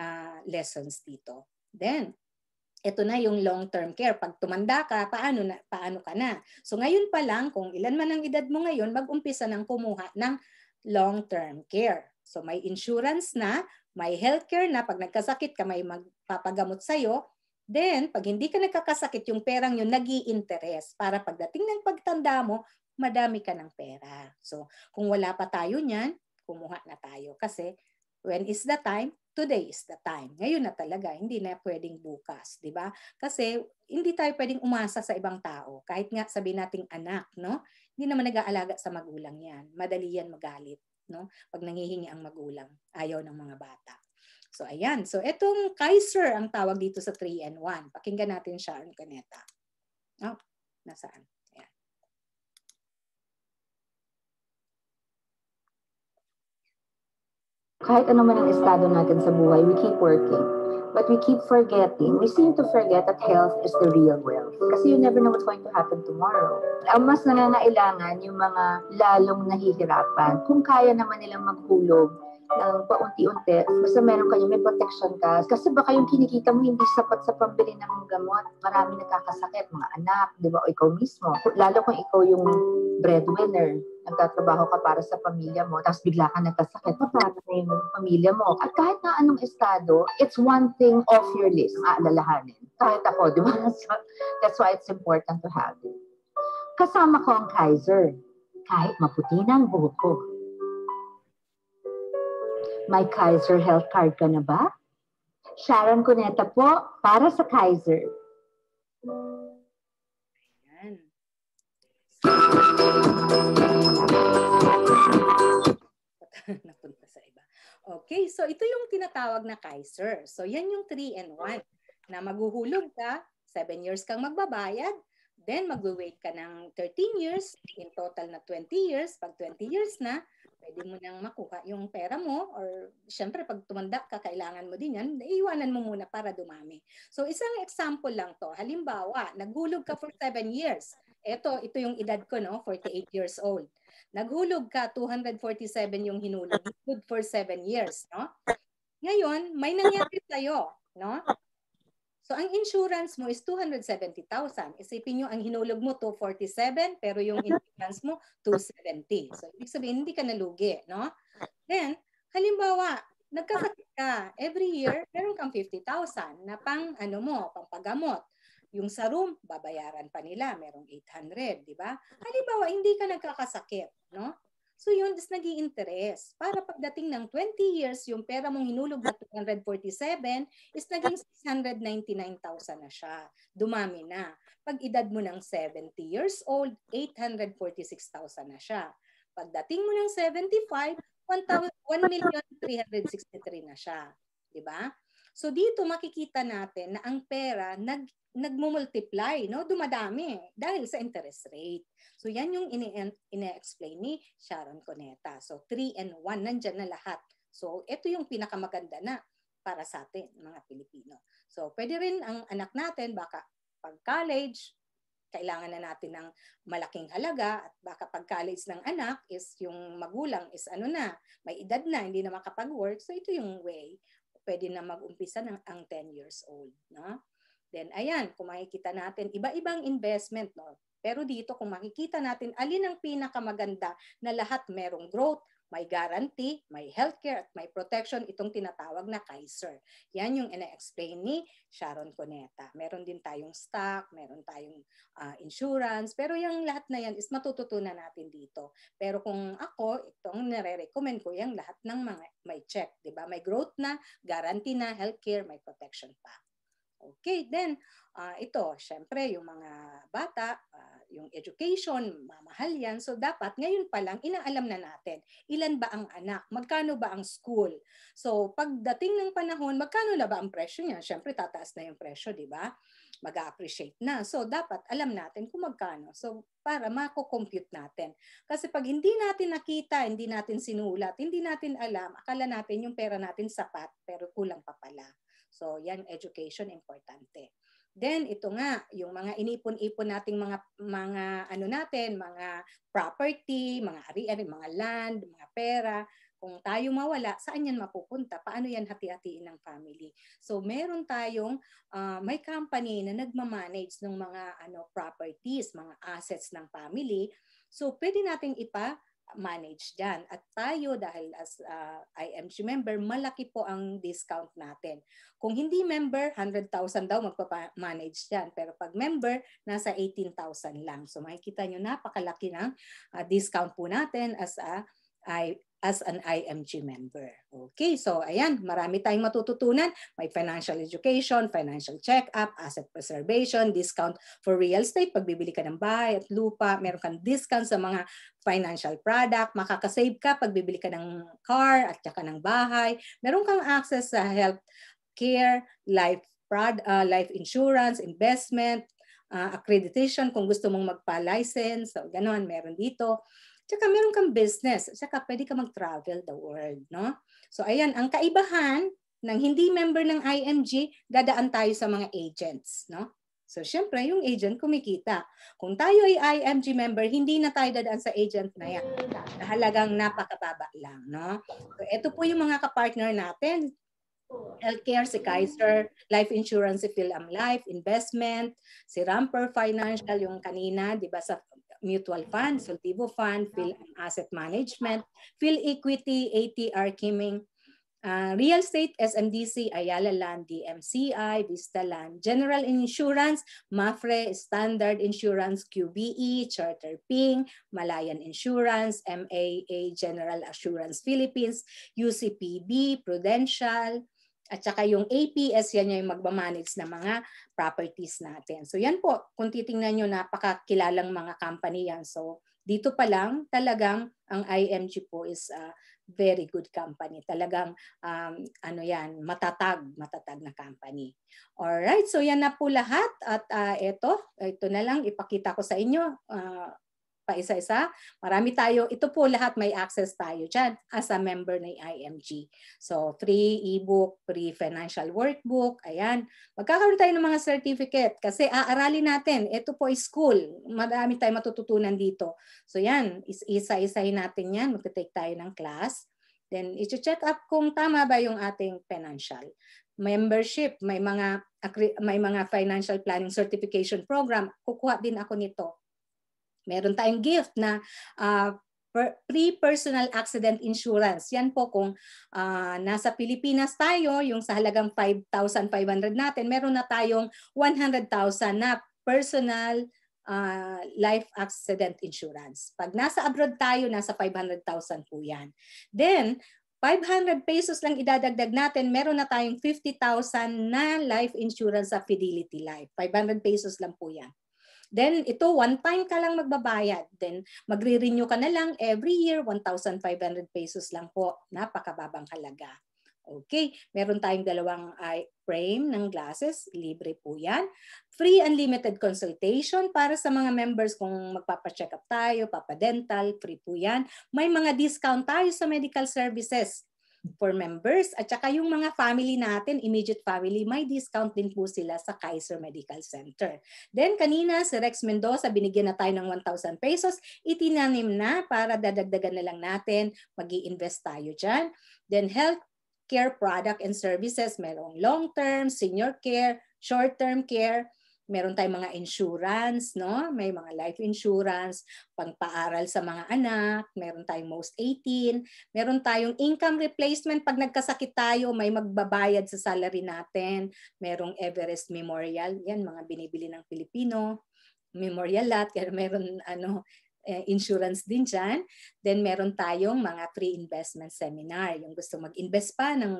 uh, lessons dito. Then, ito na yung long-term care. Pag tumanda ka, paano, na, paano ka na? So ngayon pa lang, kung ilan man ang edad mo ngayon, mag-umpisa ng kumuha ng long-term care. So may insurance na, may healthcare na, pag nagkasakit ka, may magpapagamot sa'yo, Then, pag hindi ka nagkakasakit, yung perang yun nag interest para pagdating ng pagtanda mo, madami ka ng pera. So, kung wala pa tayo niyan, kumuha na tayo. Kasi, when is the time? Today is the time. Ngayon na talaga, hindi na pwedeng bukas, di ba? Kasi hindi tayo pwedeng umasa sa ibang tao. Kahit nga sabi nating anak, no? Hindi naman nag-aalaga sa magulang yan. Madali yan magalit, no? Pag nangihingi ang magulang, ayaw ng mga bata. So ayan. So itong Kaiser ang tawag dito sa 3 n 1. Pakinggan natin siya, Arncaneta. Oh, nasaan? Ayan. Kahit ano man ang estado natin sa buhay, we keep working but we keep forgetting. We seem to forget that health is the real wealth. Kasi you never know what's going to happen tomorrow. Ang mas nananailangan yung mga lalong nahihirapan. Kung kaya naman nilang maghulog ng paunti-unti. Basta meron kayo, may protection ka. Kasi baka yung kinikita mo hindi sapat sa pambili ng gamot. Marami nagkakasakit, mga anak, di ba? O ikaw mismo. Lalo kung ikaw yung breadwinner nagtatrabaho ka para sa pamilya mo, tapos bigla ka nagkasakit, paano na yung pamilya mo? At kahit na anong estado, it's one thing off your list, ang aalalahanin. Kahit ako, di ba? So, that's why it's important to have it. Kasama ko ang Kaiser, kahit maputi na ang buhok ko. May Kaiser health card ka na ba? Sharon Cuneta po para sa Kaiser. Ayan. Napunta sa iba. Okay, so ito yung tinatawag na Kaiser. So yan yung 3 and 1 na maghuhulog ka, 7 years kang magbabayad, then magwe-wait ka ng 13 years, in total na 20 years. Pag 20 years na, pwede mo nang makuha yung pera mo or syempre pag tumanda ka, kailangan mo din yan, iiwanan mo muna para dumami. So isang example lang to. Halimbawa, naghulog ka for 7 years. Ito, ito yung edad ko, no? 48 years old. Naghulog ka, 247 yung hinulog. Good for 7 years, no? Ngayon, may nangyari sa'yo, no? So ang insurance mo is 270,000. Isipin nyo, ang hinulog mo 247 pero yung insurance mo 270. So ibig sabihin, hindi ka nalugi. No? Then, halimbawa, nagkasakit ka. Every year, meron kang 50,000 na pang ano mo, pampagamot. Yung sa room, babayaran pa nila, merong 800, di ba? Halimbawa, hindi ka nagkakasakit, no? So yun is nag interest Para pagdating ng 20 years, yung pera mong hinulog na 247 is naging 699,000 na siya. Dumami na. Pag edad mo ng 70 years old, 846,000 na siya. Pagdating mo ng 75, 1,363 na siya. 'Di ba? So dito makikita natin na ang pera nag nagmumultiply, no? dumadami dahil sa interest rate. So yan yung ine-explain ni Sharon Coneta. So 3 and 1, nandyan na lahat. So ito yung pinakamaganda na para sa atin, mga Pilipino. So pwede rin ang anak natin, baka pag college, kailangan na natin ng malaking halaga at baka pag college ng anak is yung magulang is ano na, may edad na, hindi na makapag-work. So ito yung way pwede na mag-umpisa ng ang 10 years old, no? Then ayan, kung makikita natin, iba-ibang investment, no? Pero dito kung makikita natin alin ang pinakamaganda na lahat merong growth, may guarantee, may healthcare at may protection itong tinatawag na Kaiser. Yan yung ina-explain ni Sharon Coneta. Meron din tayong stock, meron tayong uh, insurance, pero yung lahat na yan is matututunan natin dito. Pero kung ako, itong nare-recommend ko yung lahat ng mga may check, 'di ba? May growth na, guarantee na, healthcare, may protection pa. Okay, then uh, ito, syempre yung mga bata, uh, yung education, mamahal yan. So dapat ngayon pa lang inaalam na natin, ilan ba ang anak, magkano ba ang school. So pagdating ng panahon, magkano na ba ang presyo niya? Syempre tataas na yung presyo, di ba? mag appreciate na. So dapat alam natin kung magkano. So para mako-compute natin. Kasi pag hindi natin nakita, hindi natin sinulat, hindi natin alam, akala natin yung pera natin sapat pero kulang pa pala. So yan education importante. Then ito nga yung mga inipon-ipon nating mga mga ano natin, mga property, mga ari-ari, mga land, mga pera, kung tayo mawala, saan yan mapupunta? Paano yan hati-hatiin ng family? So meron tayong uh, may company na nagmamanage ng mga ano properties, mga assets ng family. So pwede nating ipa manage dyan. At tayo dahil as uh, ah, IMG member, malaki po ang discount natin. Kung hindi member, 100,000 daw magpamanage dyan. Pero pag member, nasa 18,000 lang. So makikita nyo napakalaki ng uh, discount po natin as a ah, I, as an IMG member. Okay, so ayan, marami tayong matututunan. May financial education, financial check-up, asset preservation, discount for real estate, pagbibili ka ng bahay at lupa, meron kang discount sa mga financial product, makakasave ka pag bibili ka ng car at saka ng bahay, meron kang access sa health care, life, prod, uh, life insurance, investment, uh, accreditation kung gusto mong magpa-license, so ganun, meron dito. Tsaka meron kang business. Tsaka pwede ka mag-travel the world. No? So ayan, ang kaibahan ng hindi member ng IMG, dadaan tayo sa mga agents. No? So syempre, yung agent kumikita. Kung tayo ay IMG member, hindi na tayo dadaan sa agent na yan. Halagang napakababa lang. No? So ito po yung mga kapartner natin. Healthcare, si Kaiser, life insurance, si Philam Life, investment, si Ramper Financial, yung kanina, di ba sa mutual fund, Soltivo Fund, Phil Asset Management, Phil Equity, ATR Kiming, uh, Real Estate, SMDC, Ayala Land, DMCI, Vista Land, General Insurance, Mafre, Standard Insurance, QBE, Charter Ping, Malayan Insurance, MAA, General Assurance Philippines, UCPB, Prudential, at saka yung APS, yan yung magmamanage ng mga properties natin. So yan po, kung titingnan nyo, napakakilalang mga company yan. So dito pa lang talagang ang IMG po is a very good company. Talagang um, ano yan, matatag, matatag na company. All right, so yan na po lahat at uh, ah, ito, ito na lang ipakita ko sa inyo. Uh, pa isa-isa. Marami tayo. Ito po lahat may access tayo dyan as a member ng IMG. So free ebook, free financial workbook, ayan. Magkakaroon tayo ng mga certificate kasi aaralin natin. Ito po ay school. Marami tayong matututunan dito. So yan, isa-isahin natin yan. Magte-take tayo ng class. Then, iti-check up kung tama ba yung ating financial membership, may mga may mga financial planning certification program, kukuha din ako nito. Meron tayong gift na uh, pre-personal accident insurance. Yan po kung uh, nasa Pilipinas tayo, yung sa halagang 5,500 natin, meron na tayong 100,000 na personal uh, life accident insurance. Pag nasa abroad tayo, nasa 500,000 po yan. Then, 500 pesos lang idadagdag natin, meron na tayong 50,000 na life insurance sa Fidelity Life. 500 pesos lang po yan. Then ito, one time ka lang magbabayad. Then magre-renew ka na lang every year, 1,500 pesos lang po. Napakababang halaga. Okay, meron tayong dalawang uh, frame ng glasses, libre po yan. Free unlimited consultation para sa mga members kung magpapacheck up tayo, papadental, free po yan. May mga discount tayo sa medical services for members. At saka yung mga family natin, immediate family, may discount din po sila sa Kaiser Medical Center. Then kanina si Rex Mendoza, binigyan na tayo ng 1,000 pesos. Itinanim na para dadagdagan na lang natin. mag invest tayo dyan. Then health care product and services, merong long-term, senior care, short-term care, meron tayong mga insurance, no? May mga life insurance, pangpaaral sa mga anak, meron tayong most 18, meron tayong income replacement pag nagkasakit tayo, may magbabayad sa salary natin, merong Everest Memorial, yan mga binibili ng Pilipino, memorial lot, kaya meron ano, eh, insurance din dyan. Then meron tayong mga pre-investment seminar. Yung gusto mag-invest pa ng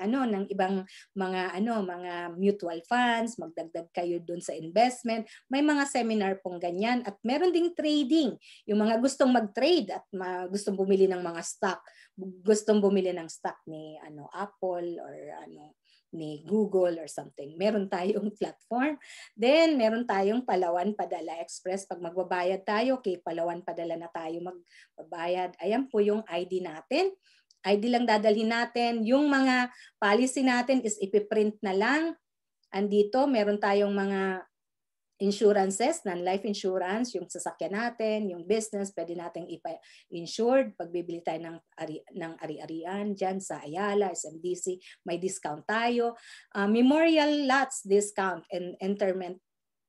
ano ng ibang mga ano mga mutual funds, magdagdag kayo doon sa investment. May mga seminar pong ganyan at meron ding trading. Yung mga gustong mag-trade at ma- gustong bumili ng mga stock, gustong bumili ng stock ni ano Apple or ano ni Google or something. Meron tayong platform. Then, meron tayong Palawan Padala Express. Pag magbabayad tayo, okay, Palawan Padala na tayo magbabayad. Ayan po yung ID natin. ID lang dadalhin natin. Yung mga policy natin is ipiprint na lang. Andito, meron tayong mga insurances, non-life insurance, yung sasakyan natin, yung business, pwede nating ipa-insured. Pagbibili tayo ng, ari, ng ari-arian dyan sa Ayala, SMDC, may discount tayo. Uh, memorial lots discount and interment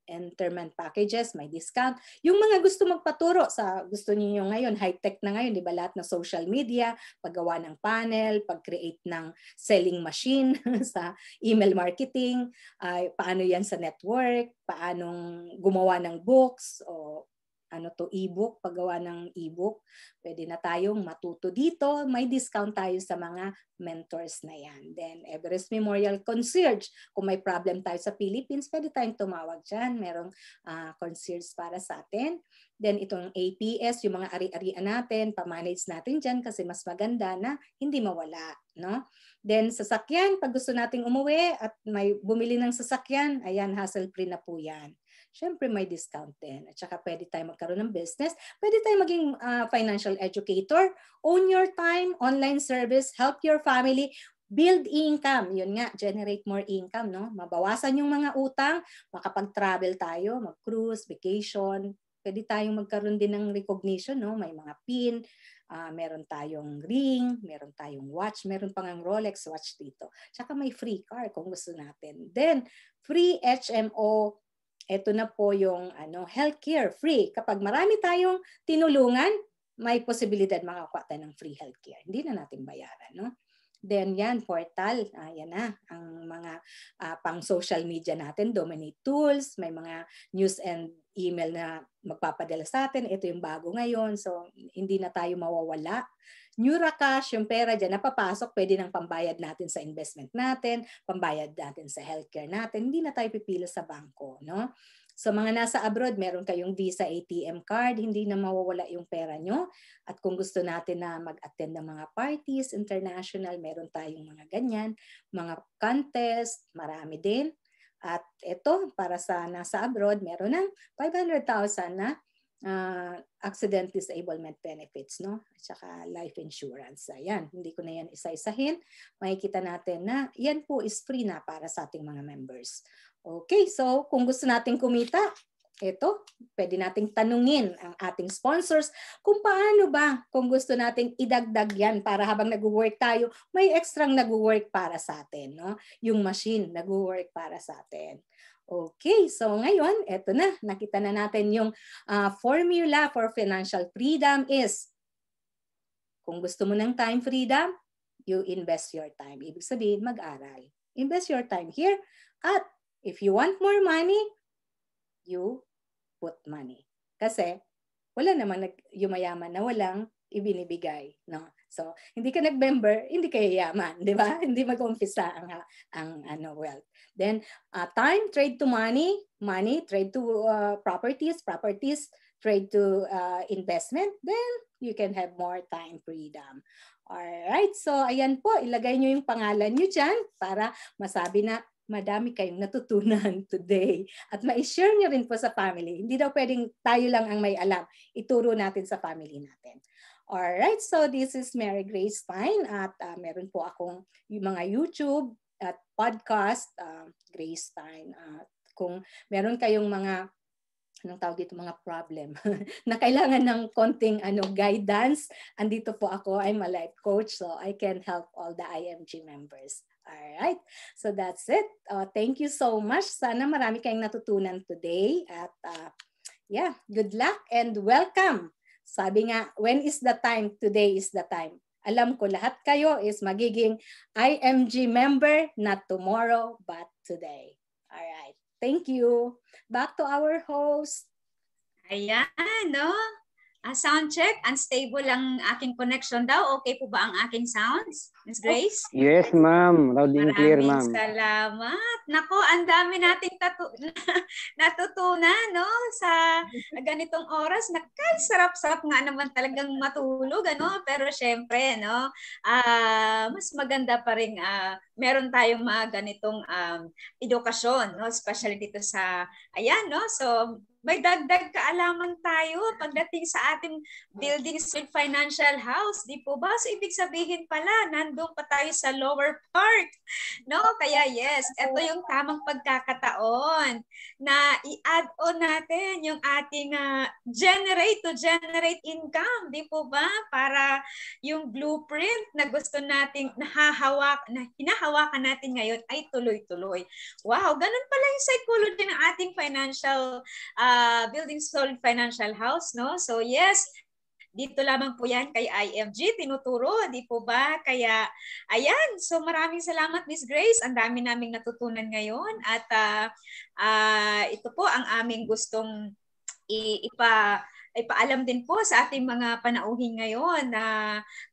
entertainment packages, may discount. Yung mga gusto magpaturo sa gusto ninyo ngayon, high-tech na ngayon, di ba lahat na social media, paggawa ng panel, pag-create ng selling machine sa email marketing, ay uh, paano yan sa network, paanong gumawa ng books o ano to ebook, paggawa ng ebook. Pwede na tayong matuto dito. May discount tayo sa mga mentors na yan. Then Everest Memorial Concierge, kung may problem tayo sa Philippines, pwede tayong tumawag diyan Merong uh, concierge para sa atin. Then itong APS, yung mga ari-arian natin, pa-manage natin diyan kasi mas maganda na hindi mawala. No? Then sasakyan, pag gusto nating umuwi at may bumili ng sasakyan, ayan, hassle-free na po yan syempre may discount din. At saka pwede tayo magkaroon ng business. Pwede tayo maging uh, financial educator. Own your time, online service, help your family, build income. Yun nga, generate more income, no? Mabawasan yung mga utang, makapag-travel tayo, mag-cruise, vacation. Pwede tayong magkaroon din ng recognition, no? May mga pin, uh, meron tayong ring, meron tayong watch, meron pang ang Rolex watch dito. Tsaka may free car kung gusto natin. Then, free HMO ito na po yung ano, healthcare free. Kapag marami tayong tinulungan, may posibilidad makakuha tayo ng free healthcare. Hindi na natin bayaran. No? Then yan, portal, ayan ah, na, ang mga uh, pang social media natin, dominate tools, may mga news and email na magpapadala sa atin. Ito yung bago ngayon, so hindi na tayo mawawala. Neura cash, yung pera dyan, napapasok, pwede ng pambayad natin sa investment natin, pambayad natin sa healthcare natin, hindi na tayo pipila sa banko. No? Sa mga nasa abroad, meron kayong Visa ATM card, hindi na mawawala yung pera nyo. At kung gusto natin na mag-attend ng mga parties, international, meron tayong mga ganyan, mga contest, marami din. At ito, para sa nasa abroad, meron ng 500,000 na uh, accident disablement benefits, no? At saka life insurance. Ayan, hindi ko na yan isa-isahin. Makikita natin na yan po is free na para sa ating mga members. Okay, so kung gusto nating kumita, ito, pwede nating tanungin ang ating sponsors kung paano ba kung gusto nating idagdag yan para habang nag-work tayo, may extrang nag-work para sa atin. No? Yung machine nag-work para sa atin. Okay, so ngayon, eto na. Nakita na natin yung uh, formula for financial freedom is kung gusto mo ng time freedom, you invest your time. Ibig sabihin, mag-aral. Invest your time here at If you want more money, you put money. Kasi wala namang nag yumayaman na walang ibinibigay, no? So, hindi ka nag-member, hindi ka yayaman, di ba? Hindi mag-umpisa ang, ang ano, wealth. Then, uh, time, trade to money, money, trade to uh, properties, properties, trade to uh, investment, then you can have more time freedom. All right, so ayan po, ilagay nyo yung pangalan nyo dyan para masabi na madami kayong natutunan today at ma-share nyo rin po sa family. Hindi daw pwedeng tayo lang ang may alam. Ituro natin sa family natin. Alright, so this is Mary Grace Fine at uh, meron po akong yung mga YouTube at podcast, uh, Grace Fine. Uh, kung meron kayong mga anong tawag dito, mga problem na kailangan ng konting ano, guidance, andito po ako. I'm a life coach so I can help all the IMG members. All right. so that's it. Uh, thank you so much. Sana marami kayong natutunan today. At uh, yeah, good luck and welcome. Sabi nga, when is the time? Today is the time. Alam ko lahat kayo is magiging IMG member not tomorrow but today. All right. thank you. Back to our host. Ayan, no? Uh, sound check, unstable ang aking connection daw. Okay po ba ang aking sounds, Ms. Grace? Yes, ma'am. Loud and clear, ma'am. salamat. Nako, ang dami nating tatu- natutunan no? sa ganitong oras. Nakay, sarap-sarap nga naman talagang matulog. Ano? Pero syempre, no? Uh, mas maganda pa rin uh, meron tayong mga ganitong um, edukasyon, no? especially dito sa, ayan, no? so may dagdag kaalaman tayo pagdating sa ating building with financial house, di po ba? So ibig sabihin pala, nandun pa tayo sa lower part. No? Kaya yes, ito yung tamang pagkakataon na i-add on natin yung ating uh, generate to generate income, di po ba? Para yung blueprint na gusto nating nahahawak, na hinahawakan natin ngayon ay tuloy-tuloy. Wow, ganun pala yung psychology ng ating financial uh, uh, Building Solid Financial House, no? So yes, dito lamang po yan kay IMG, tinuturo, di po ba? Kaya, ayan, so maraming salamat Miss Grace, ang dami naming natutunan ngayon at uh, uh, ito po ang aming gustong ipa ay paalam din po sa ating mga panauhin ngayon na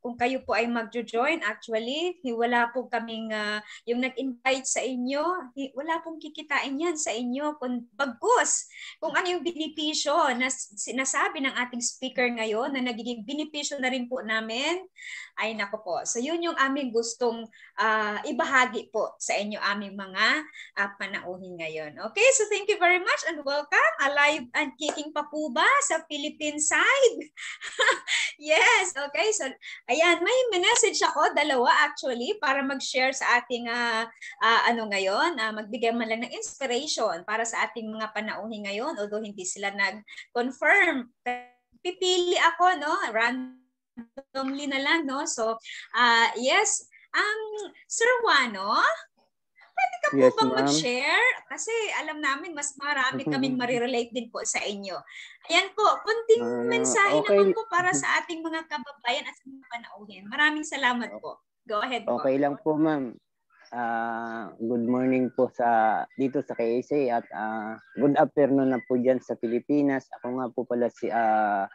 kung kayo po ay magjo-join, actually, wala po kaming, uh, yung nag-invite sa inyo, wala pong kikitain yan sa inyo. Kung bagkus, kung ano yung benepisyo na sinasabi ng ating speaker ngayon na nagiging benepisyo na rin po namin ay nako po. So yun yung aming gustong uh, ibahagi po sa inyo aming mga uh, panauhin ngayon. Okay, so thank you very much and welcome. Alive and kicking pa po ba sa Philippine side? yes, okay. So ayan, may message ako, dalawa actually, para mag-share sa ating uh, uh, ano ngayon, uh, magbigay man lang ng inspiration para sa ating mga panauhin ngayon, although hindi sila nag-confirm. Pipili ako, no? Random randomly na lang, no? So, uh, yes, um, Sir Wano, pwede ka yes, po bang mag-share? Kasi alam namin, mas marami mm-hmm. kaming marirelate din po sa inyo. Ayan po, kunting uh, mensahe okay. naman po para sa mm-hmm. ating mga kababayan at sa mga panauhin. Maraming salamat po. Go ahead po. Okay lang po, ma'am. Uh, good morning po sa dito sa KSA at uh, good afternoon na po dyan sa Pilipinas. Ako nga po pala si uh,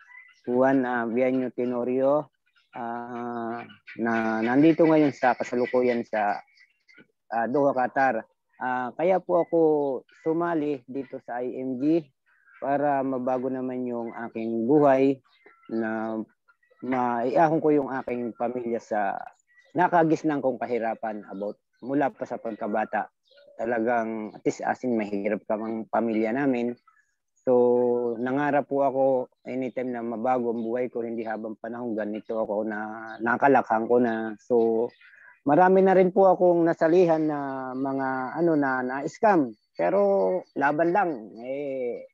Juan uh, ah, Bianyo Tenorio uh, na nandito ngayon sa kasalukuyan sa uh, Doha, Qatar. Uh, kaya po ako sumali dito sa IMG para mabago naman yung aking buhay na maiahon ko yung aking pamilya sa nakagisnang kong kahirapan about mula pa sa pagkabata. Talagang tis asin mahirap kamang pamilya namin So, nangarap po ako anytime na mabago ang buhay ko, hindi habang panahon ganito ako na nakalakhang ko na. So, marami na rin po akong nasalihan na mga ano na na-scam. Pero laban lang eh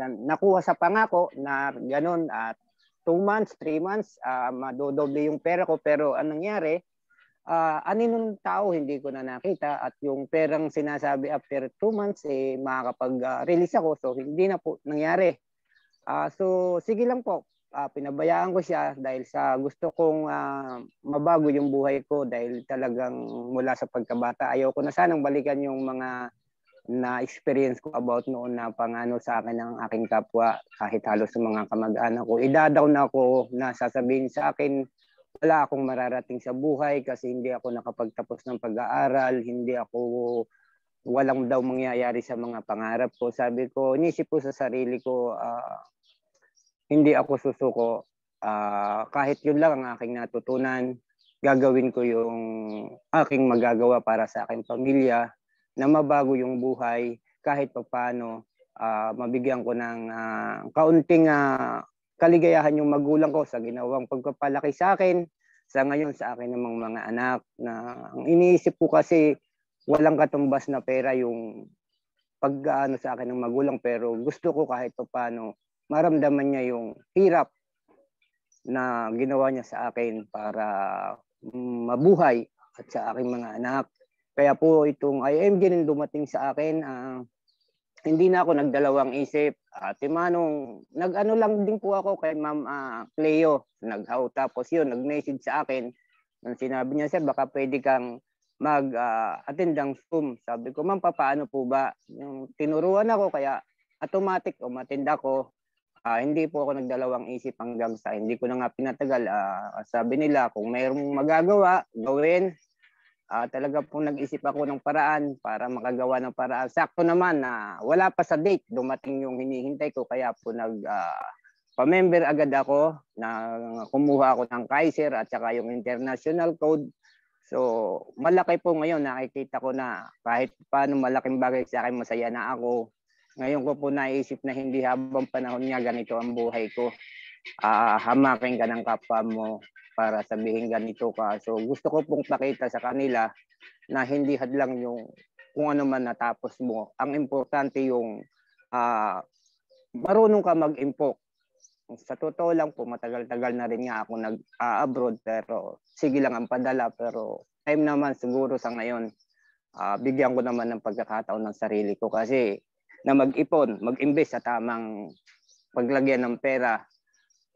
nakuha sa pangako na ganun at 2 months, 3 months, uh, madodoble yung pera ko pero anong nangyari? uh, ah, anino ng tao hindi ko na nakita at yung perang sinasabi after 2 months eh makakapag-release ako so hindi na po nangyari. Uh, so sige lang po, uh, pinabayaan ko siya dahil sa gusto kong uh, mabago yung buhay ko dahil talagang mula sa pagkabata ayaw ko na sanang balikan yung mga na experience ko about noon na pangano sa akin ng aking kapwa kahit halos sa mga kamag-anak ko. Idadaw na ako na sasabihin sa akin wala akong mararating sa buhay kasi hindi ako nakapagtapos ng pag-aaral, hindi ako walang daw mangyayari sa mga pangarap ko. Sabi ko, nisip ko sa sarili ko, uh, hindi ako susuko. Uh, kahit yun lang ang aking natutunan, gagawin ko yung aking magagawa para sa aking pamilya na mabago yung buhay kahit paano uh, ah, mabigyan ko ng uh, kaunting uh, kaligayahan yung magulang ko sa ginawang pagpapalaki sa akin, sa ngayon sa akin namang mga anak na ang iniisip ko kasi walang katumbas na pera yung pag ano sa akin ng magulang pero gusto ko kahit pa paano maramdaman niya yung hirap na ginawa niya sa akin para mabuhay at sa aking mga anak. Kaya po itong IMG din dumating sa akin, uh, hindi na ako nagdalawang isip. Ate Manong, nag-ano lang din po ako kay Ma'am uh, Cleo. Nag-how tapos yun, nag-message sa akin. Nang sinabi niya, sir, baka pwede kang mag-attend ah, uh, ng Zoom. Sabi ko, ma'am, paano po ba? Yung tinuruan ako, kaya automatic umattend ako. Uh, hindi po ako nagdalawang isip hanggang sa hindi ko na nga pinatagal. Uh, sabi nila, kung mayroong magagawa, gawin uh, talaga pong nag-isip ako ng paraan para makagawa ng paraan. Sakto naman na uh, wala pa sa date, dumating yung hinihintay ko kaya po nag uh, pa-member agad ako na kumuha ako ng Kaiser at saka yung international code. So, malaki po ngayon nakikita ko na kahit paano malaking bagay sa akin masaya na ako. Ngayon ko po naisip na hindi habang panahon niya ganito ang buhay ko. Uh, hamakin ka ng kapwa mo, para sabihin ganito ka. So gusto ko pong pakita sa kanila na hindi hadlang yung kung ano man natapos mo. Ang importante yung uh, marunong ka mag-impok. Sa totoo lang po, matagal-tagal na rin nga ako nag-abroad uh, pero sige lang ang padala pero time naman siguro sa ngayon uh, bigyan ko naman ng pagkakataon ng sarili ko kasi na mag-ipon, mag-invest sa tamang paglagyan ng pera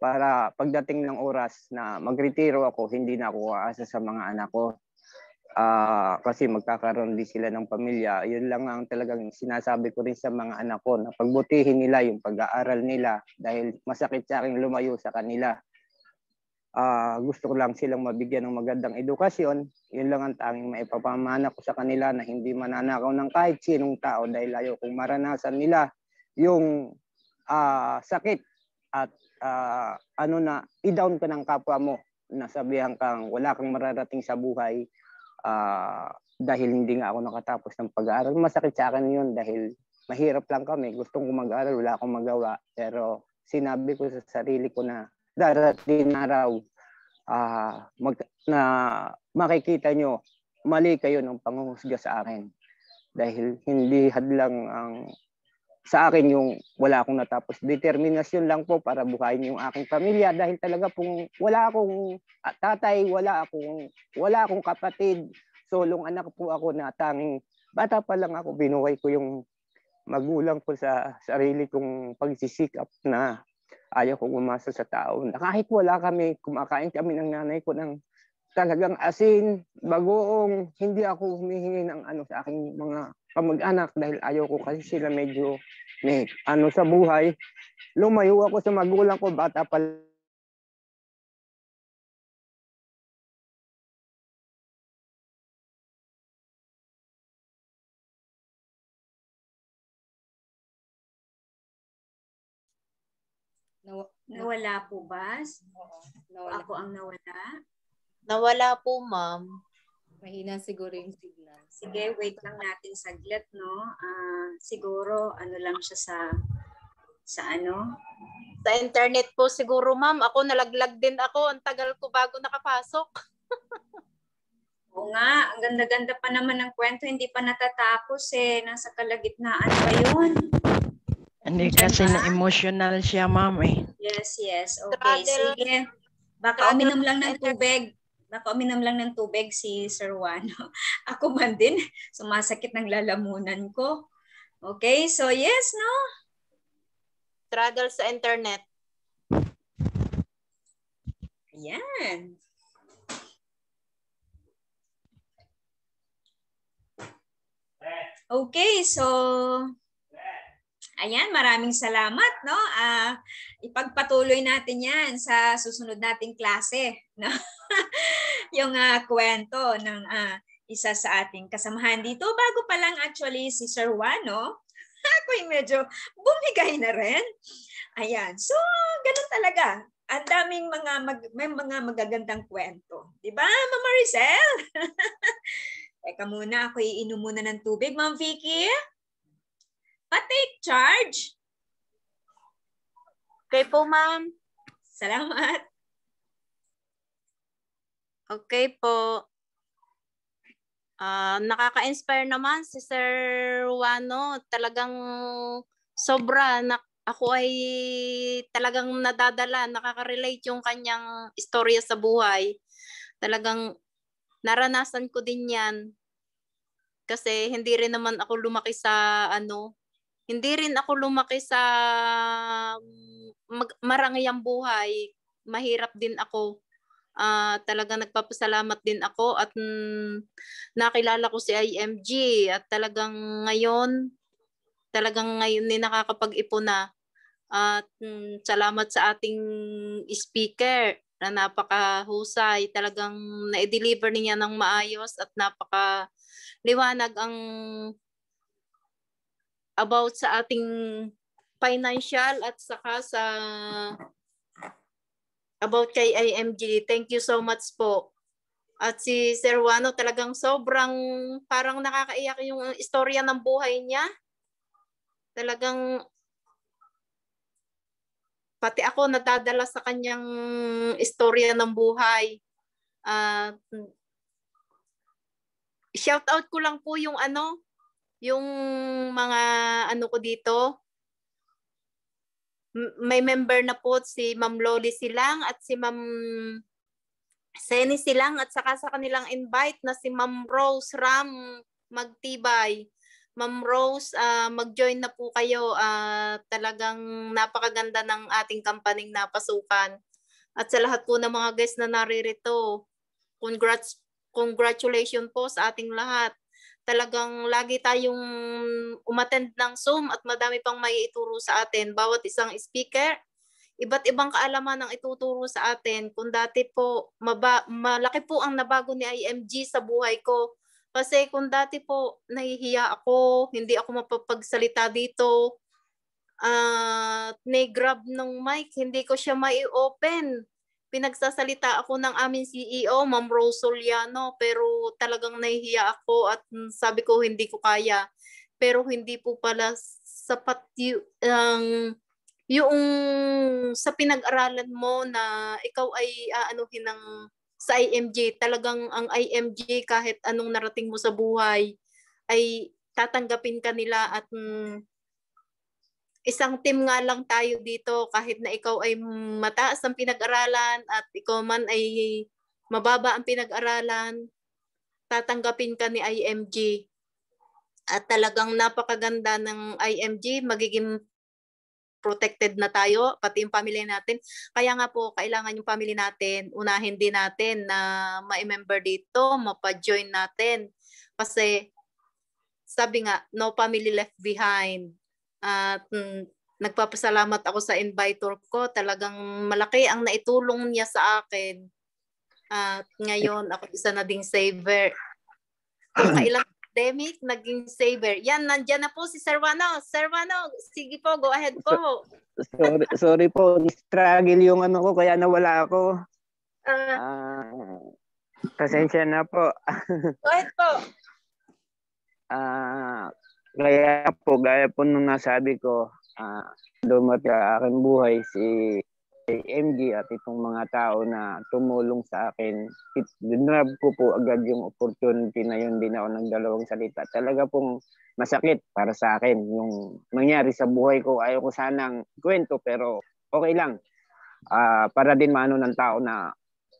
para pagdating ng oras na magretiro ako, hindi na ako aasa sa mga anak ko. Uh, kasi magkakaroon din sila ng pamilya. Yun lang ang talagang sinasabi ko rin sa mga anak ko na pagbutihin nila yung pag-aaral nila dahil masakit sa akin lumayo sa kanila. Uh, gusto ko lang silang mabigyan ng magandang edukasyon. Yun lang ang tanging maipapamana ko sa kanila na hindi mananakaw ng kahit sinong tao dahil ayaw kong maranasan nila yung uh, sakit at uh, ano na, i-down ka ng kapwa mo. Nasabihan kang wala kang mararating sa buhay uh, dahil hindi nga ako nakatapos ng pag-aaral. Masakit sa akin yun dahil mahirap lang kami. Gustong ko mag-aaral, wala akong magawa. Pero sinabi ko sa sarili ko na darating na raw uh, mag, na makikita nyo mali kayo ng panghuhusga sa akin dahil hindi hadlang ang sa akin yung wala akong natapos. Determinasyon lang po para buhayin yung aking pamilya dahil talaga pong wala akong ah, tatay, wala akong wala akong kapatid. Solong anak po ako na tanging bata pa lang ako binuhay ko yung magulang ko sa sarili kong pagsisikap na ayaw kong umasa sa tao. Na kahit wala kami, kumakain kami ng nanay ko ng talagang asin, bagoong, hindi ako humihingi ng ano sa aking mga kamag-anak dahil ayaw ko kasi sila medyo may, ano sa buhay. Lumayo ako sa magulang ko bata pa Nawala po ba? Nawala. Ako ang nawala? Nawala po, ma'am. Mahina siguro yung signal. Sige, wait lang natin saglit, no? Uh, siguro, ano lang siya sa, sa ano? Sa internet po siguro, ma'am. Ako, nalaglag din ako. Ang tagal ko bago nakapasok. Oo nga, ang ganda-ganda pa naman ng kwento. Hindi pa natatapos eh. Nasa kalagitnaan pa yun. Hindi kasi na emotional siya, ma'am eh. Yes, yes. Okay, Struggle. sige. Baka uminom lang ng tubig. Ako, aminam lang ng tubig si Sir Juan. Ako man din, sumasakit ng lalamunan ko. Okay, so yes, no? Straddle sa internet. Ayan. Okay, so Ayan, maraming salamat, no? Uh, ipagpatuloy natin 'yan sa susunod nating klase, no? yung uh, kwento ng uh, isa sa ating kasamahan dito. Bago pa lang actually si Sir Juan, no? Ako'y medyo bumigay na rin. Ayan. So, ganun talaga. Ang daming mga mag, may mga magagandang kwento. 'Di ba, Mama Maricel? Teka muna, ako iinom muna ng tubig, Ma'am Vicky. But take charge. Okay po, ma'am. Salamat. Okay po. Uh, nakaka-inspire naman si Sir Wano. Talagang sobra. Na, ako ay talagang nadadala. Nakaka-relate yung kanyang istorya sa buhay. Talagang naranasan ko din yan. Kasi hindi rin naman ako lumaki sa ano hindi rin ako lumaki sa mag- marangay ang buhay. Mahirap din ako. Uh, ah, talaga nagpapasalamat din ako at mm, nakilala ko si IMG at talagang ngayon talagang ngayon ni nakakapag-ipon na at mm, salamat sa ating speaker na napakahusay. Talagang na-deliver niya ng maayos at napaka liwanag ang about sa ating financial at saka sa about kay IMG. Thank you so much po. At si Sir Wano talagang sobrang parang nakakaiyak yung istorya ng buhay niya. Talagang pati ako nadadala sa kanyang istorya ng buhay. Uh, shout out ko lang po yung ano, yung mga ano ko dito, may member na po si Ma'am Loli Silang at si Ma'am Seni Silang at saka sa kanilang invite na si Ma'am Rose Ram Magtibay. Ma'am Rose, uh, mag-join na po kayo. Uh, talagang napakaganda ng ating kampaning napasukan. At sa lahat po ng mga guests na naririto, congrats, congratulations po sa ating lahat talagang lagi tayong umattend ng Zoom at madami pang may ituro sa atin. Bawat isang speaker, iba't ibang kaalaman ang ituturo sa atin. Kung dati po, maba, malaki po ang nabago ni IMG sa buhay ko. Kasi kung dati po, nahihiya ako, hindi ako mapapagsalita dito, at uh, ni-grab ng mic, hindi ko siya mai-open pinagsasalita ako ng aming CEO, Ma'am Rose Soliano, pero talagang nahihiya ako at sabi ko hindi ko kaya. Pero hindi po pala sapat yung, yung sa pinag-aralan mo na ikaw ay aanuhin ng sa IMJ. Talagang ang IMJ kahit anong narating mo sa buhay ay tatanggapin ka nila at mm, isang team nga lang tayo dito kahit na ikaw ay mataas ang pinag-aralan at ikaw man ay mababa ang pinag-aralan, tatanggapin ka ni IMG. At talagang napakaganda ng IMG, magiging protected na tayo, pati yung family natin. Kaya nga po, kailangan yung family natin, unahin din natin na ma-member dito, mapa-join natin. Kasi sabi nga, no family left behind at mm, nagpapasalamat ako sa invitor ko. Talagang malaki ang naitulong niya sa akin. At ngayon, ako isa na ding saver. Sa ilang pandemic, naging saver. Yan, nandyan na po si Servano. Servano, sige po, go ahead po. sorry, sorry po, struggle yung ano ko, kaya nawala ako. Uh, uh, pasensya na po. go ahead po. Ah, uh, kaya po, gaya po nung nasabi ko, uh, dumating sa akin buhay si AMG at itong mga tao na tumulong sa akin, it, dinrab ko po agad yung opportunity na yun din ako ng dalawang salita. Talaga pong masakit para sa akin yung nangyari sa buhay ko. Ayaw ko sanang kwento pero okay lang. Uh, para din maano ng tao na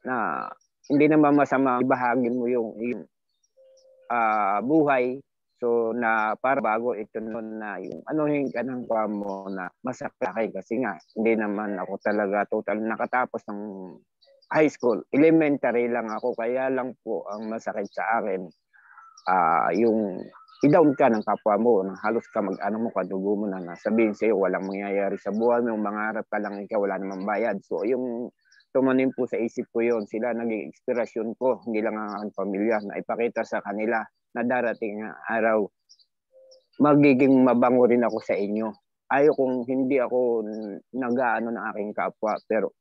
na hindi naman masama ibahagin mo yung, yung uh, buhay So na para bago ito noon na yung ano yung kanang kwa mo na masakay kasi nga hindi naman ako talaga total nakatapos ng high school. Elementary lang ako kaya lang po ang masakit sa akin uh, yung i-down ka ng kapwa mo, nang halos ka mag-ano mo, kadugo mo na nasabihin sa'yo, walang mangyayari sa buhay mo, mangarap ka lang ikaw, wala namang bayad. So yung tumanim po sa isip ko yon sila naging inspirasyon ko, hindi lang ang pamilya, na ipakita sa kanila na darating na araw, magiging mabango rin ako sa inyo. Ayaw kung hindi ako nagaano ng aking kapwa, pero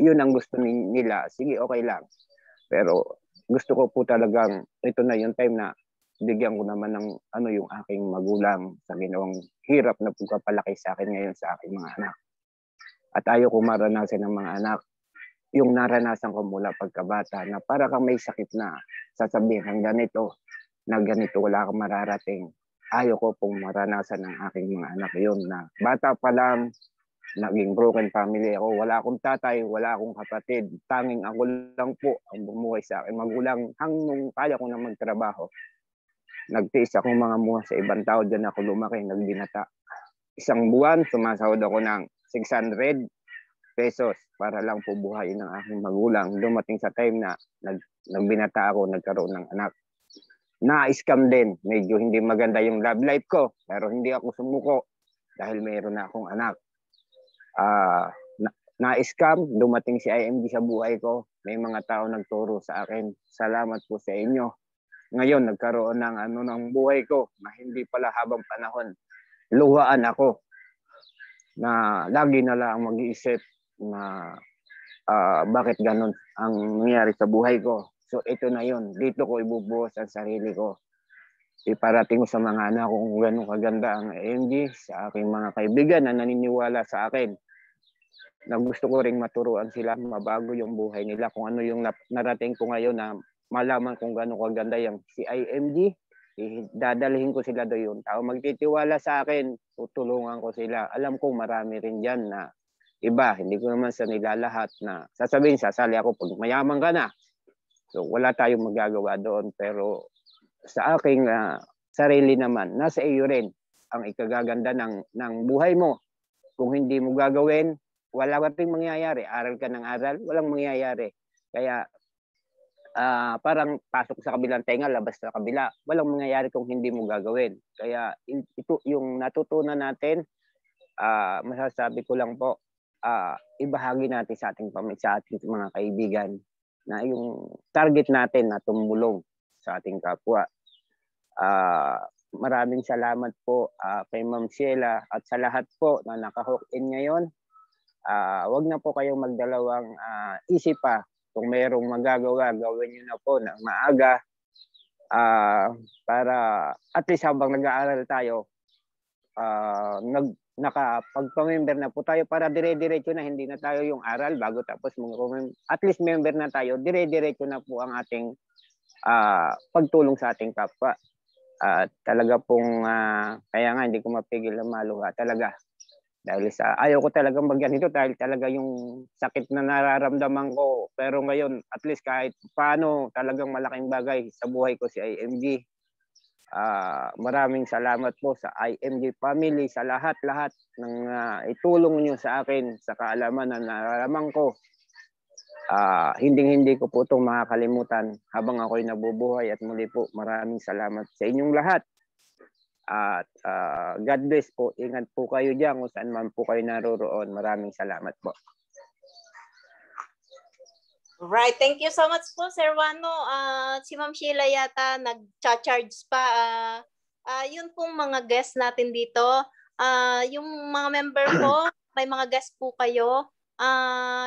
yun ang gusto nila. Sige, okay lang. Pero gusto ko po talagang ito na yung time na bigyan ko naman ng ano yung aking magulang sa ginawang hirap na pagpapalaki sa akin ngayon sa aking mga anak. At ayaw ko maranasan ng mga anak yung naranasan ko mula pagkabata na para kang may sakit na sasabihin kang ito na ganito wala akong mararating. Ayoko pong maranasan ng aking mga anak yun na bata pa lang, naging broken family ako. Wala akong tatay, wala akong kapatid. Tanging ako lang po ang bumuhay sa akin. Magulang hanggang kaya ko na magtrabaho. Nagtiis akong mga muha sa ibang tao. Diyan ako lumaki, nagbinata. Isang buwan, sumasahod ako ng 600 pesos para lang po buhayin ng aking magulang. Dumating sa time na nag, nagbinata ako, nagkaroon ng anak na-scam din. Medyo hindi maganda yung love life ko, pero hindi ako sumuko dahil mayroon na akong anak. Ah, uh, na-scam, dumating si IMG sa buhay ko. May mga tao nagturo sa akin. Salamat po sa inyo. Ngayon, nagkaroon ng ano ng buhay ko na hindi pala habang panahon luhaan ako na lagi na lang mag-iisip na uh, bakit ganun ang nangyari sa buhay ko So ito na yon Dito ko ibubuhos ang sarili ko. Iparating ko sa mga anak ko kung gano'ng kaganda ang AMG, sa aking mga kaibigan na naniniwala sa akin na gusto ko ring maturuan sila mabago yung buhay nila kung ano yung narating ko ngayon na malaman kung gaano kaganda yung si IMG dadalhin ko sila doon tao magtitiwala sa akin tutulungan ko sila alam ko marami rin diyan na iba hindi ko naman sa nila lahat na sasabihin sasali ako pag mayaman ka na So wala tayong magagawa doon pero sa aking uh, sarili naman, nasa iyo rin ang ikagaganda ng ng buhay mo. Kung hindi mo gagawin, wala ka ring mangyayari. Aral ka ng aral, walang mangyayari. Kaya uh, parang pasok sa kabilang tenga, labas sa kabila. Walang mangyayari kung hindi mo gagawin. Kaya ito yung natutunan natin, uh, masasabi ko lang po, uh, ibahagi natin sa ating pamilya, sa ating mga kaibigan na yung target natin na tumulong sa ating kapwa. Uh, maraming salamat po uh, kay Ma'am Sheila at sa lahat po na naka hook in ngayon. Uh, wag na po kayong magdalawang uh, isip pa kung mayroong magagawa, gawin niyo na po ng maaga uh, para at least habang nag-aaral tayo, uh, nag nakapagpa-member na po tayo para dire-diretso na hindi na tayo yung aral bago tapos mag at least member na tayo dire-diretso na po ang ating uh, pagtulong sa ating kapwa at uh, talaga pong uh, kaya nga hindi ko mapigil na maluha talaga dahil sa ayaw ko talaga ito dahil talaga yung sakit na nararamdaman ko pero ngayon at least kahit paano talagang malaking bagay sa buhay ko si IMG Uh, maraming salamat po sa IMG family, sa lahat-lahat ng uh, itulong nyo sa akin sa kaalaman na nararamang ko. Uh, Hinding-hindi ko po itong makakalimutan habang ako'y nabubuhay at muli po maraming salamat sa inyong lahat. At uh, God bless po. Ingat po kayo diyan kung saan man po kayo naroroon. Maraming salamat po. Right. Thank you so much po, Sir Wano. Uh, si Ma'am Sheila yata nag-charge pa. Uh, uh, yun pong mga guests natin dito. Uh, yung mga member po, may mga guests po kayo. Uh,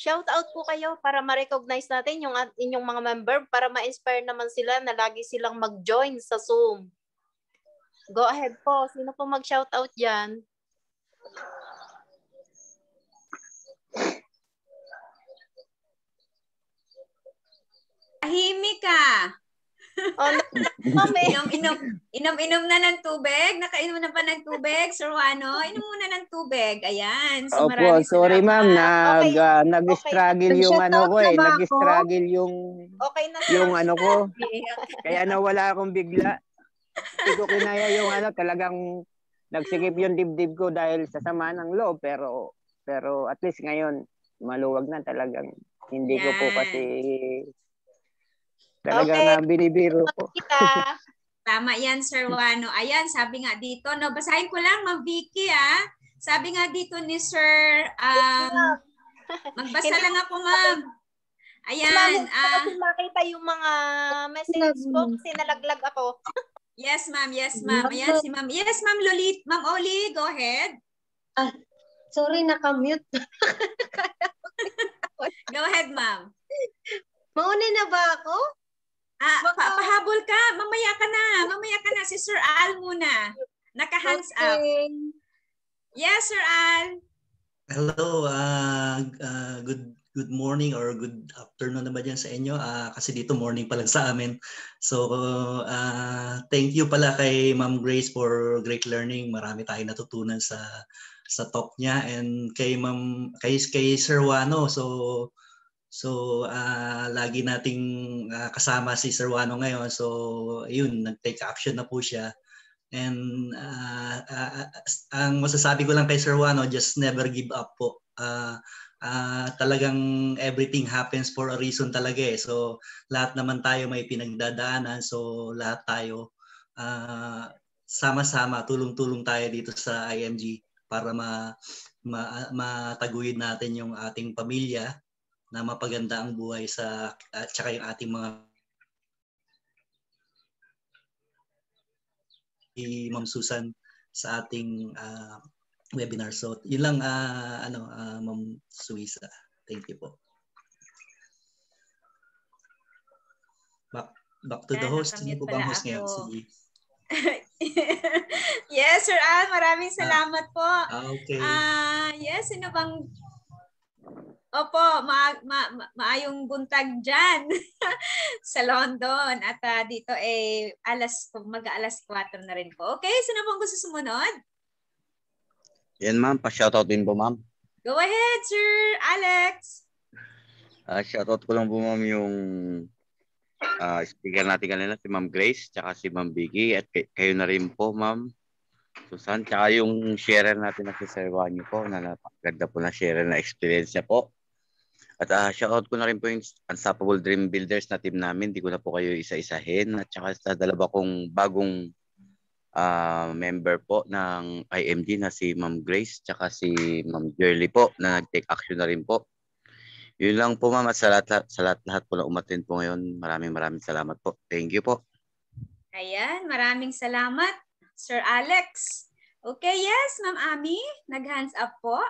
shout out po kayo para ma-recognize natin yung inyong mga member para ma-inspire naman sila na lagi silang mag-join sa Zoom. Go ahead po. Sino po mag-shout out dyan? ka? Oh, kami. inom, inom, inom, inom na ng tubig. Nakainom na pa ng tubig, Sir Wano. Inom muna ng tubig. Ayan. So Opo, oh, sorry ma'am. Nag, okay. uh, nag-struggle okay. yung ano ko eh. Nag-struggle yung, okay na yung ano ko. Kaya nawala ano, akong bigla. Hindi ko kinaya yung ano. Talagang nagsigip yung dibdib ko dahil sa sama ng law. Pero, pero at least ngayon, maluwag na talagang. Hindi Yan. ko po kasi Talaga okay. na binibiro ko. Kita. Tama yan, Sir Wano. Ayan, sabi nga dito, no, basahin ko lang, ma Vicky, ah. Sabi nga dito ni Sir, um, magbasa lang ako, Ma'am. Ayan. Ma'am, ah, uh, makita yung mga message box, sinalaglag ako. yes, Ma'am. Yes, Ma'am. Ayan si Ma'am. Yes, Ma'am Lolit. Ma'am Oli, go ahead. Ah, sorry, nakamute. go ahead, Ma'am. Mauna na ba ako? Ah, pa- pahabol ka. Mamaya ka na. Mamaya ka na. Si Sir Al muna. Naka-hands okay. up. Yes, Sir Al. Hello. Uh, uh, good good morning or good afternoon na ba dyan sa inyo. Uh, kasi dito morning pa lang sa amin. So, uh, thank you pala kay Ma'am Grace for great learning. Marami tayong natutunan sa sa talk niya and kay Ma'am kay, kay Sir Wano. So, So, uh, lagi nating uh, kasama si Sir Wano ngayon. So, yun, nag-take action na po siya. And uh, uh, ang masasabi ko lang kay Sir Wano, just never give up po. Uh, uh, talagang everything happens for a reason talaga eh. So, lahat naman tayo may pinagdadaanan. So, lahat tayo uh, sama-sama, tulong-tulong tayo dito sa IMG para ma, ma, mataguyod natin yung ating pamilya na mapaganda ang buhay sa at uh, saka yung ating mga si Ma'am Susan sa ating uh, webinar. So, yun lang uh, ano uh, Ma'am Suisa. Thank you po. Back, back to yeah, the host. Sino po ba host ngayon? Sige. yes, Sir Al, maraming salamat ah, po. Ah, okay. Uh, yes, sino bang Opo, ma- ma- maayong buntag dyan sa London. At uh, dito ay eh, alas, mag-alas 4 na rin po. Okay, sino pong gusto sumunod? Yan ma'am, pa-shoutout din po ma'am. Go ahead, Sir Alex. Uh, shoutout ko lang po ma'am yung uh, speaker natin kanina, si Ma'am Grace, tsaka si Ma'am Biggie, at kay- kayo na rin po ma'am. Susan, tsaka yung share natin na si Sir Wanyo po, na napakaganda po na sharer na experience niya po. At uh, shoutout ko na rin po yung Unstoppable Dream Builders na team namin. Hindi ko na po kayo isa-isahin. At saka sa dalawa kong bagong uh, member po ng IMG na si Ma'am Grace at si Ma'am Jerly po na nag-take action na rin po. Yun lang po ma'am at sa lahat, sa lahat, lahat po na umatin po ngayon. Maraming maraming salamat po. Thank you po. Ayan, maraming salamat, Sir Alex. Okay, yes, Ma'am Ami, nag-hands up po.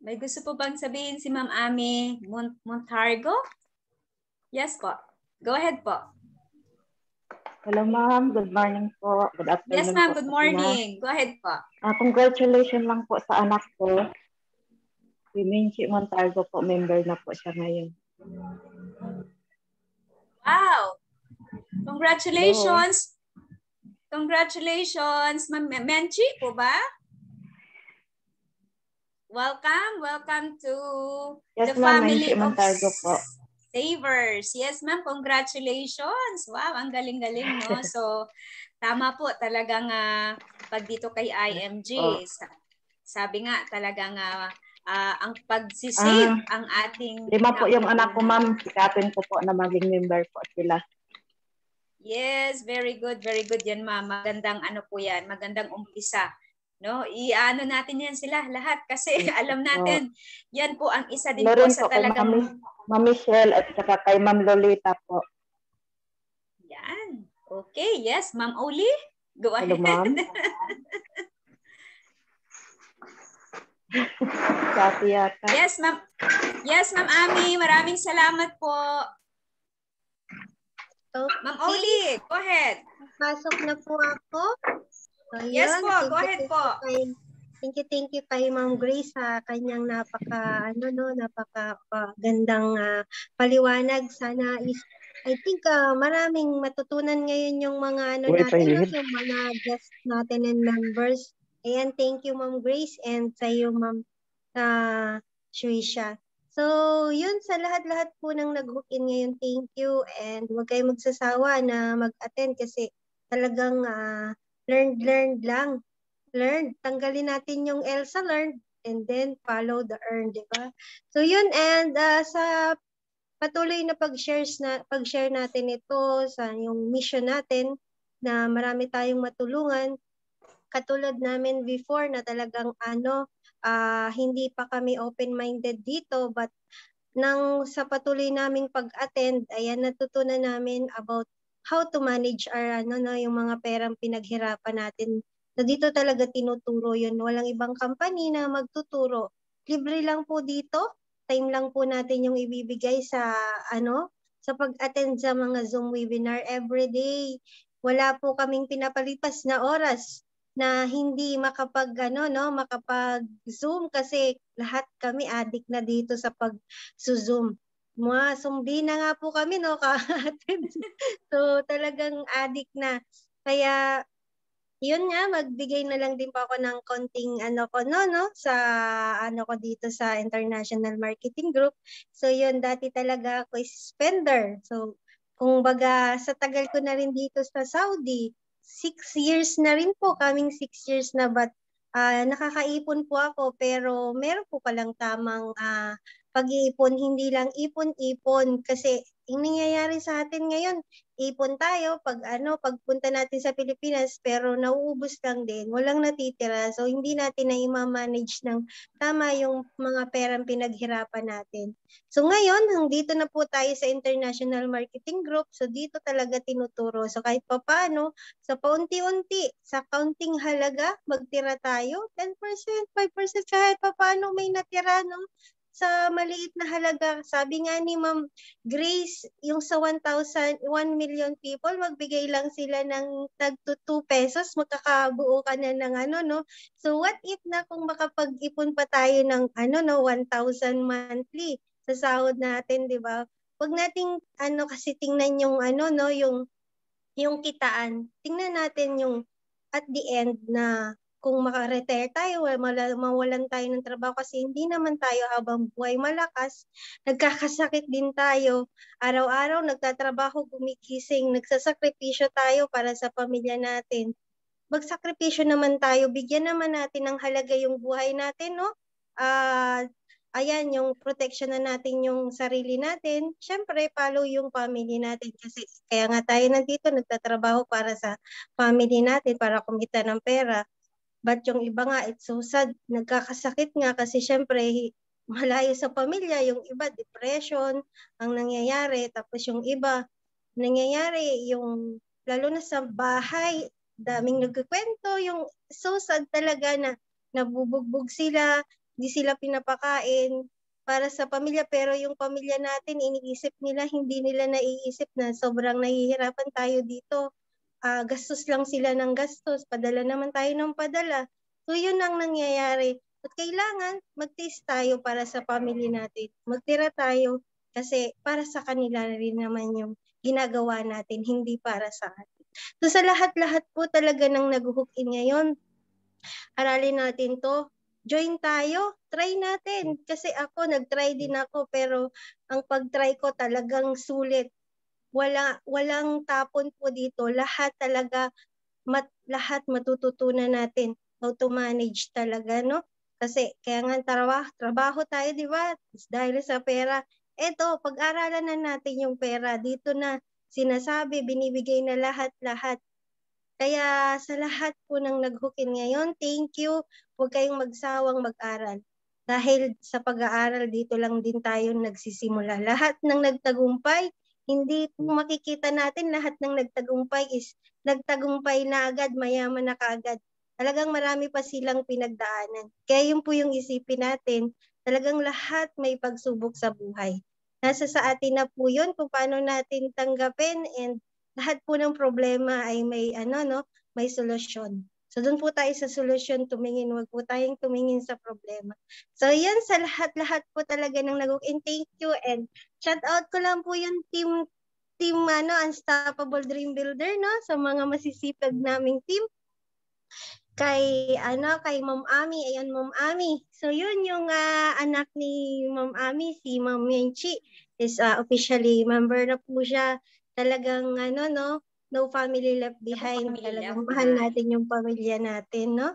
May gusto po bang sabihin si Ma'am Ami Montargo? Yes po. Go ahead po. Hello ma'am, good morning po. Good afternoon Yes ma'am, good morning. Go ahead po. Uh, congratulations lang po sa anak ko. Si Minchi Montargo po, member na po siya ngayon. Wow! Congratulations! Hello. Congratulations, Ma'am Menchi po ba? Welcome, welcome to yes, the family of po. Savers. Yes, ma'am, congratulations. Wow, ang galing-galing, no? So, tama po talagang uh, pag dito kay IMG. Oh. Sabi nga talagang uh, uh, ang pagsisave uh, ang ating... Lima po yung anak ko, ma'am. Sikapin ko po na maging member po sila. Yes, very good, very good yan, ma'am. Magandang ano po yan, magandang umpisa no iano natin yan sila lahat kasi alam natin yan po ang isa din po sa talagang kay Ma Michelle at saka kay Ma'am Lolita po yan okay yes Ma'am Oli go ahead Hello, ma'am. yes ma'am yes ma'am Ami maraming salamat po Okay. Ma'am Oli, go ahead. Pasok na po ako. So, yes po, go ahead po. thank you, thank you kay Ma'am Grace sa ah, kanyang napaka, ano no, napaka uh, gandang uh, paliwanag. Sana is I think uh, maraming matutunan ngayon yung mga ano Wait, natin, no, yung mga guests natin and members. Ayan, thank you Ma'am Grace and sa iyo Ma'am uh, Shuisha. So, yun sa lahat-lahat po nang nag-hook in ngayon, thank you. And huwag kayong magsasawa na mag-attend kasi talagang uh, learned, learned lang. Learned. Tanggalin natin yung L sa learned and then follow the earn, di ba? So yun, and uh, sa patuloy na pag-shares na pag-share natin ito sa yung mission natin na marami tayong matulungan katulad namin before na talagang ano uh, hindi pa kami open-minded dito but nang sa patuloy naming pag-attend ayan natutunan namin about how to manage our ano no yung mga perang pinaghirapan natin. So dito talaga tinuturo yun. Walang ibang company na magtuturo. Libre lang po dito. Time lang po natin yung ibibigay sa ano sa pag-attend sa mga Zoom webinar every day. Wala po kaming pinapalipas na oras na hindi makapag ano no makapag Zoom kasi lahat kami adik na dito sa pag Zoom. Mga sumbi na nga po kami, no, ka so talagang addict na. Kaya yun nga, magbigay na lang din po ako ng konting ano ko no, no, sa ano ko dito sa International Marketing Group. So yun, dati talaga ako is spender. So kung baga sa tagal ko na rin dito sa Saudi, six years na rin po, coming six years na but uh, nakakaipon po ako pero meron po palang tamang uh, pag-iipon, hindi lang ipon-ipon kasi yung nangyayari sa atin ngayon, ipon tayo pag ano, pagpunta natin sa Pilipinas pero nauubos lang din, walang natitira. So hindi natin na i-manage ng tama yung mga perang pinaghirapan natin. So ngayon, dito na po tayo sa International Marketing Group. So dito talaga tinuturo. So kahit paano, sa so, paunti-unti, sa counting halaga, magtira tayo. 10%, 5% kahit paano may natira, no? sa maliit na halaga. Sabi nga ni Ma'am Grace, yung sa 1,000, 1 million people, magbigay lang sila ng tag to 2 pesos, magkakabuo ka na ng ano, no? So what if na kung makapag-ipon pa tayo ng ano, no, 1,000 monthly sa sahod natin, di ba? Huwag nating ano kasi tingnan yung ano, no, yung yung kitaan. Tingnan natin yung at the end na kung makaretire tayo, eh, mala, mawalan tayo ng trabaho kasi hindi naman tayo habang buhay malakas, nagkakasakit din tayo. Araw-araw nagtatrabaho, gumigising, nagsasakripisyo tayo para sa pamilya natin. Magsakripisyo naman tayo, bigyan naman natin ng halaga yung buhay natin, no? Uh, ayan, yung protection na natin yung sarili natin, syempre, follow yung family natin. Kasi kaya nga tayo nandito, nagtatrabaho para sa family natin, para kumita ng pera But yung iba nga, it's so sad. Nagkakasakit nga kasi syempre malayo sa pamilya. Yung iba, depression ang nangyayari. Tapos yung iba, nangyayari yung lalo na sa bahay, daming nagkukwento. Yung so sad talaga na nabubugbog sila, di sila pinapakain para sa pamilya. Pero yung pamilya natin, iniisip nila, hindi nila naiisip na sobrang nahihirapan tayo dito uh, gastos lang sila ng gastos, padala naman tayo ng padala. So yun ang nangyayari. At kailangan mag magtiis tayo para sa family natin. Magtira tayo kasi para sa kanila rin naman yung ginagawa natin, hindi para sa atin. So sa lahat-lahat po talaga ng nag-hook in ngayon, aralin natin to. Join tayo, try natin. Kasi ako, nag-try din ako, pero ang pag-try ko talagang sulit wala walang tapon po dito. Lahat talaga mat, lahat matututunan natin how to manage talaga, no? Kasi kaya nga trabaho, trabaho tayo, di ba? Dahil sa pera. Eto, pag-aralan na natin yung pera. Dito na sinasabi, binibigay na lahat-lahat. Kaya sa lahat po ng naghukin ngayon, thank you. Huwag kayong magsawang mag-aral. Dahil sa pag-aaral, dito lang din tayo nagsisimula. Lahat ng nagtagumpay, hindi po makikita natin lahat ng nagtagumpay is nagtagumpay na agad, mayaman na kaagad. Talagang marami pa silang pinagdaanan. Kaya yun po yung isipin natin, talagang lahat may pagsubok sa buhay. Nasa sa atin na po yun kung paano natin tanggapin and lahat po ng problema ay may ano no, may solusyon. So doon po tayo sa solution tumingin, wag po tayong tumingin sa problema. So yan sa lahat-lahat po talaga ng nag and thank you and shout out ko lang po yung team team ano Unstoppable Dream Builder no sa mga masisipag naming team kay ano kay Ma'am Ami ayan Ma'am Ami so yun yung uh, anak ni Ma'am Ami si Ma'am Yenchi is uh, officially member na po siya talagang ano no no family left behind. No family Talagang mahal natin yung pamilya natin, no?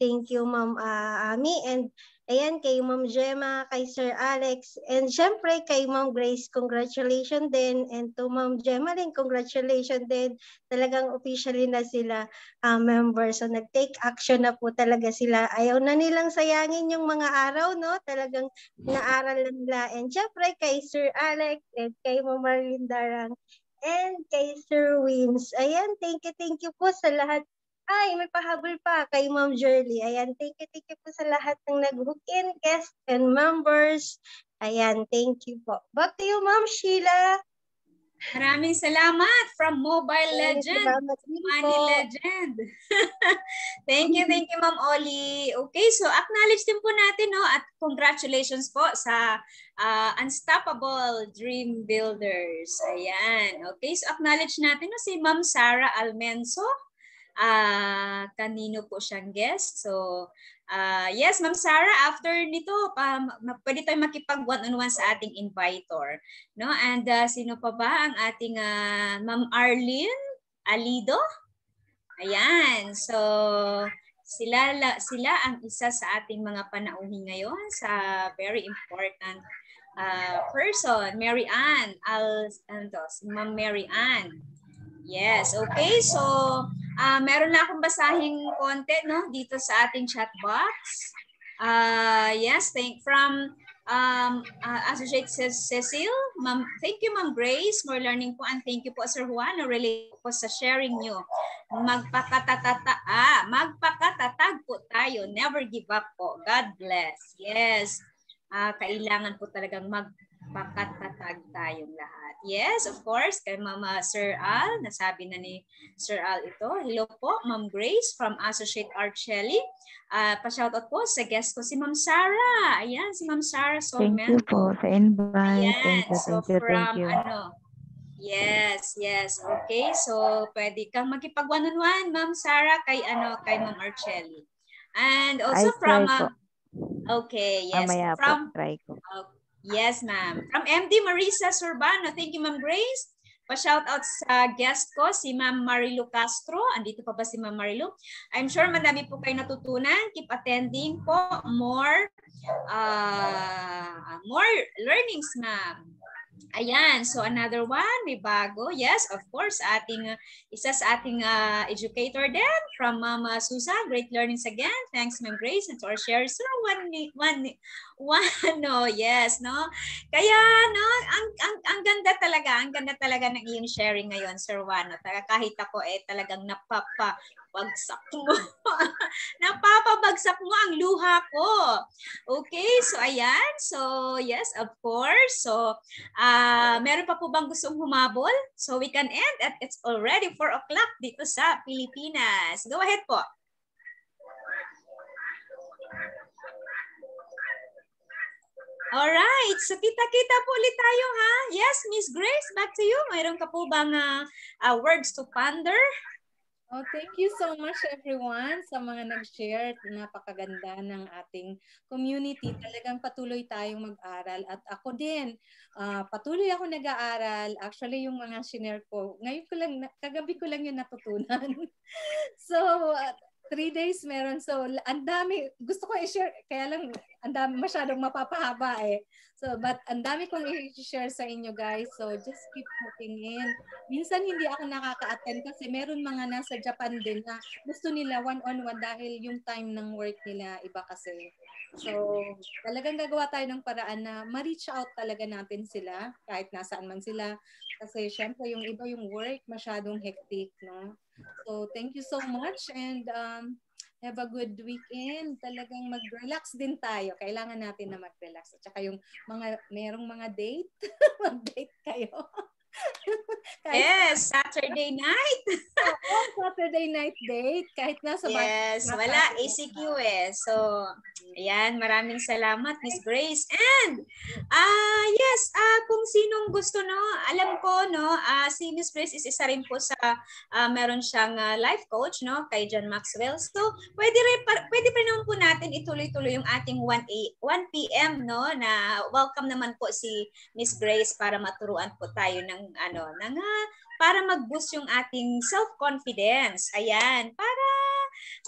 Thank you, Ma'am uh, Ami. And ayan, kay Ma'am Gemma, kay Sir Alex, and syempre kay Ma'am Grace, congratulations din. And to Ma'am Gemma rin, congratulations din. Talagang officially na sila uh, ah, member. So nag-take action na po talaga sila. Ayaw na nilang sayangin yung mga araw, no? Talagang mm. naaral nila. And syempre kay Sir Alex, and kay Ma'am Marlene Darang, and kay Sir Wins. Ayan, thank you, thank you po sa lahat. Ay, may pahabol pa kay Ma'am Jerly. Ayan, thank you, thank you po sa lahat ng nag-hook in, guests and members. Ayan, thank you po. Back to you, Ma'am Sheila. Maraming salamat from Mobile Legend, Money Legend. thank you, thank you Ma'am Oli. Okay, so acknowledge din po natin no at congratulations po sa uh, Unstoppable Dream Builders. Ayan. Okay, so acknowledge natin no si Ma'am Sarah Almenso. Ah, uh, kanino po siyang guest. So, Uh, yes, Ma'am Sarah, after nito, um, pwede tayong makipag one-on-one sa ating invitor. No? And uh, sino pa ba ang ating uh, Ma'am Arlene Alido? Ayan, so sila, sila ang isa sa ating mga panauhin ngayon sa very important uh, person, Mary Ann. Al, ano to, Ma'am Mary Ann. Yes, okay, so Uh, meron na akong basahing konti no, dito sa ating chat box. Uh, ah, yes, thank from um, uh, Associate Cecil. Ma'am, thank you, Ma'am Grace, for learning po. And thank you po, Sir Juan, na really po sa sharing nyo. Magpakatatata, ah, magpakatatag po tayo. Never give up po. God bless. Yes. Uh, kailangan po talagang mag makatatag tayong lahat. Yes, of course, kay Mama Sir Al, nasabi na ni Sir Al ito. Hello po, Ma'am Grace from Associate Art Shelley. Uh, pa-shoutout po sa guest ko, si Ma'am Sara. Ayan, si Ma'am Sara So, Thank you po sa invite. Ayan, thank you, so you, from you. ano, Yes, yes. Okay, so pwede kang makipag one-on-one, Ma'am Sara, kay ano, kay Ma'am Archelli. And also I from, uh, okay, yes. Amaya from, po, try ko. Okay. Oh, Yes, ma'am. From MD Marisa Sorbano. Thank you, Ma'am Grace. Pa-shout out sa guest ko, si Ma'am Marilu Castro. Andito pa ba si Ma'am Marilu? I'm sure madami po kayo natutunan. Keep attending po more uh, more learnings, ma'am. Ayan, so another one, may bago. Yes, of course, ating, isa sa ating uh, educator din from Mama Susan. Great learnings again. Thanks, Ma'am Grace, and to our shares. Sir, one, one, Wow, yes, no? Kaya, no, ang, ang, ang ganda talaga, ang ganda talaga ng iyong sharing ngayon, Sir Wano. Kahit ako eh talagang napapa, bagsak mo. Napapabagsak mo ang luha ko. Okay, so ayan. So yes, of course. So uh, meron pa po bang gustong humabol? So we can end at it's already 4 o'clock dito sa Pilipinas. Go ahead po. All right. so kita-kita po ulit tayo ha. Yes, Miss Grace, back to you. Mayroon ka po bang uh, uh, words to ponder? Oh, thank you so much everyone sa mga nag-share. Napakaganda ng ating community. Talagang patuloy tayong mag-aral at ako din, uh, patuloy ako nag-aaral. Actually, yung mga shiner ko, ngayon ko lang, kagabi ko lang yun natutunan. so, uh, three days meron. So, ang dami. Gusto ko i-share. Kaya lang, ang dami masyadong mapapahaba eh. So, but ang dami kong i-share sa inyo guys. So, just keep putting in. Minsan hindi ako nakaka-attend kasi meron mga nasa Japan din na gusto nila one-on-one dahil yung time ng work nila iba kasi. So, talagang gagawa tayo ng paraan na ma-reach out talaga natin sila kahit nasaan man sila. Kasi syempre yung iba yung work masyadong hectic, no? So, thank you so much and um, have a good weekend. Talagang mag-relax din tayo. Kailangan natin na mag-relax. At saka yung mga, merong mga date, mag-date kayo. kahit yes, Saturday night. Oo, Saturday night date. Kahit nasa Yes, bat- wala. ACQ eh. So, ayan. Maraming salamat, Miss Grace. And, ah uh, yes, uh, kung sinong gusto, no, alam ko, no, uh, si Miss Grace is isa rin po sa, uh, meron siyang uh, life coach, no, kay John Maxwell. So, pwede rin, pa, pwede pa naman po natin ituloy-tuloy yung ating 1, a, 1 p.m., no, na welcome naman po si Miss Grace para maturuan po tayo ng ng ano, ng uh, para mag-boost yung ating self-confidence. Ayan, para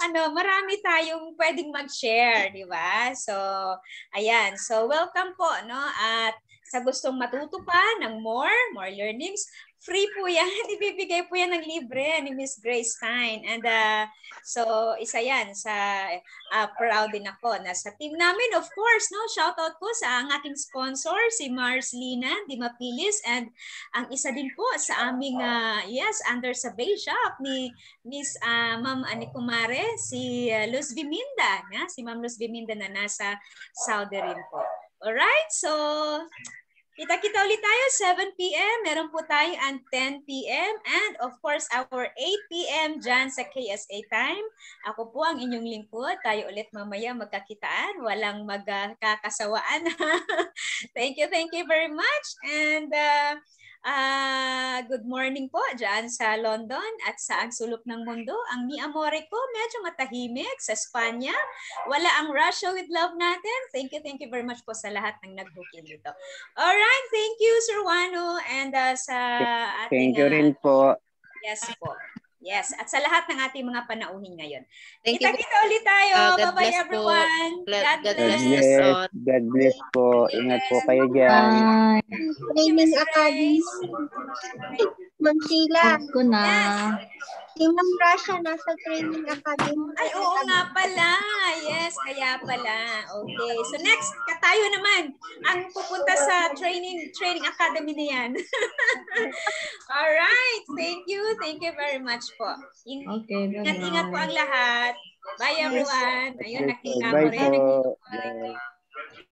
ano, marami tayong pwedeng mag-share, di ba? So, ayan. So, welcome po, no? At sa gustong matuto pa ng more, more learnings, Free po yan. Ibibigay po yan ng libre ni Miss Grace Stein. And uh, so, isa yan sa uh, proud din ako na sa team namin. Of course, no, shout out po sa ang ating sponsor, si Mars Lina Dimapilis. And ang isa din po sa aming, uh, yes, under sa Bay Shop ni Miss uh, Ma'am Anikumare, si uh, Luz Biminda. Yeah? Si Ma'am Luz Biminda na nasa Saudi rin po. Alright, so Kita-kita ulit tayo, 7 p.m. Meron po tayo ang 10 p.m. And of course, our 8 p.m. dyan sa KSA time. Ako po ang inyong lingkod. Tayo ulit mamaya magkakitaan. Walang magkakasawaan. thank you, thank you very much. And uh, Uh, good morning po dyan sa London at sa ang sulok ng mundo. Ang Mi Amore ko medyo matahimik sa Espanya. Wala ang Russia with love natin. Thank you, thank you very much po sa lahat ng nag-booking dito. Alright, thank you Sir Wano and uh, sa ating... Thank you rin ah, po. Yes po. Yes, at sa lahat ng ating mga panauhin ngayon. Thank Kita-kita you. ulit tayo. Uh, Bye-bye everyone. God, God bless. bless us God bless po. Ingat po kayo dyan. Bye. Training Academy. Ma'am Sheila. Off ko na. Si Ma'am Russia nasa training academy. Ay, oo nga pala. Yes, kaya pala. Okay. So next, tayo naman ang pupunta sa training training academy na yan. All right. Thank you. Thank you very much po. In okay. Ingat-ingat po ang lahat. Bye everyone. Ayun, nakikita ko rin. Nakita ko